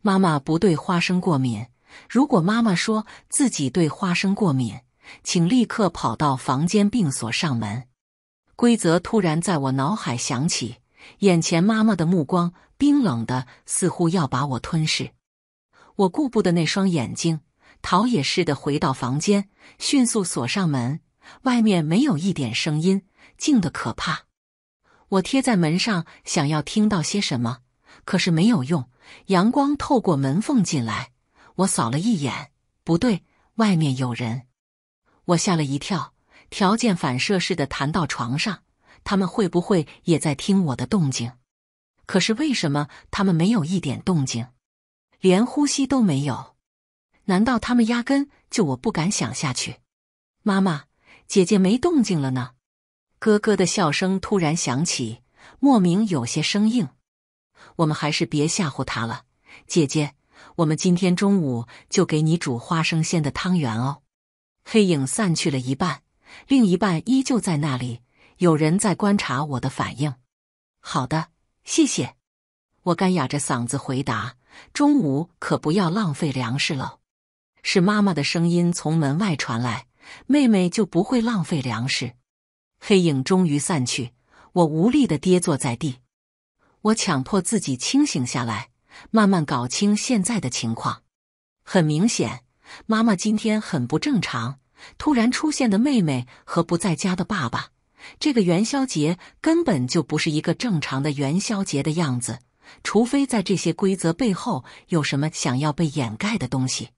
妈妈不对花生过敏。如果妈妈说自己对花生过敏，请立刻跑到房间并锁上门。规则突然在我脑海响起，眼前妈妈的目光冰冷的，似乎要把我吞噬。我顾不得那双眼睛，逃也似的回到房间，迅速锁上门。外面没有一点声音，静得可怕。我贴在门上，想要听到些什么，可是没有用。阳光透过门缝进来，我扫了一眼，不对，外面有人，我吓了一跳。条件反射似的弹到床上，他们会不会也在听我的动静？可是为什么他们没有一点动静，连呼吸都没有？难道他们压根就……我不敢想下去。妈妈，姐姐没动静了呢。咯咯的笑声突然响起，莫名有些生硬。我们还是别吓唬他了。姐姐，我们今天中午就给你煮花生馅的汤圆哦。黑影散去了一半。另一半依旧在那里，有人在观察我的反应。好的，谢谢。我干哑着嗓子回答：“中午可不要浪费粮食了。”是妈妈的声音从门外传来：“妹妹就不会浪费粮食。”黑影终于散去，我无力的跌坐在地。我强迫自己清醒下来，慢慢搞清现在的情况。很明显，妈妈今天很不正常。突然出现的妹妹和不在家的爸爸，这个元宵节根本就不是一个正常的元宵节的样子。除非在这些规则背后有什么想要被掩盖的东西。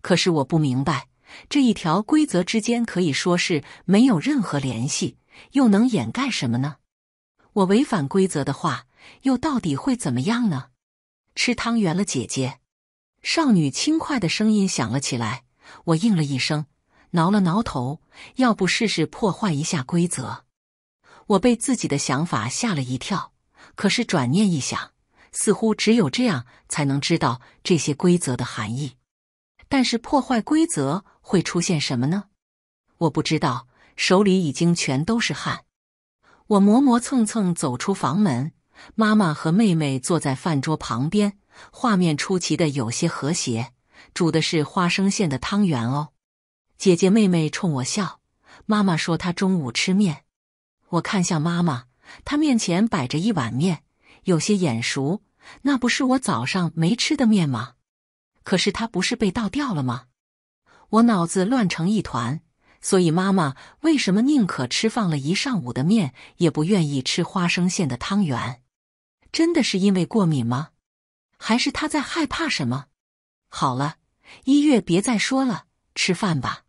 可是我不明白，这一条规则之间可以说是没有任何联系，又能掩盖什么呢？我违反规则的话，又到底会怎么样呢？吃汤圆了，姐姐。少女轻快的声音响了起来，我应了一声。挠了挠头，要不试试破坏一下规则？我被自己的想法吓了一跳。可是转念一想，似乎只有这样才能知道这些规则的含义。但是破坏规则会出现什么呢？我不知道。手里已经全都是汗，我磨磨蹭蹭走出房门。妈妈和妹妹坐在饭桌旁边，画面出奇的有些和谐。煮的是花生馅的汤圆哦。姐姐妹妹冲我笑，妈妈说她中午吃面。我看向妈妈，她面前摆着一碗面，有些眼熟，那不是我早上没吃的面吗？可是它不是被倒掉了吗？我脑子乱成一团。所以妈妈为什么宁可吃放了一上午的面，也不愿意吃花生馅的汤圆？真的是因为过敏吗？还是她在害怕什么？好了，一月别再说了，吃饭吧。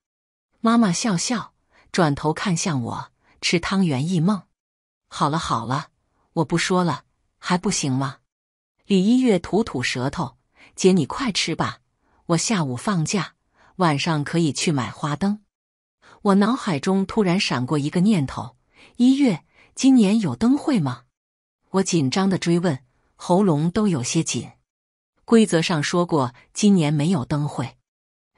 妈妈笑笑，转头看向我，吃汤圆一梦。好了好了，我不说了，还不行吗？李一月吐吐舌头，姐你快吃吧，我下午放假，晚上可以去买花灯。我脑海中突然闪过一个念头：一月今年有灯会吗？我紧张的追问，喉咙都有些紧。规则上说过，今年没有灯会。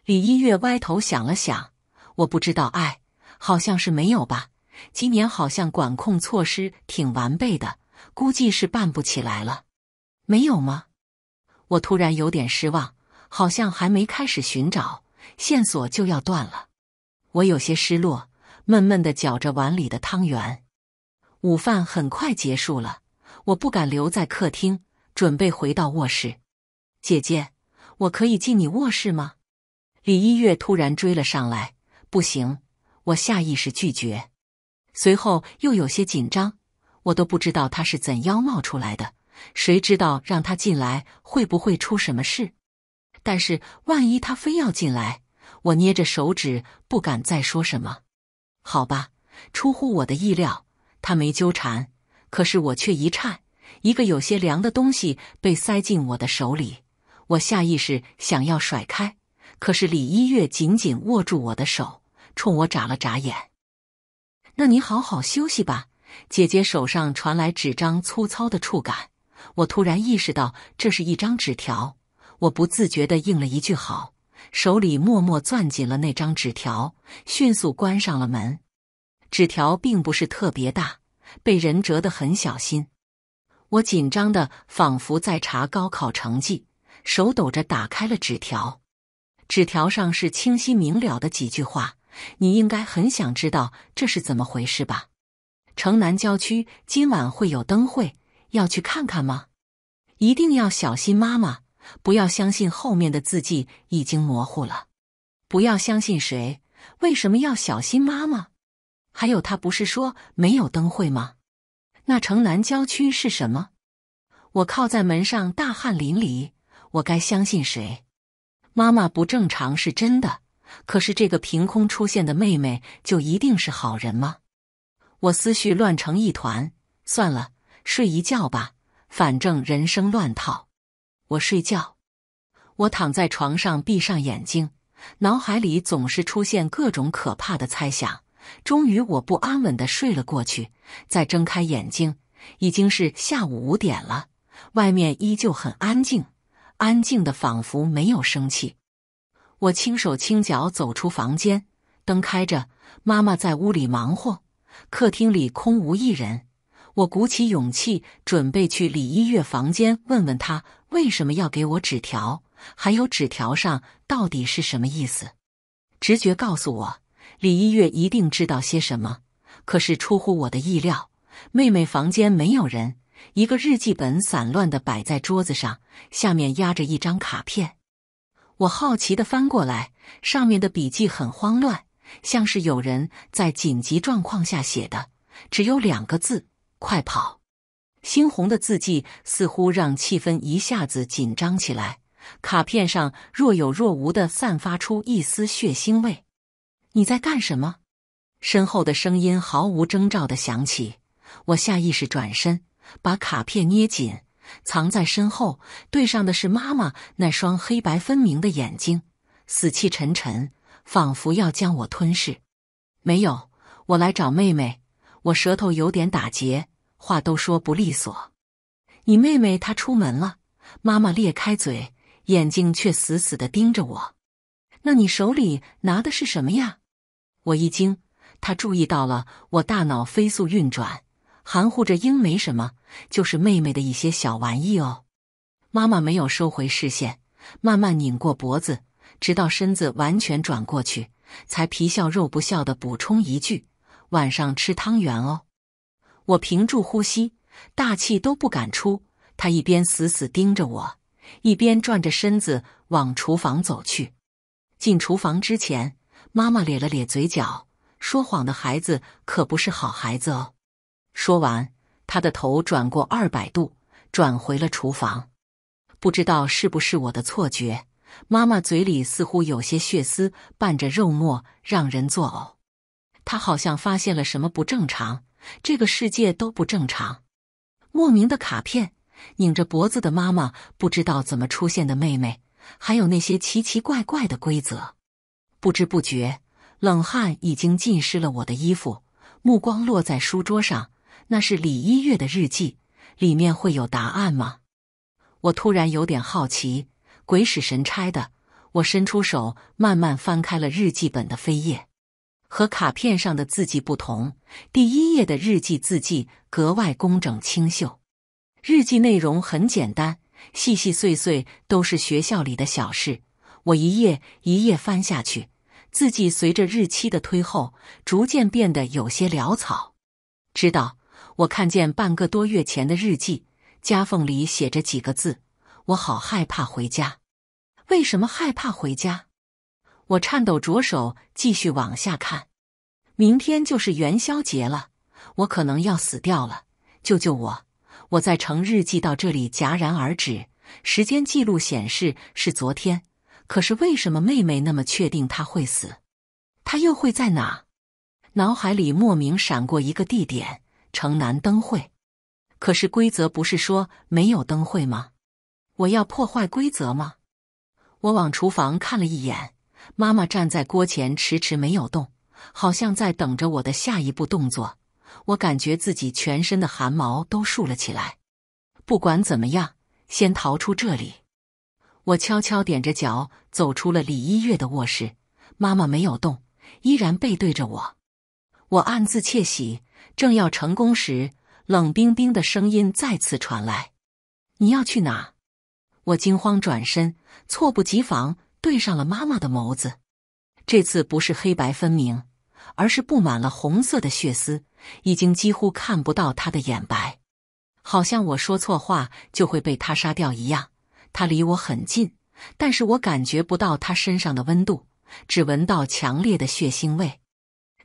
李一月歪头想了想。我不知道，爱好像是没有吧。今年好像管控措施挺完备的，估计是办不起来了。没有吗？我突然有点失望，好像还没开始寻找线索就要断了。我有些失落，闷闷的嚼着碗里的汤圆。午饭很快结束了，我不敢留在客厅，准备回到卧室。姐姐，我可以进你卧室吗？李一月突然追了上来。不行，我下意识拒绝，随后又有些紧张。我都不知道他是怎样冒出来的，谁知道让他进来会不会出什么事？但是万一他非要进来，我捏着手指不敢再说什么。好吧，出乎我的意料，他没纠缠，可是我却一颤，一个有些凉的东西被塞进我的手里，我下意识想要甩开。可是李一月紧紧握住我的手，冲我眨了眨眼。那你好好休息吧，姐姐手上传来纸张粗糙的触感。我突然意识到这是一张纸条，我不自觉地应了一句“好”，手里默默攥紧了那张纸条，迅速关上了门。纸条并不是特别大，被人折得很小心。我紧张的仿佛在查高考成绩，手抖着打开了纸条。纸条上是清晰明了的几句话，你应该很想知道这是怎么回事吧？城南郊区今晚会有灯会，要去看看吗？一定要小心妈妈，不要相信后面的字迹已经模糊了。不要相信谁？为什么要小心妈妈？还有，他不是说没有灯会吗？那城南郊区是什么？我靠在门上，大汗淋漓，我该相信谁？妈妈不正常是真的，可是这个凭空出现的妹妹就一定是好人吗？我思绪乱成一团，算了，睡一觉吧，反正人生乱套。我睡觉，我躺在床上，闭上眼睛，脑海里总是出现各种可怕的猜想。终于，我不安稳的睡了过去。再睁开眼睛，已经是下午五点了，外面依旧很安静。安静的，仿佛没有生气。我轻手轻脚走出房间，灯开着，妈妈在屋里忙活，客厅里空无一人。我鼓起勇气，准备去李一月房间问问他为什么要给我纸条，还有纸条上到底是什么意思。直觉告诉我，李一月一定知道些什么。可是出乎我的意料，妹妹房间没有人。一个日记本散乱的摆在桌子上，下面压着一张卡片。我好奇的翻过来，上面的笔记很慌乱，像是有人在紧急状况下写的。只有两个字：“快跑！”猩红的字迹似乎让气氛一下子紧张起来。卡片上若有若无的散发出一丝血腥味。你在干什么？身后的声音毫无征兆的响起，我下意识转身。把卡片捏紧，藏在身后。对上的是妈妈那双黑白分明的眼睛，死气沉沉，仿佛要将我吞噬。没有，我来找妹妹。我舌头有点打结，话都说不利索。你妹妹她出门了。妈妈裂开嘴，眼睛却死死地盯着我。那你手里拿的是什么呀？我一惊，她注意到了我，大脑飞速运转。含糊着，应没什么，就是妹妹的一些小玩意哦。妈妈没有收回视线，慢慢拧过脖子，直到身子完全转过去，才皮笑肉不笑的补充一句：“晚上吃汤圆哦。”我屏住呼吸，大气都不敢出。她一边死死盯着我，一边转着身子往厨房走去。进厨房之前，妈妈咧了咧嘴角，说：“谎的孩子可不是好孩子哦。”说完，他的头转过二百度，转回了厨房。不知道是不是我的错觉，妈妈嘴里似乎有些血丝，伴着肉沫，让人作呕。他好像发现了什么不正常，这个世界都不正常。莫名的卡片，拧着脖子的妈妈，不知道怎么出现的妹妹，还有那些奇奇怪怪的规则。不知不觉，冷汗已经浸湿了我的衣服。目光落在书桌上。那是李一月的日记，里面会有答案吗？我突然有点好奇，鬼使神差的，我伸出手，慢慢翻开了日记本的扉页。和卡片上的字迹不同，第一页的日记字迹格外工整清秀。日记内容很简单，细细碎碎都是学校里的小事。我一页一页翻下去，字迹随着日期的推后，逐渐变得有些潦草，知道。我看见半个多月前的日记，夹缝里写着几个字：“我好害怕回家。”为什么害怕回家？我颤抖着手继续往下看。明天就是元宵节了，我可能要死掉了，救救我！我在成日记到这里戛然而止。时间记录显示是昨天，可是为什么妹妹那么确定她会死？他又会在哪？脑海里莫名闪过一个地点。城南灯会，可是规则不是说没有灯会吗？我要破坏规则吗？我往厨房看了一眼，妈妈站在锅前，迟迟没有动，好像在等着我的下一步动作。我感觉自己全身的汗毛都竖了起来。不管怎么样，先逃出这里。我悄悄踮着脚走出了李一月的卧室，妈妈没有动，依然背对着我。我暗自窃喜。正要成功时，冷冰冰的声音再次传来：“你要去哪？”我惊慌转身，猝不及防，对上了妈妈的眸子。这次不是黑白分明，而是布满了红色的血丝，已经几乎看不到她的眼白。好像我说错话就会被他杀掉一样。他离我很近，但是我感觉不到他身上的温度，只闻到强烈的血腥味。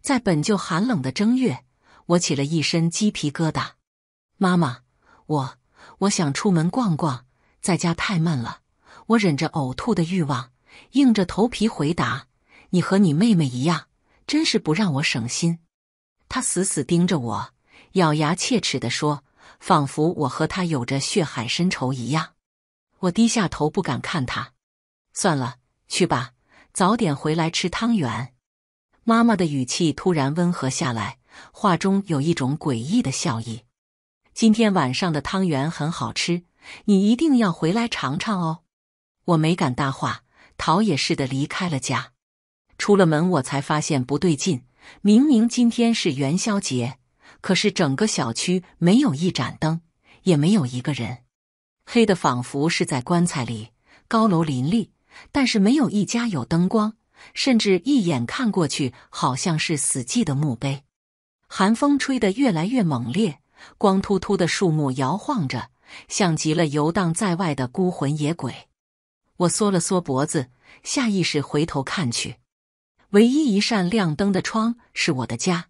在本就寒冷的正月。我起了一身鸡皮疙瘩，妈妈，我我想出门逛逛，在家太闷了。我忍着呕吐的欲望，硬着头皮回答：“你和你妹妹一样，真是不让我省心。”他死死盯着我，咬牙切齿地说，仿佛我和他有着血海深仇一样。我低下头，不敢看他。算了，去吧，早点回来吃汤圆。妈妈的语气突然温和下来。话中有一种诡异的笑意。今天晚上的汤圆很好吃，你一定要回来尝尝哦。我没敢搭话，逃也似的离开了家。出了门，我才发现不对劲。明明今天是元宵节，可是整个小区没有一盏灯，也没有一个人，黑的仿佛是在棺材里。高楼林立，但是没有一家有灯光，甚至一眼看过去，好像是死寂的墓碑。寒风吹得越来越猛烈，光秃秃的树木摇晃着，像极了游荡在外的孤魂野鬼。我缩了缩脖子，下意识回头看去，唯一一扇亮灯的窗是我的家，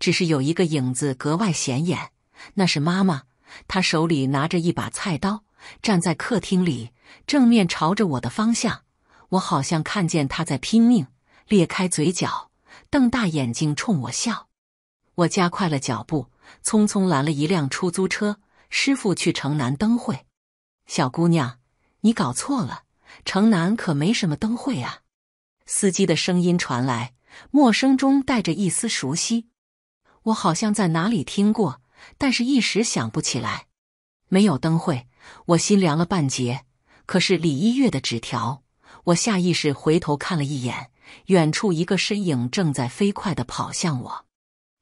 只是有一个影子格外显眼，那是妈妈。她手里拿着一把菜刀，站在客厅里，正面朝着我的方向。我好像看见她在拼命裂开嘴角，瞪大眼睛冲我笑。我加快了脚步，匆匆拦了一辆出租车。师傅，去城南灯会。小姑娘，你搞错了，城南可没什么灯会啊。司机的声音传来，陌生中带着一丝熟悉。我好像在哪里听过，但是一时想不起来。没有灯会，我心凉了半截。可是李一月的纸条，我下意识回头看了一眼，远处一个身影正在飞快的跑向我。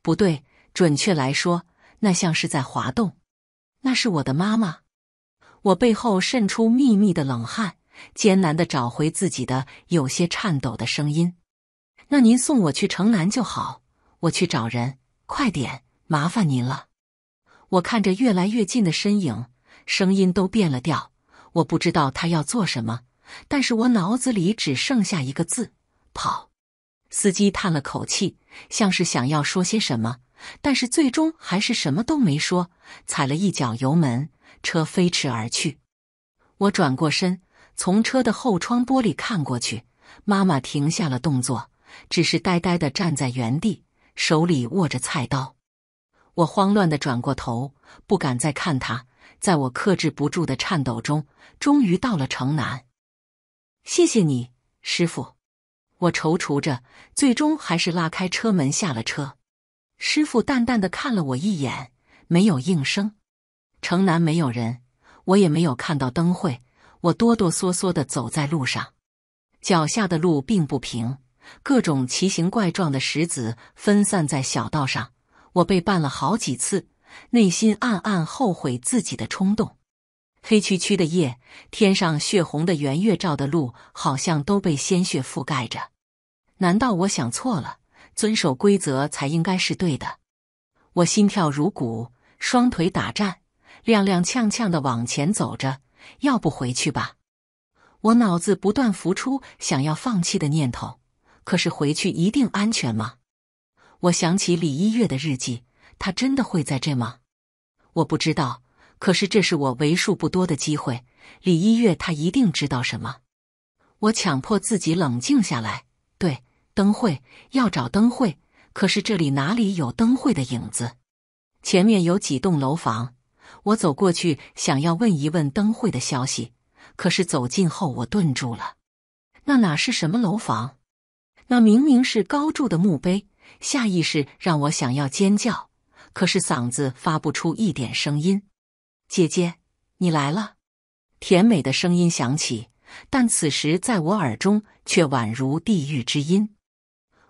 不对，准确来说，那像是在滑动。那是我的妈妈。我背后渗出密密的冷汗，艰难的找回自己的有些颤抖的声音。那您送我去城南就好，我去找人，快点，麻烦您了。我看着越来越近的身影，声音都变了调。我不知道他要做什么，但是我脑子里只剩下一个字：跑。司机叹了口气。像是想要说些什么，但是最终还是什么都没说。踩了一脚油门，车飞驰而去。我转过身，从车的后窗玻璃看过去，妈妈停下了动作，只是呆呆地站在原地，手里握着菜刀。我慌乱地转过头，不敢再看她。在我克制不住的颤抖中，终于到了城南。谢谢你，师傅。我踌躇着，最终还是拉开车门下了车。师傅淡淡的看了我一眼，没有应声。城南没有人，我也没有看到灯会。我哆哆嗦嗦的走在路上，脚下的路并不平，各种奇形怪状的石子分散在小道上，我被绊了好几次，内心暗暗后悔自己的冲动。黑黢黢的夜，天上血红的圆月照的路，好像都被鲜血覆盖着。难道我想错了？遵守规则才应该是对的。我心跳如鼓，双腿打颤，踉踉跄跄地往前走着。要不回去吧？我脑子不断浮出想要放弃的念头。可是回去一定安全吗？我想起李一月的日记，他真的会在这吗？我不知道。可是这是我为数不多的机会。李一月他一定知道什么。我强迫自己冷静下来。对，灯会要找灯会，可是这里哪里有灯会的影子？前面有几栋楼房，我走过去想要问一问灯会的消息，可是走近后我顿住了，那哪是什么楼房？那明明是高筑的墓碑，下意识让我想要尖叫，可是嗓子发不出一点声音。姐姐，你来了，甜美的声音响起。但此时，在我耳中却宛如地狱之音。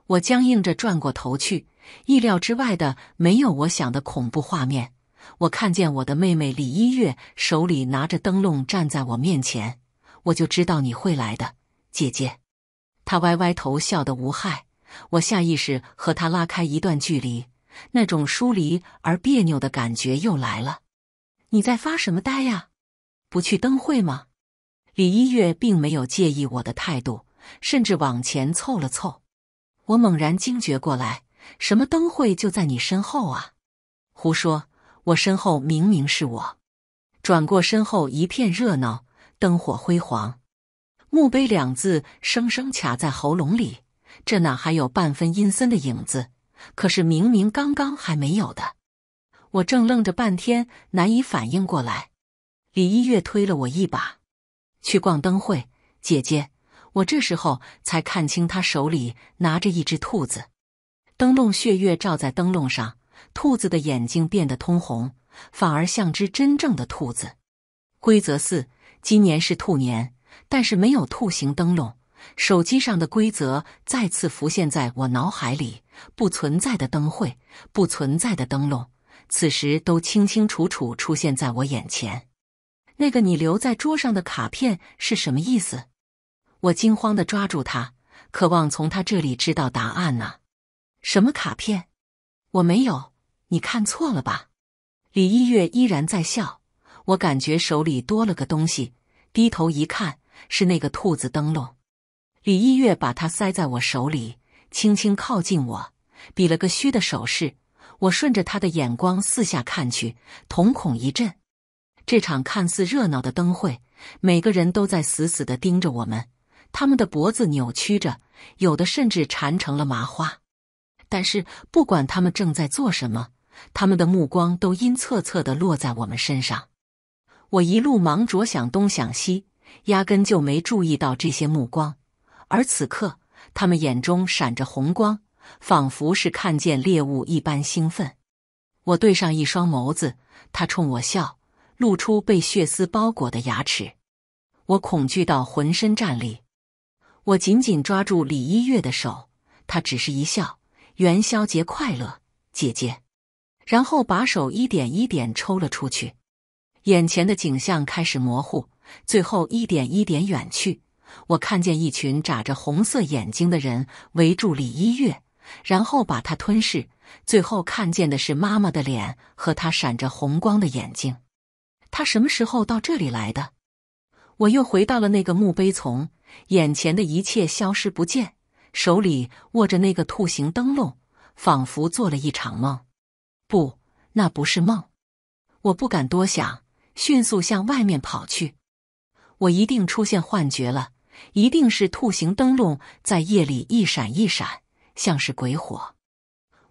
我僵硬着转过头去，意料之外的没有我想的恐怖画面。我看见我的妹妹李一月手里拿着灯笼站在我面前。我就知道你会来的，姐姐。她歪歪头，笑得无害。我下意识和她拉开一段距离，那种疏离而别扭的感觉又来了。你在发什么呆呀？不去灯会吗？李一月并没有介意我的态度，甚至往前凑了凑。我猛然惊觉过来，什么灯会就在你身后啊！胡说，我身后明明是我。转过身后，一片热闹，灯火辉煌。墓碑两字生生卡在喉咙里，这哪还有半分阴森的影子？可是明明刚刚还没有的。我正愣着半天，难以反应过来。李一月推了我一把。去逛灯会，姐姐，我这时候才看清他手里拿着一只兔子。灯笼血月照在灯笼上，兔子的眼睛变得通红，反而像只真正的兔子。规则四：今年是兔年，但是没有兔形灯笼。手机上的规则再次浮现在我脑海里，不存在的灯会，不存在的灯笼，此时都清清楚楚出现在我眼前。那个你留在桌上的卡片是什么意思？我惊慌的抓住他，渴望从他这里知道答案呢。什么卡片？我没有，你看错了吧？李一月依然在笑。我感觉手里多了个东西，低头一看，是那个兔子灯笼。李一月把它塞在我手里，轻轻靠近我，比了个嘘的手势。我顺着他的眼光四下看去，瞳孔一震。这场看似热闹的灯会，每个人都在死死地盯着我们。他们的脖子扭曲着，有的甚至缠成了麻花。但是不管他们正在做什么，他们的目光都阴恻恻地落在我们身上。我一路忙着想东想西，压根就没注意到这些目光。而此刻，他们眼中闪着红光，仿佛是看见猎物一般兴奋。我对上一双眸子，他冲我笑。露出被血丝包裹的牙齿，我恐惧到浑身战栗。我紧紧抓住李一月的手，他只是一笑：“元宵节快乐，姐姐。”然后把手一点一点抽了出去。眼前的景象开始模糊，最后一点一点远去。我看见一群眨着红色眼睛的人围住李一月，然后把他吞噬。最后看见的是妈妈的脸和她闪着红光的眼睛。他什么时候到这里来的？我又回到了那个墓碑丛，眼前的一切消失不见，手里握着那个兔形灯笼，仿佛做了一场梦。不，那不是梦。我不敢多想，迅速向外面跑去。我一定出现幻觉了，一定是兔形灯笼在夜里一闪一闪，像是鬼火。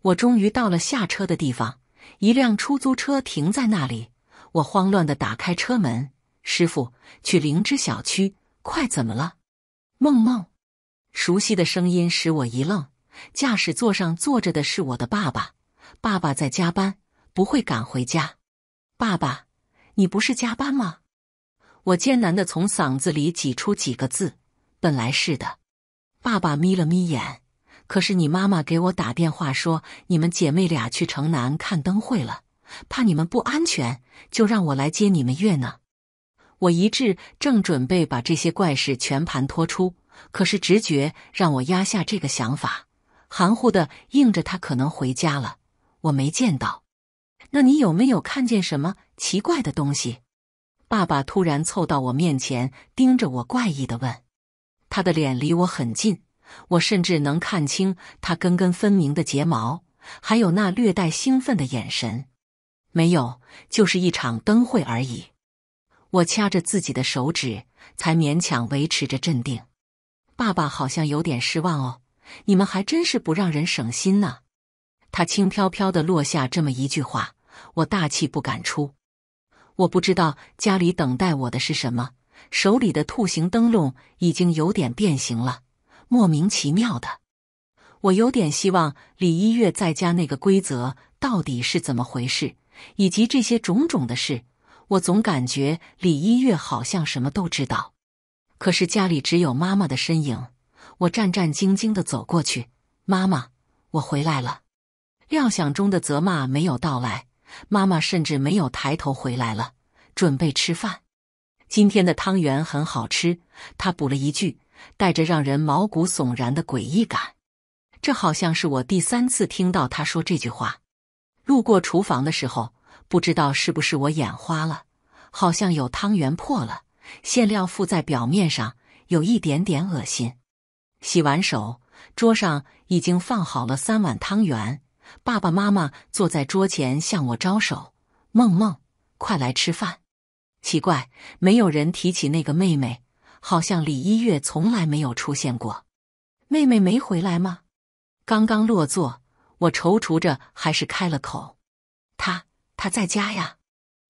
我终于到了下车的地方，一辆出租车停在那里。我慌乱的打开车门，师傅，去灵芝小区，快！怎么了？梦梦，熟悉的声音使我一愣。驾驶座上坐着的是我的爸爸，爸爸在加班，不会赶回家。爸爸，你不是加班吗？我艰难的从嗓子里挤出几个字：“本来是的。”爸爸眯了眯眼，可是你妈妈给我打电话说，你们姐妹俩去城南看灯会了。怕你们不安全，就让我来接你们月呢。我一至正准备把这些怪事全盘托出，可是直觉让我压下这个想法，含糊的应着他可能回家了，我没见到。那你有没有看见什么奇怪的东西？爸爸突然凑到我面前，盯着我怪异的问。他的脸离我很近，我甚至能看清他根根分明的睫毛，还有那略带兴奋的眼神。没有，就是一场灯会而已。我掐着自己的手指，才勉强维持着镇定。爸爸好像有点失望哦，你们还真是不让人省心呢。他轻飘飘的落下这么一句话，我大气不敢出。我不知道家里等待我的是什么，手里的兔形灯笼已经有点变形了，莫名其妙的。我有点希望李一月在家那个规则到底是怎么回事。以及这些种种的事，我总感觉李一月好像什么都知道。可是家里只有妈妈的身影，我战战兢兢的走过去：“妈妈，我回来了。”料想中的责骂没有到来，妈妈甚至没有抬头。回来了，准备吃饭。今天的汤圆很好吃，她补了一句，带着让人毛骨悚然的诡异感。这好像是我第三次听到她说这句话。路过厨房的时候，不知道是不是我眼花了，好像有汤圆破了，馅料附在表面上，有一点点恶心。洗完手，桌上已经放好了三碗汤圆，爸爸妈妈坐在桌前向我招手：“梦梦，快来吃饭。”奇怪，没有人提起那个妹妹，好像李一月从来没有出现过。妹妹没回来吗？刚刚落座。我踌躇着，还是开了口：“他，他在家呀。”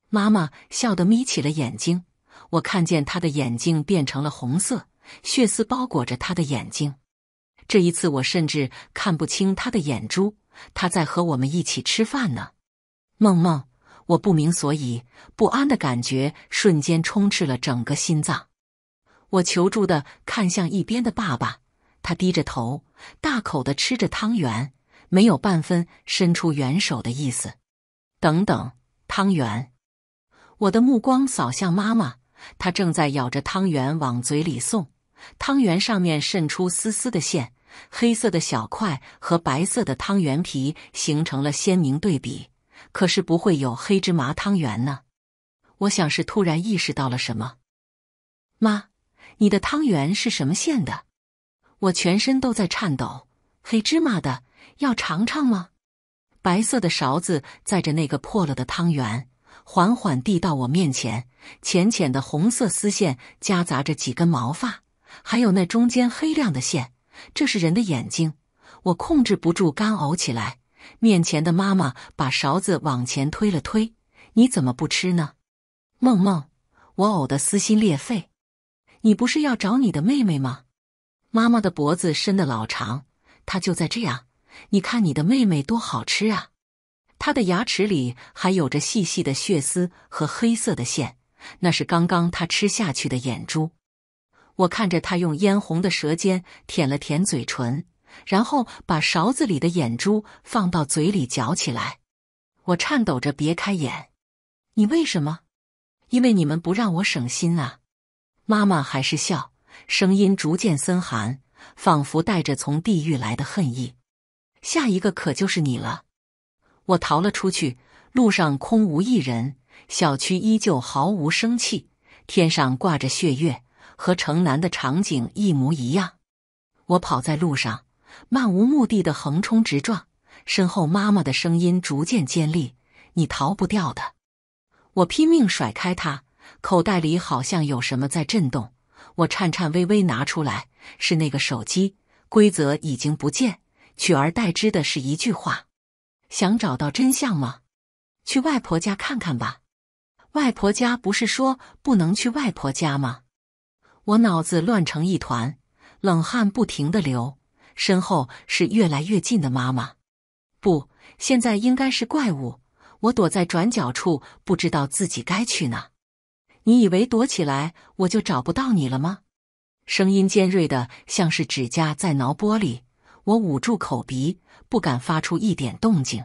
妈妈笑得眯起了眼睛，我看见他的眼睛变成了红色，血丝包裹着他的眼睛。这一次，我甚至看不清他的眼珠。他在和我们一起吃饭呢，梦梦。我不明所以，不安的感觉瞬间充斥了整个心脏。我求助的看向一边的爸爸，他低着头，大口的吃着汤圆。没有半分伸出援手的意思。等等，汤圆！我的目光扫向妈妈，她正在咬着汤圆往嘴里送。汤圆上面渗出丝丝的馅，黑色的小块和白色的汤圆皮形成了鲜明对比。可是不会有黑芝麻汤圆呢？我想是突然意识到了什么。妈，你的汤圆是什么馅的？我全身都在颤抖。黑芝麻的。要尝尝吗？白色的勺子载着那个破了的汤圆，缓缓递到我面前。浅浅的红色丝线夹杂着几根毛发，还有那中间黑亮的线，这是人的眼睛。我控制不住干呕起来。面前的妈妈把勺子往前推了推：“你怎么不吃呢，梦梦？”我呕得撕心裂肺。你不是要找你的妹妹吗？妈妈的脖子伸得老长，她就在这样。你看你的妹妹多好吃啊！她的牙齿里还有着细细的血丝和黑色的线，那是刚刚她吃下去的眼珠。我看着她用嫣红的舌尖舔了舔嘴唇，然后把勺子里的眼珠放到嘴里嚼起来。我颤抖着别开眼。你为什么？因为你们不让我省心啊！妈妈还是笑，声音逐渐森寒，仿佛带着从地狱来的恨意。下一个可就是你了！我逃了出去，路上空无一人，小区依旧毫无生气，天上挂着血月，和城南的场景一模一样。我跑在路上，漫无目的的横冲直撞，身后妈妈的声音逐渐尖利：“你逃不掉的！”我拼命甩开他，口袋里好像有什么在震动，我颤颤巍巍拿出来，是那个手机。规则已经不见。取而代之的是一句话：“想找到真相吗？去外婆家看看吧。”外婆家不是说不能去外婆家吗？我脑子乱成一团，冷汗不停的流，身后是越来越近的妈妈。不，现在应该是怪物。我躲在转角处，不知道自己该去哪。你以为躲起来我就找不到你了吗？声音尖锐的，像是指甲在挠玻璃。我捂住口鼻，不敢发出一点动静。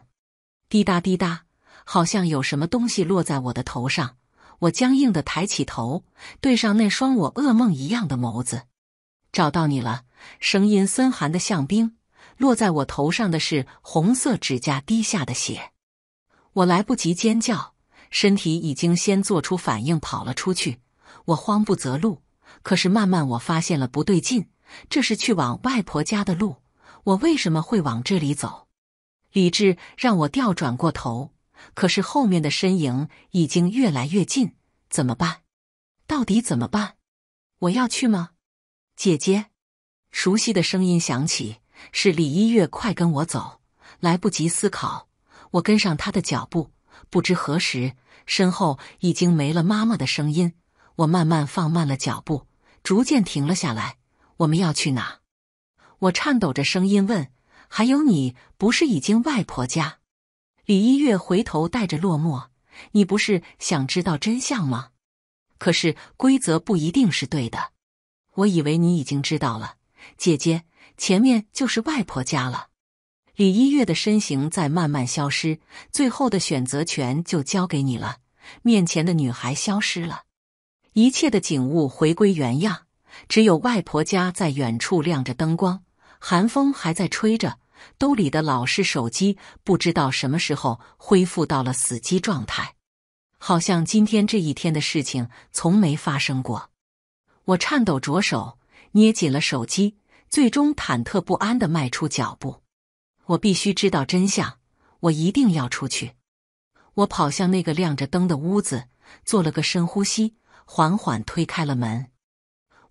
滴答滴答，好像有什么东西落在我的头上。我僵硬的抬起头，对上那双我噩梦一样的眸子。找到你了，声音森寒的像冰。落在我头上的是红色指甲滴下的血。我来不及尖叫，身体已经先做出反应，跑了出去。我慌不择路，可是慢慢我发现了不对劲，这是去往外婆家的路。我为什么会往这里走？理智让我调转过头，可是后面的身影已经越来越近，怎么办？到底怎么办？我要去吗？姐姐，熟悉的声音响起，是李一月，快跟我走！来不及思考，我跟上她的脚步。不知何时，身后已经没了妈妈的声音。我慢慢放慢了脚步，逐渐停了下来。我们要去哪？我颤抖着声音问：“还有你不是已经外婆家？”李一月回头，带着落寞：“你不是想知道真相吗？可是规则不一定是对的。我以为你已经知道了，姐姐，前面就是外婆家了。”李一月的身形在慢慢消失，最后的选择权就交给你了。面前的女孩消失了，一切的景物回归原样，只有外婆家在远处亮着灯光。寒风还在吹着，兜里的老式手机不知道什么时候恢复到了死机状态，好像今天这一天的事情从没发生过。我颤抖着手捏紧了手机，最终忐忑不安地迈出脚步。我必须知道真相，我一定要出去！我跑向那个亮着灯的屋子，做了个深呼吸，缓缓推开了门。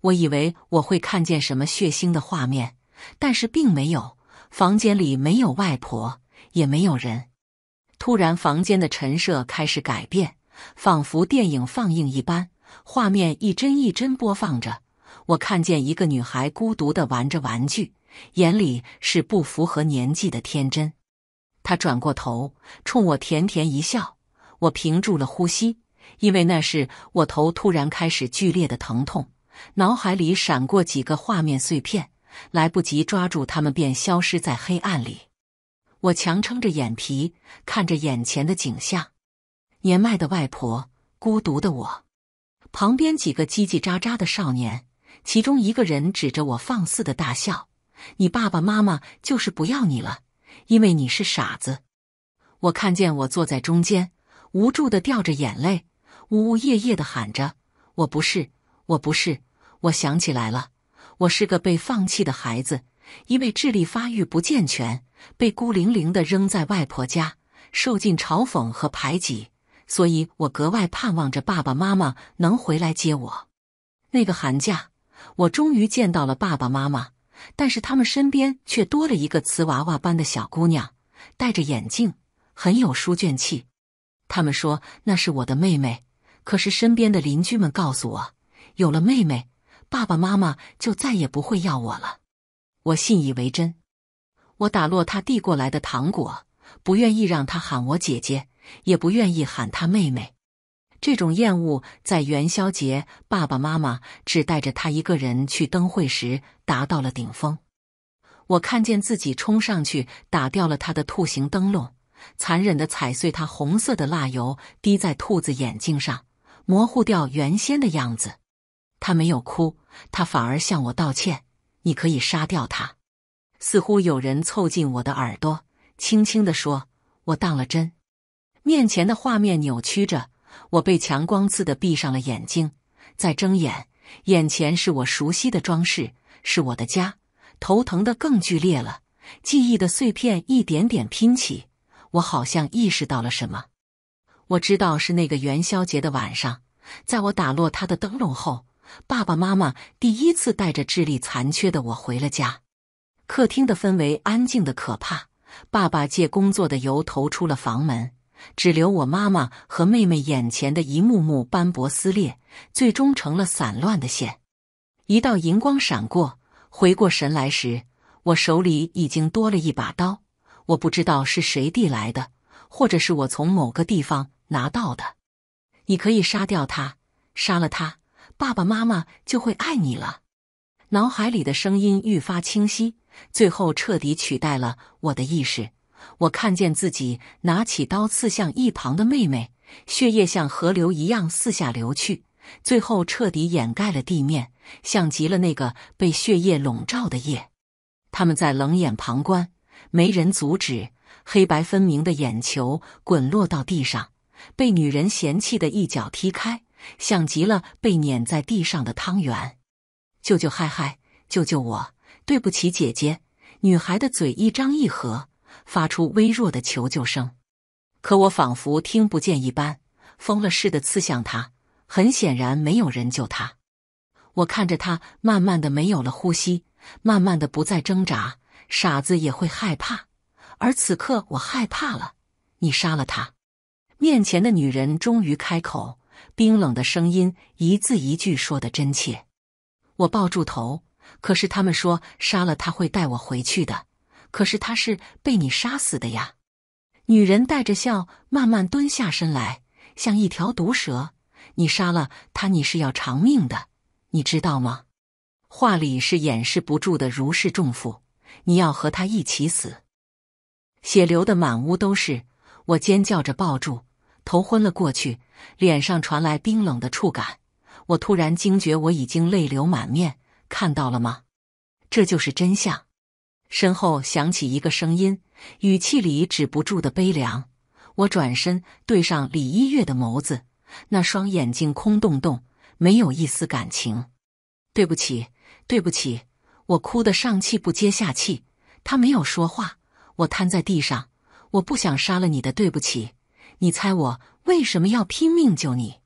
我以为我会看见什么血腥的画面。但是并没有，房间里没有外婆，也没有人。突然，房间的陈设开始改变，仿佛电影放映一般，画面一帧一帧播放着。我看见一个女孩孤独的玩着玩具，眼里是不符合年纪的天真。她转过头，冲我甜甜一笑。我屏住了呼吸，因为那是我头突然开始剧烈的疼痛，脑海里闪过几个画面碎片。来不及抓住他们，便消失在黑暗里。我强撑着眼皮，看着眼前的景象：年迈的外婆，孤独的我，旁边几个叽叽喳喳的少年，其中一个人指着我放肆的大笑：“你爸爸妈妈就是不要你了，因为你是傻子。”我看见我坐在中间，无助的掉着眼泪，呜呜咽咽的喊着：“我不是，我不是！”我想起来了。我是个被放弃的孩子，因为智力发育不健全，被孤零零的扔在外婆家，受尽嘲讽和排挤，所以我格外盼望着爸爸妈妈能回来接我。那个寒假，我终于见到了爸爸妈妈，但是他们身边却多了一个瓷娃娃般的小姑娘，戴着眼镜，很有书卷气。他们说那是我的妹妹，可是身边的邻居们告诉我，有了妹妹。爸爸妈妈就再也不会要我了，我信以为真。我打落他递过来的糖果，不愿意让他喊我姐姐，也不愿意喊他妹妹。这种厌恶在元宵节爸爸妈妈只带着他一个人去灯会时达到了顶峰。我看见自己冲上去打掉了他的兔形灯笼，残忍的踩碎他红色的蜡油滴在兔子眼睛上，模糊掉原先的样子。他没有哭，他反而向我道歉。你可以杀掉他。似乎有人凑近我的耳朵，轻轻的说：“我当了真。”面前的画面扭曲着，我被强光刺的闭上了眼睛。再睁眼，眼前是我熟悉的装饰，是我的家。头疼的更剧烈了。记忆的碎片一点点拼起，我好像意识到了什么。我知道是那个元宵节的晚上，在我打落他的灯笼后。爸爸妈妈第一次带着智力残缺的我回了家，客厅的氛围安静的可怕。爸爸借工作的由头出了房门，只留我妈妈和妹妹眼前的一幕幕斑驳撕裂，最终成了散乱的线。一道银光闪过，回过神来时，我手里已经多了一把刀。我不知道是谁递来的，或者是我从某个地方拿到的。你可以杀掉他，杀了他。爸爸妈妈就会爱你了。脑海里的声音愈发清晰，最后彻底取代了我的意识。我看见自己拿起刀刺向一旁的妹妹，血液像河流一样四下流去，最后彻底掩盖了地面，像极了那个被血液笼罩的夜。他们在冷眼旁观，没人阻止。黑白分明的眼球滚落到地上，被女人嫌弃的一脚踢开。像极了被碾在地上的汤圆，救救，嗨嗨，救救我！对不起，姐姐。女孩的嘴一张一合，发出微弱的求救声。可我仿佛听不见一般，疯了似的刺向她。很显然，没有人救她。我看着她，慢慢的没有了呼吸，慢慢的不再挣扎。傻子也会害怕，而此刻我害怕了。你杀了她。面前的女人终于开口。冰冷的声音，一字一句说的真切。我抱住头，可是他们说杀了他会带我回去的。可是他是被你杀死的呀！女人带着笑慢慢蹲下身来，像一条毒蛇。你杀了他，你是要偿命的，你知道吗？话里是掩饰不住的如释重负。你要和他一起死，血流的满屋都是。我尖叫着抱住。头昏了过去，脸上传来冰冷的触感。我突然惊觉，我已经泪流满面，看到了吗？这就是真相。身后响起一个声音，语气里止不住的悲凉。我转身对上李一月的眸子，那双眼睛空洞洞，没有一丝感情。对不起，对不起，我哭得上气不接下气。他没有说话，我瘫在地上，我不想杀了你的。对不起。你猜我为什么要拼命救你？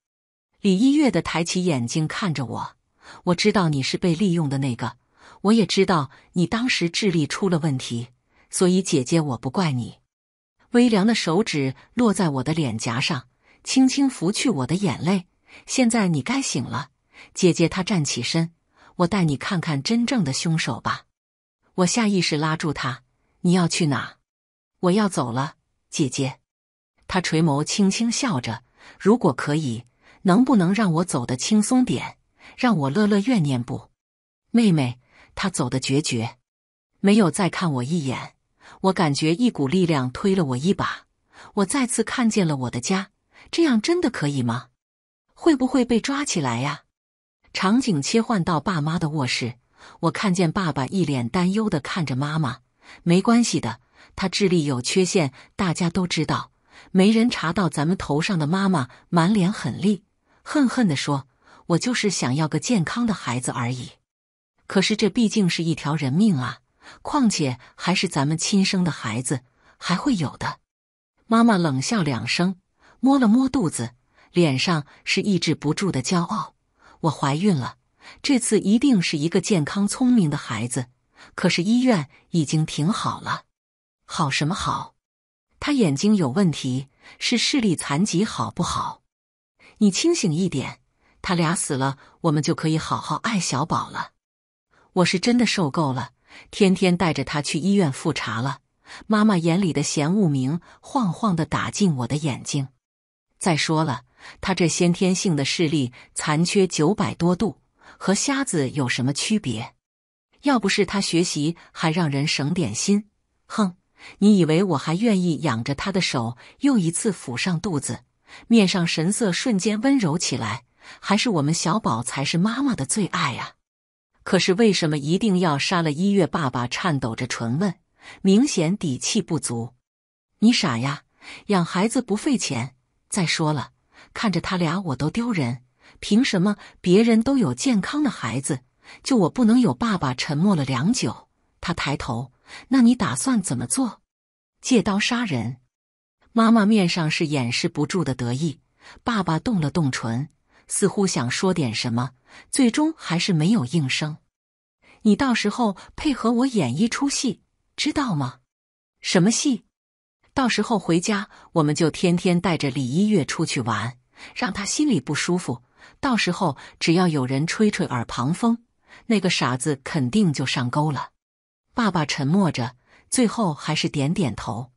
李一月的抬起眼睛看着我，我知道你是被利用的那个，我也知道你当时智力出了问题，所以姐姐我不怪你。微凉的手指落在我的脸颊上，轻轻拂去我的眼泪。现在你该醒了，姐姐。她站起身，我带你看看真正的凶手吧。我下意识拉住他，你要去哪？我要走了，姐姐。他垂眸，轻轻笑着。如果可以，能不能让我走得轻松点，让我乐乐怨念不？妹妹，他走得决绝，没有再看我一眼。我感觉一股力量推了我一把，我再次看见了我的家。这样真的可以吗？会不会被抓起来呀？场景切换到爸妈的卧室，我看见爸爸一脸担忧的看着妈妈。没关系的，他智力有缺陷，大家都知道。没人查到咱们头上的，妈妈满脸狠戾，恨恨的说：“我就是想要个健康的孩子而已。”可是这毕竟是一条人命啊！况且还是咱们亲生的孩子，还会有的。妈妈冷笑两声，摸了摸肚子，脸上是抑制不住的骄傲：“我怀孕了，这次一定是一个健康聪明的孩子。”可是医院已经停好了，好什么好？他眼睛有问题，是视力残疾，好不好？你清醒一点，他俩死了，我们就可以好好爱小宝了。我是真的受够了，天天带着他去医院复查了。妈妈眼里的嫌恶明晃晃的打进我的眼睛。再说了，他这先天性的视力残缺九百多度，和瞎子有什么区别？要不是他学习，还让人省点心？哼！你以为我还愿意养着他的手，又一次抚上肚子，面上神色瞬间温柔起来。还是我们小宝才是妈妈的最爱啊！可是为什么一定要杀了？一月爸爸颤抖着唇问，明显底气不足。你傻呀，养孩子不费钱。再说了，看着他俩我都丢人，凭什么别人都有健康的孩子，就我不能有？爸爸沉默了良久，他抬头。那你打算怎么做？借刀杀人。妈妈面上是掩饰不住的得意。爸爸动了动唇，似乎想说点什么，最终还是没有应声。你到时候配合我演一出戏，知道吗？什么戏？到时候回家，我们就天天带着李一月出去玩，让他心里不舒服。到时候只要有人吹吹耳旁风，那个傻子肯定就上钩了。爸爸沉默着，最后还是点点头。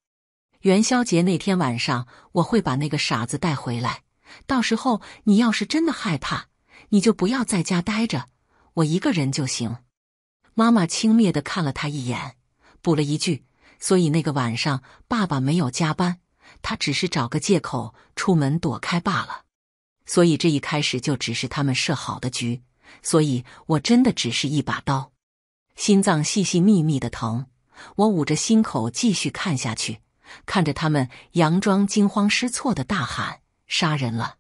元宵节那天晚上，我会把那个傻子带回来。到时候你要是真的害怕，你就不要在家待着，我一个人就行。妈妈轻蔑的看了他一眼，补了一句：“所以那个晚上，爸爸没有加班，他只是找个借口出门躲开罢了。所以这一开始就只是他们设好的局。所以我真的只是一把刀。”心脏细细密密的疼，我捂着心口继续看下去，看着他们佯装惊慌失措的大喊“杀人了”，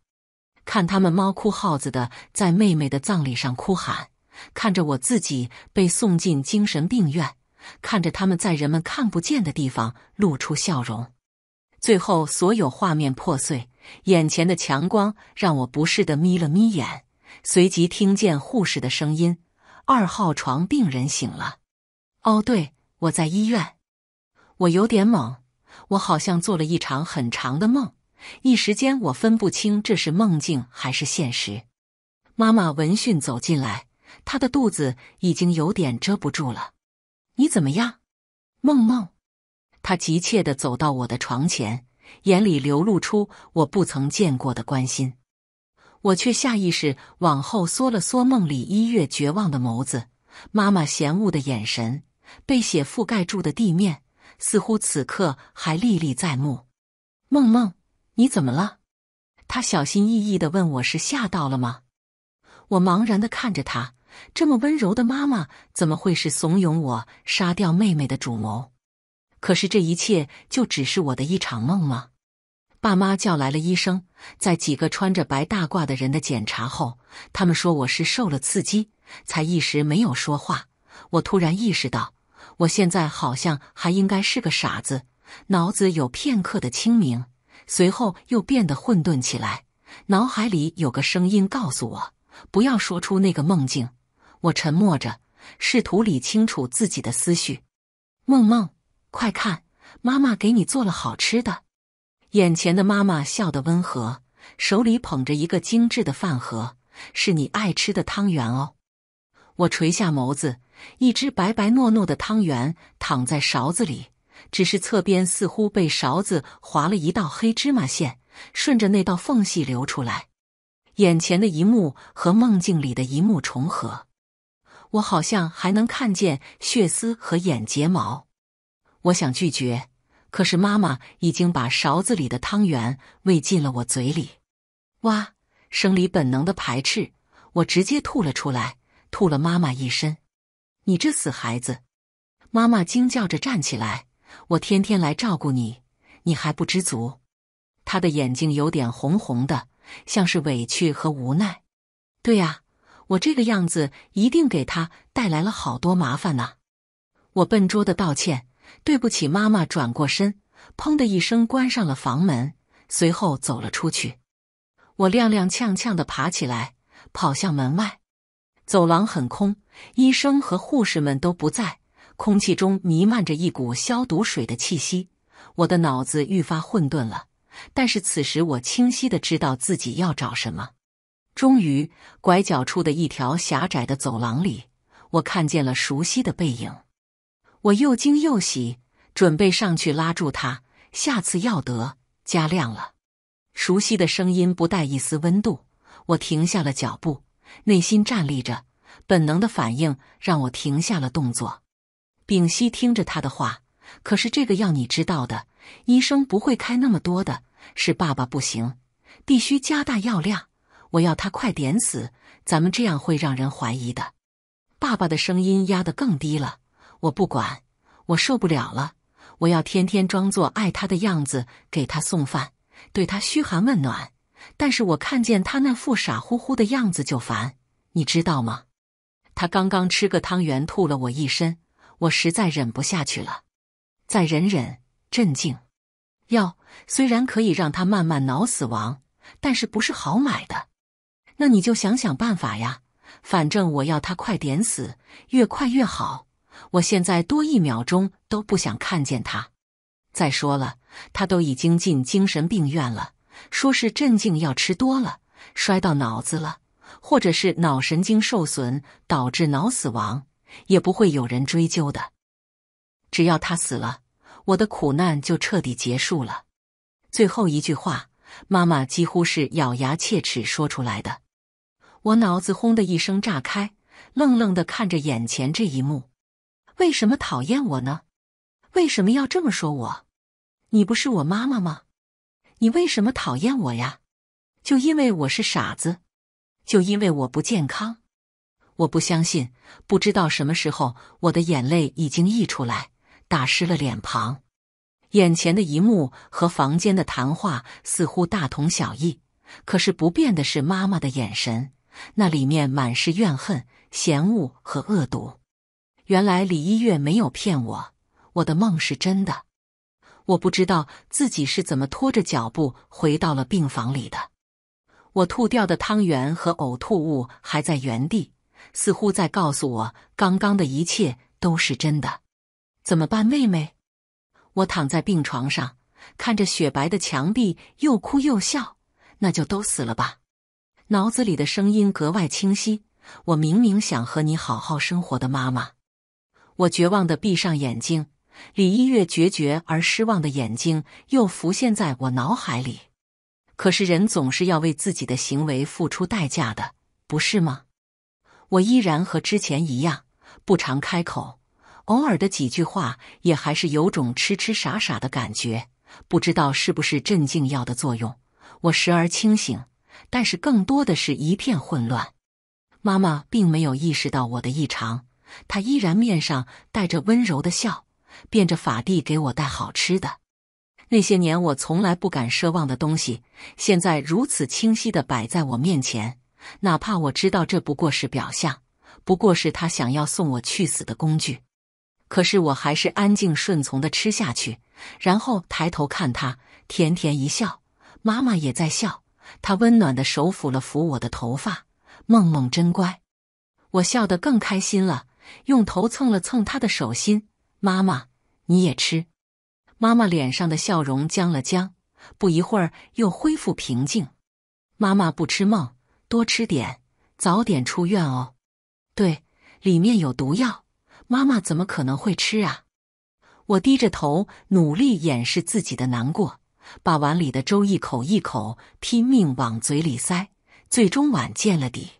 看他们猫哭耗子的在妹妹的葬礼上哭喊，看着我自己被送进精神病院，看着他们在人们看不见的地方露出笑容，最后所有画面破碎，眼前的强光让我不适的眯了眯眼，随即听见护士的声音。二号床病人醒了。哦，对，我在医院。我有点懵，我好像做了一场很长的梦，一时间我分不清这是梦境还是现实。妈妈闻讯走进来，她的肚子已经有点遮不住了。你怎么样，梦梦？她急切的走到我的床前，眼里流露出我不曾见过的关心。我却下意识往后缩了缩，梦里一月绝望的眸子，妈妈嫌恶的眼神，被血覆盖住的地面，似乎此刻还历历在目。梦梦，你怎么了？她小心翼翼地问。我是吓到了吗？我茫然地看着她，这么温柔的妈妈，怎么会是怂恿我杀掉妹妹的主谋？可是这一切，就只是我的一场梦吗？爸妈叫来了医生，在几个穿着白大褂的人的检查后，他们说我是受了刺激，才一时没有说话。我突然意识到，我现在好像还应该是个傻子，脑子有片刻的清明，随后又变得混沌起来。脑海里有个声音告诉我，不要说出那个梦境。我沉默着，试图理清楚自己的思绪。梦梦，快看，妈妈给你做了好吃的。眼前的妈妈笑得温和，手里捧着一个精致的饭盒，是你爱吃的汤圆哦。我垂下眸子，一只白白糯糯的汤圆躺在勺子里，只是侧边似乎被勺子划了一道黑芝麻线，顺着那道缝隙流出来。眼前的一幕和梦境里的一幕重合，我好像还能看见血丝和眼睫毛。我想拒绝。可是妈妈已经把勺子里的汤圆喂进了我嘴里，哇！生理本能的排斥，我直接吐了出来，吐了妈妈一身。你这死孩子！妈妈惊叫着站起来。我天天来照顾你，你还不知足？她的眼睛有点红红的，像是委屈和无奈。对啊，我这个样子一定给她带来了好多麻烦呐。我笨拙的道歉。对不起，妈妈转过身，砰的一声关上了房门，随后走了出去。我踉踉跄跄的爬起来，跑向门外。走廊很空，医生和护士们都不在，空气中弥漫着一股消毒水的气息。我的脑子愈发混沌了，但是此时我清晰的知道自己要找什么。终于，拐角处的一条狭窄的走廊里，我看见了熟悉的背影。我又惊又喜，准备上去拉住他。下次要得加量了。熟悉的声音不带一丝温度，我停下了脚步，内心站立着，本能的反应让我停下了动作，屏息听着他的话。可是这个药你知道的，医生不会开那么多的，是爸爸不行，必须加大药量。我要他快点死，咱们这样会让人怀疑的。爸爸的声音压得更低了。我不管，我受不了了！我要天天装作爱他的样子给他送饭，对他嘘寒问暖，但是我看见他那副傻乎乎的样子就烦，你知道吗？他刚刚吃个汤圆吐了我一身，我实在忍不下去了。再忍忍，镇静。药虽然可以让他慢慢脑死亡，但是不是好买的。那你就想想办法呀，反正我要他快点死，越快越好。我现在多一秒钟都不想看见他。再说了，他都已经进精神病院了，说是镇静药吃多了，摔到脑子了，或者是脑神经受损导致脑死亡，也不会有人追究的。只要他死了，我的苦难就彻底结束了。最后一句话，妈妈几乎是咬牙切齿说出来的。我脑子轰的一声炸开，愣愣的看着眼前这一幕。为什么讨厌我呢？为什么要这么说我？你不是我妈妈吗？你为什么讨厌我呀？就因为我是傻子？就因为我不健康？我不相信。不知道什么时候，我的眼泪已经溢出来，打湿了脸庞。眼前的一幕和房间的谈话似乎大同小异，可是不变的是妈妈的眼神，那里面满是怨恨、嫌恶和恶毒。原来李一月没有骗我，我的梦是真的。我不知道自己是怎么拖着脚步回到了病房里的。我吐掉的汤圆和呕吐物还在原地，似乎在告诉我刚刚的一切都是真的。怎么办，妹妹？我躺在病床上，看着雪白的墙壁，又哭又笑。那就都死了吧。脑子里的声音格外清晰。我明明想和你好好生活的，妈妈。我绝望的闭上眼睛，李一月决绝而失望的眼睛又浮现在我脑海里。可是人总是要为自己的行为付出代价的，不是吗？我依然和之前一样，不常开口，偶尔的几句话也还是有种痴痴傻傻的感觉。不知道是不是镇静药的作用，我时而清醒，但是更多的是一片混乱。妈妈并没有意识到我的异常。他依然面上带着温柔的笑，变着法地给我带好吃的。那些年我从来不敢奢望的东西，现在如此清晰地摆在我面前。哪怕我知道这不过是表象，不过是他想要送我去死的工具，可是我还是安静顺从地吃下去，然后抬头看他，甜甜一笑。妈妈也在笑，她温暖的手抚了抚我的头发。梦梦真乖，我笑得更开心了。用头蹭了蹭他的手心，妈妈，你也吃。妈妈脸上的笑容僵了僵，不一会儿又恢复平静。妈妈不吃梦，多吃点，早点出院哦。对，里面有毒药，妈妈怎么可能会吃啊？我低着头，努力掩饰自己的难过，把碗里的粥一口一口拼命往嘴里塞，最终碗见了底，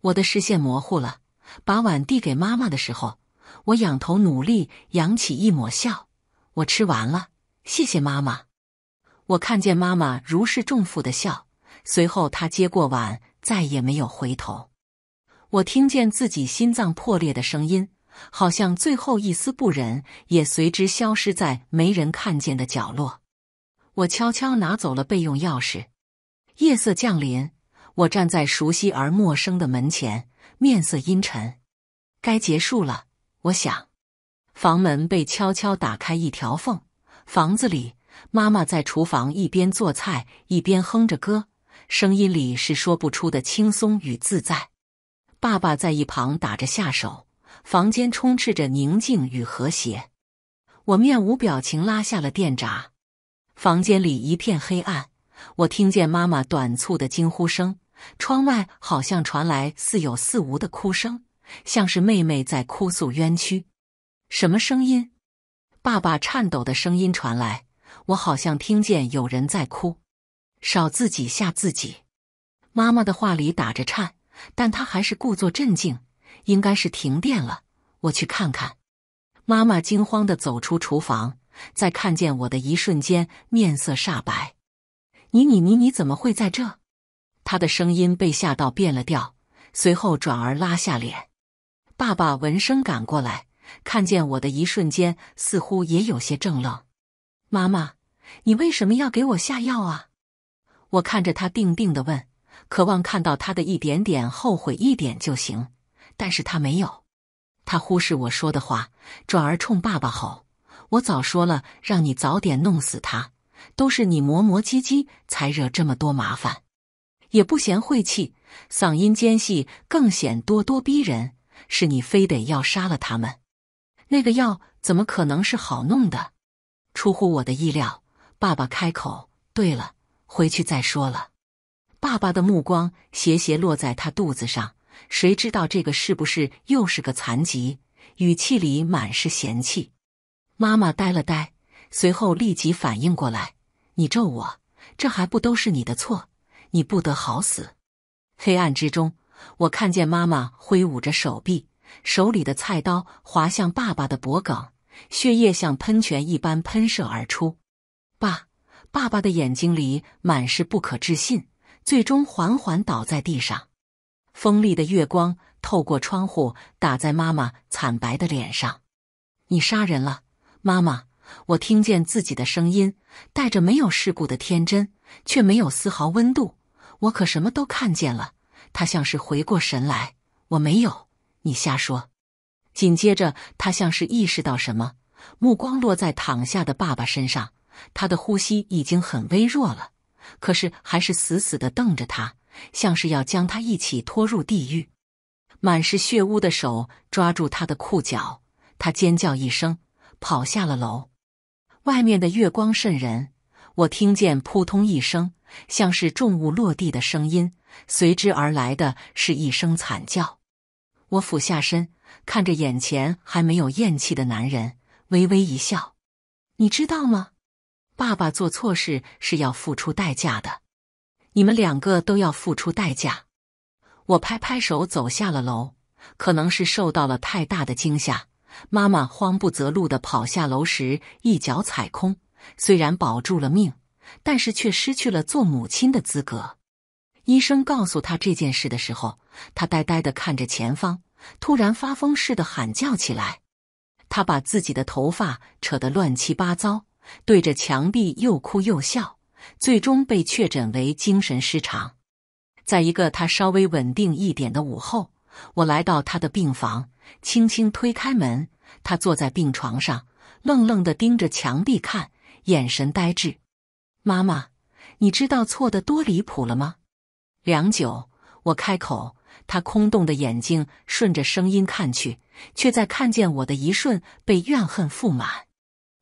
我的视线模糊了。把碗递给妈妈的时候，我仰头努力扬起一抹笑。我吃完了，谢谢妈妈。我看见妈妈如释重负的笑，随后她接过碗，再也没有回头。我听见自己心脏破裂的声音，好像最后一丝不忍也随之消失在没人看见的角落。我悄悄拿走了备用钥匙。夜色降临，我站在熟悉而陌生的门前。面色阴沉，该结束了。我想，房门被悄悄打开一条缝，房子里，妈妈在厨房一边做菜一边哼着歌，声音里是说不出的轻松与自在。爸爸在一旁打着下手，房间充斥着宁静与和谐。我面无表情拉下了电闸，房间里一片黑暗。我听见妈妈短促的惊呼声。窗外好像传来似有似无的哭声，像是妹妹在哭诉冤屈。什么声音？爸爸颤抖的声音传来，我好像听见有人在哭。少自己吓自己。妈妈的话里打着颤，但她还是故作镇静。应该是停电了，我去看看。妈妈惊慌的走出厨房，在看见我的一瞬间，面色煞白。你你你你怎么会在这？他的声音被吓到变了调，随后转而拉下脸。爸爸闻声赶过来，看见我的一瞬间，似乎也有些怔愣。妈妈，你为什么要给我下药啊？我看着他，定定的问，渴望看到他的一点点后悔，一点就行。但是他没有，他忽视我说的话，转而冲爸爸吼：“我早说了，让你早点弄死他，都是你磨磨唧唧才惹这么多麻烦。”也不嫌晦气，嗓音尖细，更显咄咄逼人。是你非得要杀了他们？那个药怎么可能是好弄的？出乎我的意料。爸爸开口：“对了，回去再说了。”爸爸的目光斜斜落在他肚子上，谁知道这个是不是又是个残疾？语气里满是嫌弃。妈妈呆了呆，随后立即反应过来：“你咒我，这还不都是你的错？”你不得好死！黑暗之中，我看见妈妈挥舞着手臂，手里的菜刀划向爸爸的脖颈，血液像喷泉一般喷射而出。爸，爸爸的眼睛里满是不可置信，最终缓缓倒在地上。锋利的月光透过窗户打在妈妈惨白的脸上。你杀人了，妈妈！我听见自己的声音，带着没有世故的天真，却没有丝毫温度。我可什么都看见了。他像是回过神来，我没有，你瞎说。紧接着，他像是意识到什么，目光落在躺下的爸爸身上。他的呼吸已经很微弱了，可是还是死死的瞪着他，像是要将他一起拖入地狱。满是血污的手抓住他的裤脚，他尖叫一声，跑下了楼。外面的月光渗人，我听见扑通一声。像是重物落地的声音，随之而来的是一声惨叫。我俯下身，看着眼前还没有咽气的男人，微微一笑。你知道吗？爸爸做错事是要付出代价的，你们两个都要付出代价。我拍拍手，走下了楼。可能是受到了太大的惊吓，妈妈慌不择路的跑下楼时，一脚踩空，虽然保住了命。但是却失去了做母亲的资格。医生告诉他这件事的时候，他呆呆地看着前方，突然发疯似的喊叫起来。他把自己的头发扯得乱七八糟，对着墙壁又哭又笑，最终被确诊为精神失常。在一个他稍微稳定一点的午后，我来到他的病房，轻轻推开门，他坐在病床上，愣愣地盯着墙壁看，眼神呆滞。妈妈，你知道错的多离谱了吗？良久，我开口，他空洞的眼睛顺着声音看去，却在看见我的一瞬被怨恨覆满。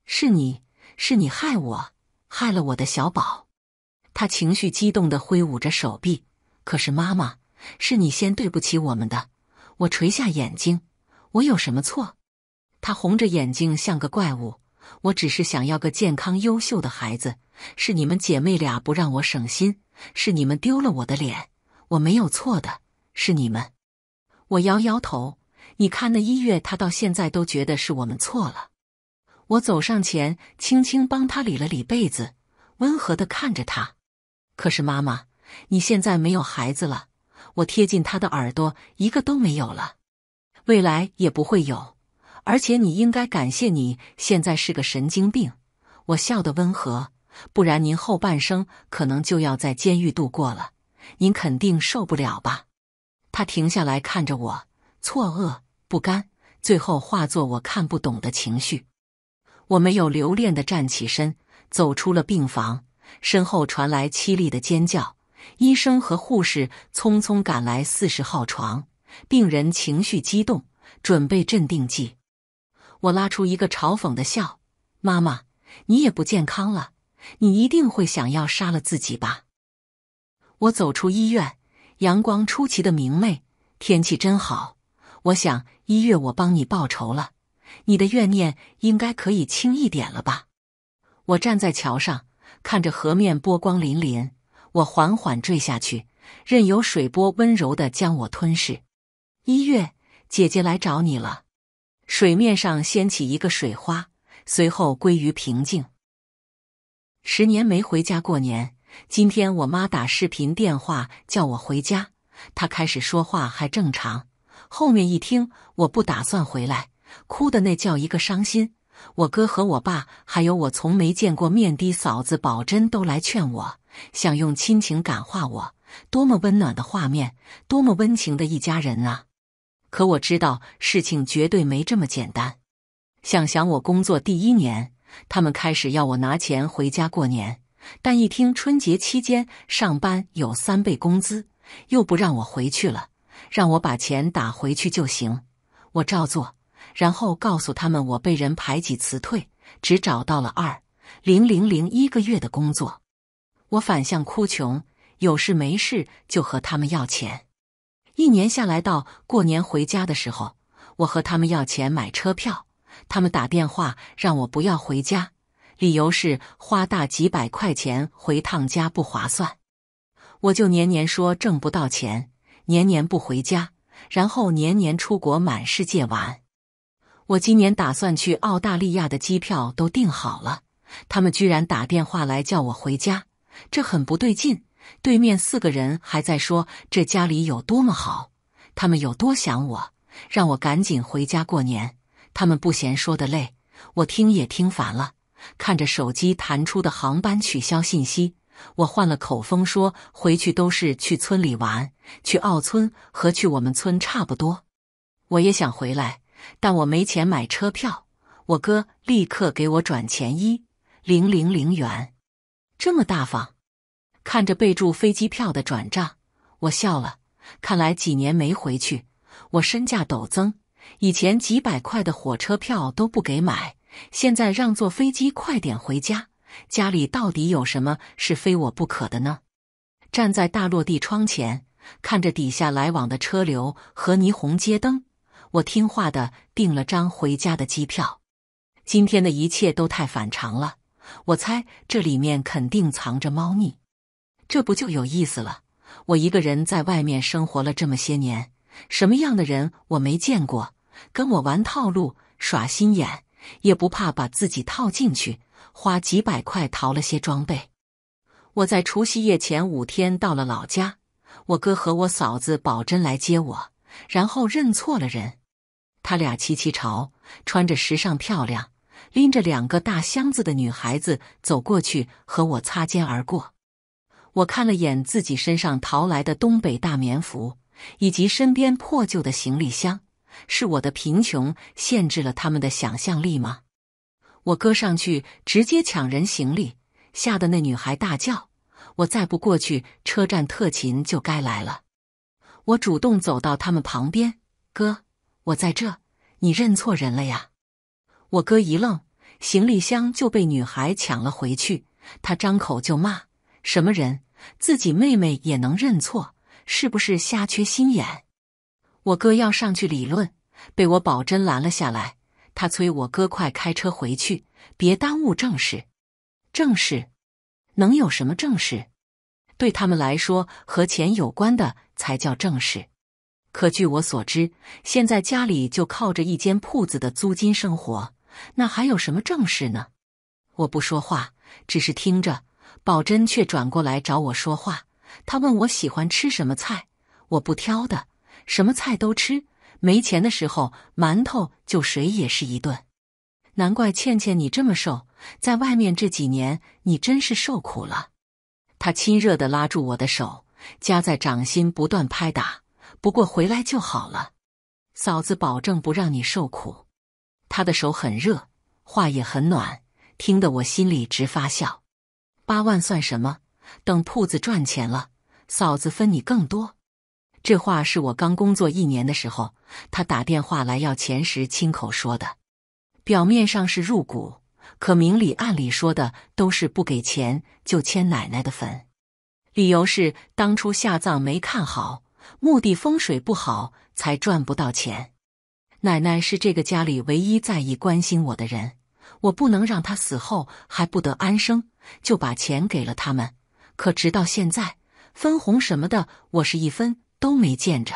是你，是你害我，害了我的小宝。他情绪激动的挥舞着手臂。可是妈妈，是你先对不起我们的。我垂下眼睛，我有什么错？他红着眼睛，像个怪物。我只是想要个健康优秀的孩子，是你们姐妹俩不让我省心，是你们丢了我的脸，我没有错的，是你们。我摇摇头，你看那一月，她到现在都觉得是我们错了。我走上前，轻轻帮她理了理被子，温和的看着她。可是妈妈，你现在没有孩子了，我贴近她的耳朵，一个都没有了，未来也不会有。而且你应该感谢你现在是个神经病，我笑得温和，不然您后半生可能就要在监狱度过了，您肯定受不了吧？他停下来看着我，错愕、不甘，最后化作我看不懂的情绪。我没有留恋的站起身，走出了病房，身后传来凄厉的尖叫。医生和护士匆匆赶来，四十号床病人情绪激动，准备镇定剂。我拉出一个嘲讽的笑，妈妈，你也不健康了，你一定会想要杀了自己吧？我走出医院，阳光出奇的明媚，天气真好。我想一月，我帮你报仇了，你的怨念应该可以轻一点了吧？我站在桥上，看着河面波光粼粼，我缓缓坠下去，任由水波温柔的将我吞噬。一月，姐姐来找你了。水面上掀起一个水花，随后归于平静。十年没回家过年，今天我妈打视频电话叫我回家。她开始说话还正常，后面一听我不打算回来，哭的那叫一个伤心。我哥和我爸，还有我从没见过面的嫂子宝珍都来劝我，想用亲情感化我。多么温暖的画面，多么温情的一家人啊！可我知道事情绝对没这么简单。想想我工作第一年，他们开始要我拿钱回家过年，但一听春节期间上班有三倍工资，又不让我回去了，让我把钱打回去就行。我照做，然后告诉他们我被人排挤辞退，只找到了二零零零一个月的工作。我反向哭穷，有事没事就和他们要钱。一年下来，到过年回家的时候，我和他们要钱买车票，他们打电话让我不要回家，理由是花大几百块钱回趟家不划算。我就年年说挣不到钱，年年不回家，然后年年出国满世界玩。我今年打算去澳大利亚的机票都订好了，他们居然打电话来叫我回家，这很不对劲。对面四个人还在说这家里有多么好，他们有多想我，让我赶紧回家过年。他们不嫌说的累，我听也听烦了。看着手机弹出的航班取消信息，我换了口风说：回去都是去村里玩，去奥村和去我们村差不多。我也想回来，但我没钱买车票。我哥立刻给我转钱一零零零元，这么大方。看着备注飞机票的转账，我笑了。看来几年没回去，我身价陡增。以前几百块的火车票都不给买，现在让坐飞机快点回家。家里到底有什么是非我不可的呢？站在大落地窗前，看着底下来往的车流和霓虹街灯，我听话的订了张回家的机票。今天的一切都太反常了，我猜这里面肯定藏着猫腻。这不就有意思了？我一个人在外面生活了这么些年，什么样的人我没见过？跟我玩套路、耍心眼，也不怕把自己套进去。花几百块淘了些装备，我在除夕夜前五天到了老家，我哥和我嫂子宝珍来接我，然后认错了人。他俩齐齐朝穿着时尚漂亮、拎着两个大箱子的女孩子走过去，和我擦肩而过。我看了眼自己身上淘来的东北大棉服，以及身边破旧的行李箱，是我的贫穷限制了他们的想象力吗？我哥上去直接抢人行李，吓得那女孩大叫。我再不过去，车站特勤就该来了。我主动走到他们旁边，哥，我在这，你认错人了呀。我哥一愣，行李箱就被女孩抢了回去，他张口就骂。什么人？自己妹妹也能认错，是不是瞎缺心眼？我哥要上去理论，被我宝珍拦了下来。他催我哥快开车回去，别耽误正事。正事？能有什么正事？对他们来说，和钱有关的才叫正事。可据我所知，现在家里就靠着一间铺子的租金生活，那还有什么正事呢？我不说话，只是听着。宝珍却转过来找我说话，她问我喜欢吃什么菜，我不挑的，什么菜都吃。没钱的时候，馒头就水也是一顿。难怪倩倩你这么瘦，在外面这几年你真是受苦了。她亲热的拉住我的手，夹在掌心不断拍打。不过回来就好了，嫂子保证不让你受苦。她的手很热，话也很暖，听得我心里直发笑。八万算什么？等铺子赚钱了，嫂子分你更多。这话是我刚工作一年的时候，他打电话来要钱时亲口说的。表面上是入股，可明里暗里说的都是不给钱就牵奶奶的坟，理由是当初下葬没看好墓地风水不好，才赚不到钱。奶奶是这个家里唯一在意关心我的人，我不能让她死后还不得安生。就把钱给了他们，可直到现在，分红什么的，我是一分都没见着。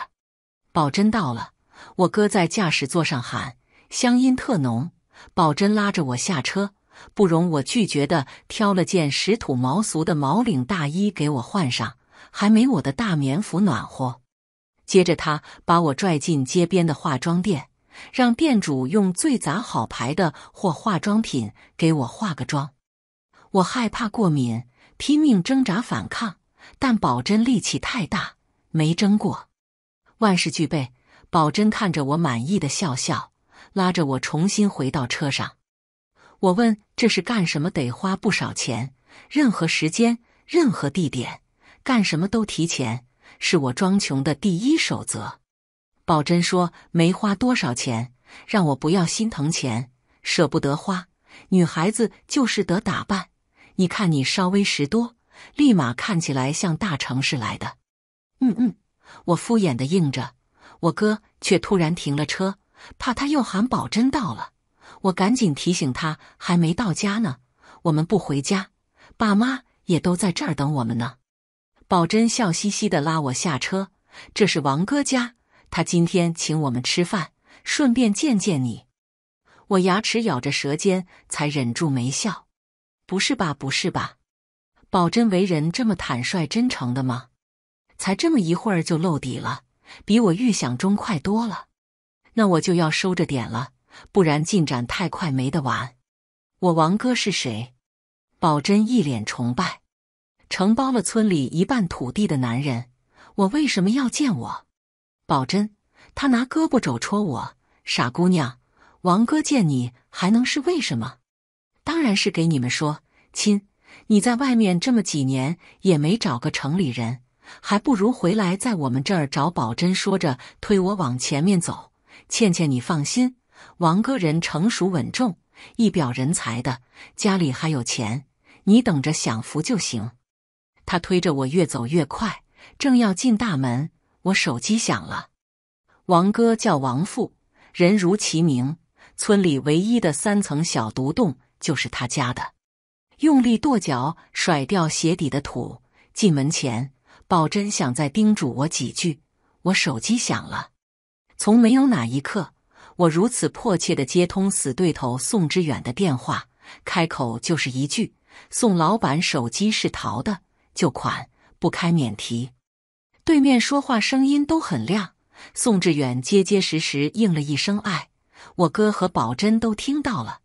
宝珍到了，我哥在驾驶座上喊，乡音特浓。宝珍拉着我下车，不容我拒绝的挑了件实土毛俗的毛领大衣给我换上，还没我的大棉服暖和。接着他把我拽进街边的化妆店，让店主用最杂好牌的或化妆品给我化个妆。我害怕过敏，拼命挣扎反抗，但宝珍力气太大，没争过。万事俱备，宝珍看着我满意的笑笑，拉着我重新回到车上。我问这是干什么，得花不少钱，任何时间、任何地点，干什么都提前，是我装穷的第一守则。宝珍说没花多少钱，让我不要心疼钱，舍不得花。女孩子就是得打扮。你看，你稍微食多，立马看起来像大城市来的。嗯嗯，我敷衍的应着。我哥却突然停了车，怕他又喊宝珍到了，我赶紧提醒他还没到家呢，我们不回家，爸妈也都在这儿等我们呢。宝珍笑嘻嘻的拉我下车，这是王哥家，他今天请我们吃饭，顺便见见你。我牙齿咬着舌尖，才忍住没笑。不是吧，不是吧，宝珍为人这么坦率真诚的吗？才这么一会儿就露底了，比我预想中快多了。那我就要收着点了，不然进展太快没得玩。我王哥是谁？宝珍一脸崇拜，承包了村里一半土地的男人。我为什么要见我？宝珍，他拿胳膊肘戳我，傻姑娘，王哥见你还能是为什么？当然是给你们说，亲，你在外面这么几年也没找个城里人，还不如回来在我们这儿找宝珍。说着推我往前面走，倩倩你放心，王哥人成熟稳重，一表人才的，家里还有钱，你等着享福就行。他推着我越走越快，正要进大门，我手机响了。王哥叫王富，人如其名，村里唯一的三层小独栋。就是他家的，用力跺脚，甩掉鞋底的土。进门前，宝珍想再叮嘱我几句。我手机响了，从没有哪一刻，我如此迫切的接通死对头宋志远的电话。开口就是一句：“宋老板，手机是淘的，旧款不开免提。”对面说话声音都很亮。宋志远结结实实应了一声“爱”。我哥和宝珍都听到了。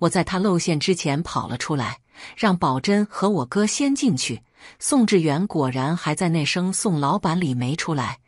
我在他露馅之前跑了出来，让宝珍和我哥先进去。宋志远果然还在那声宋老板里没出来。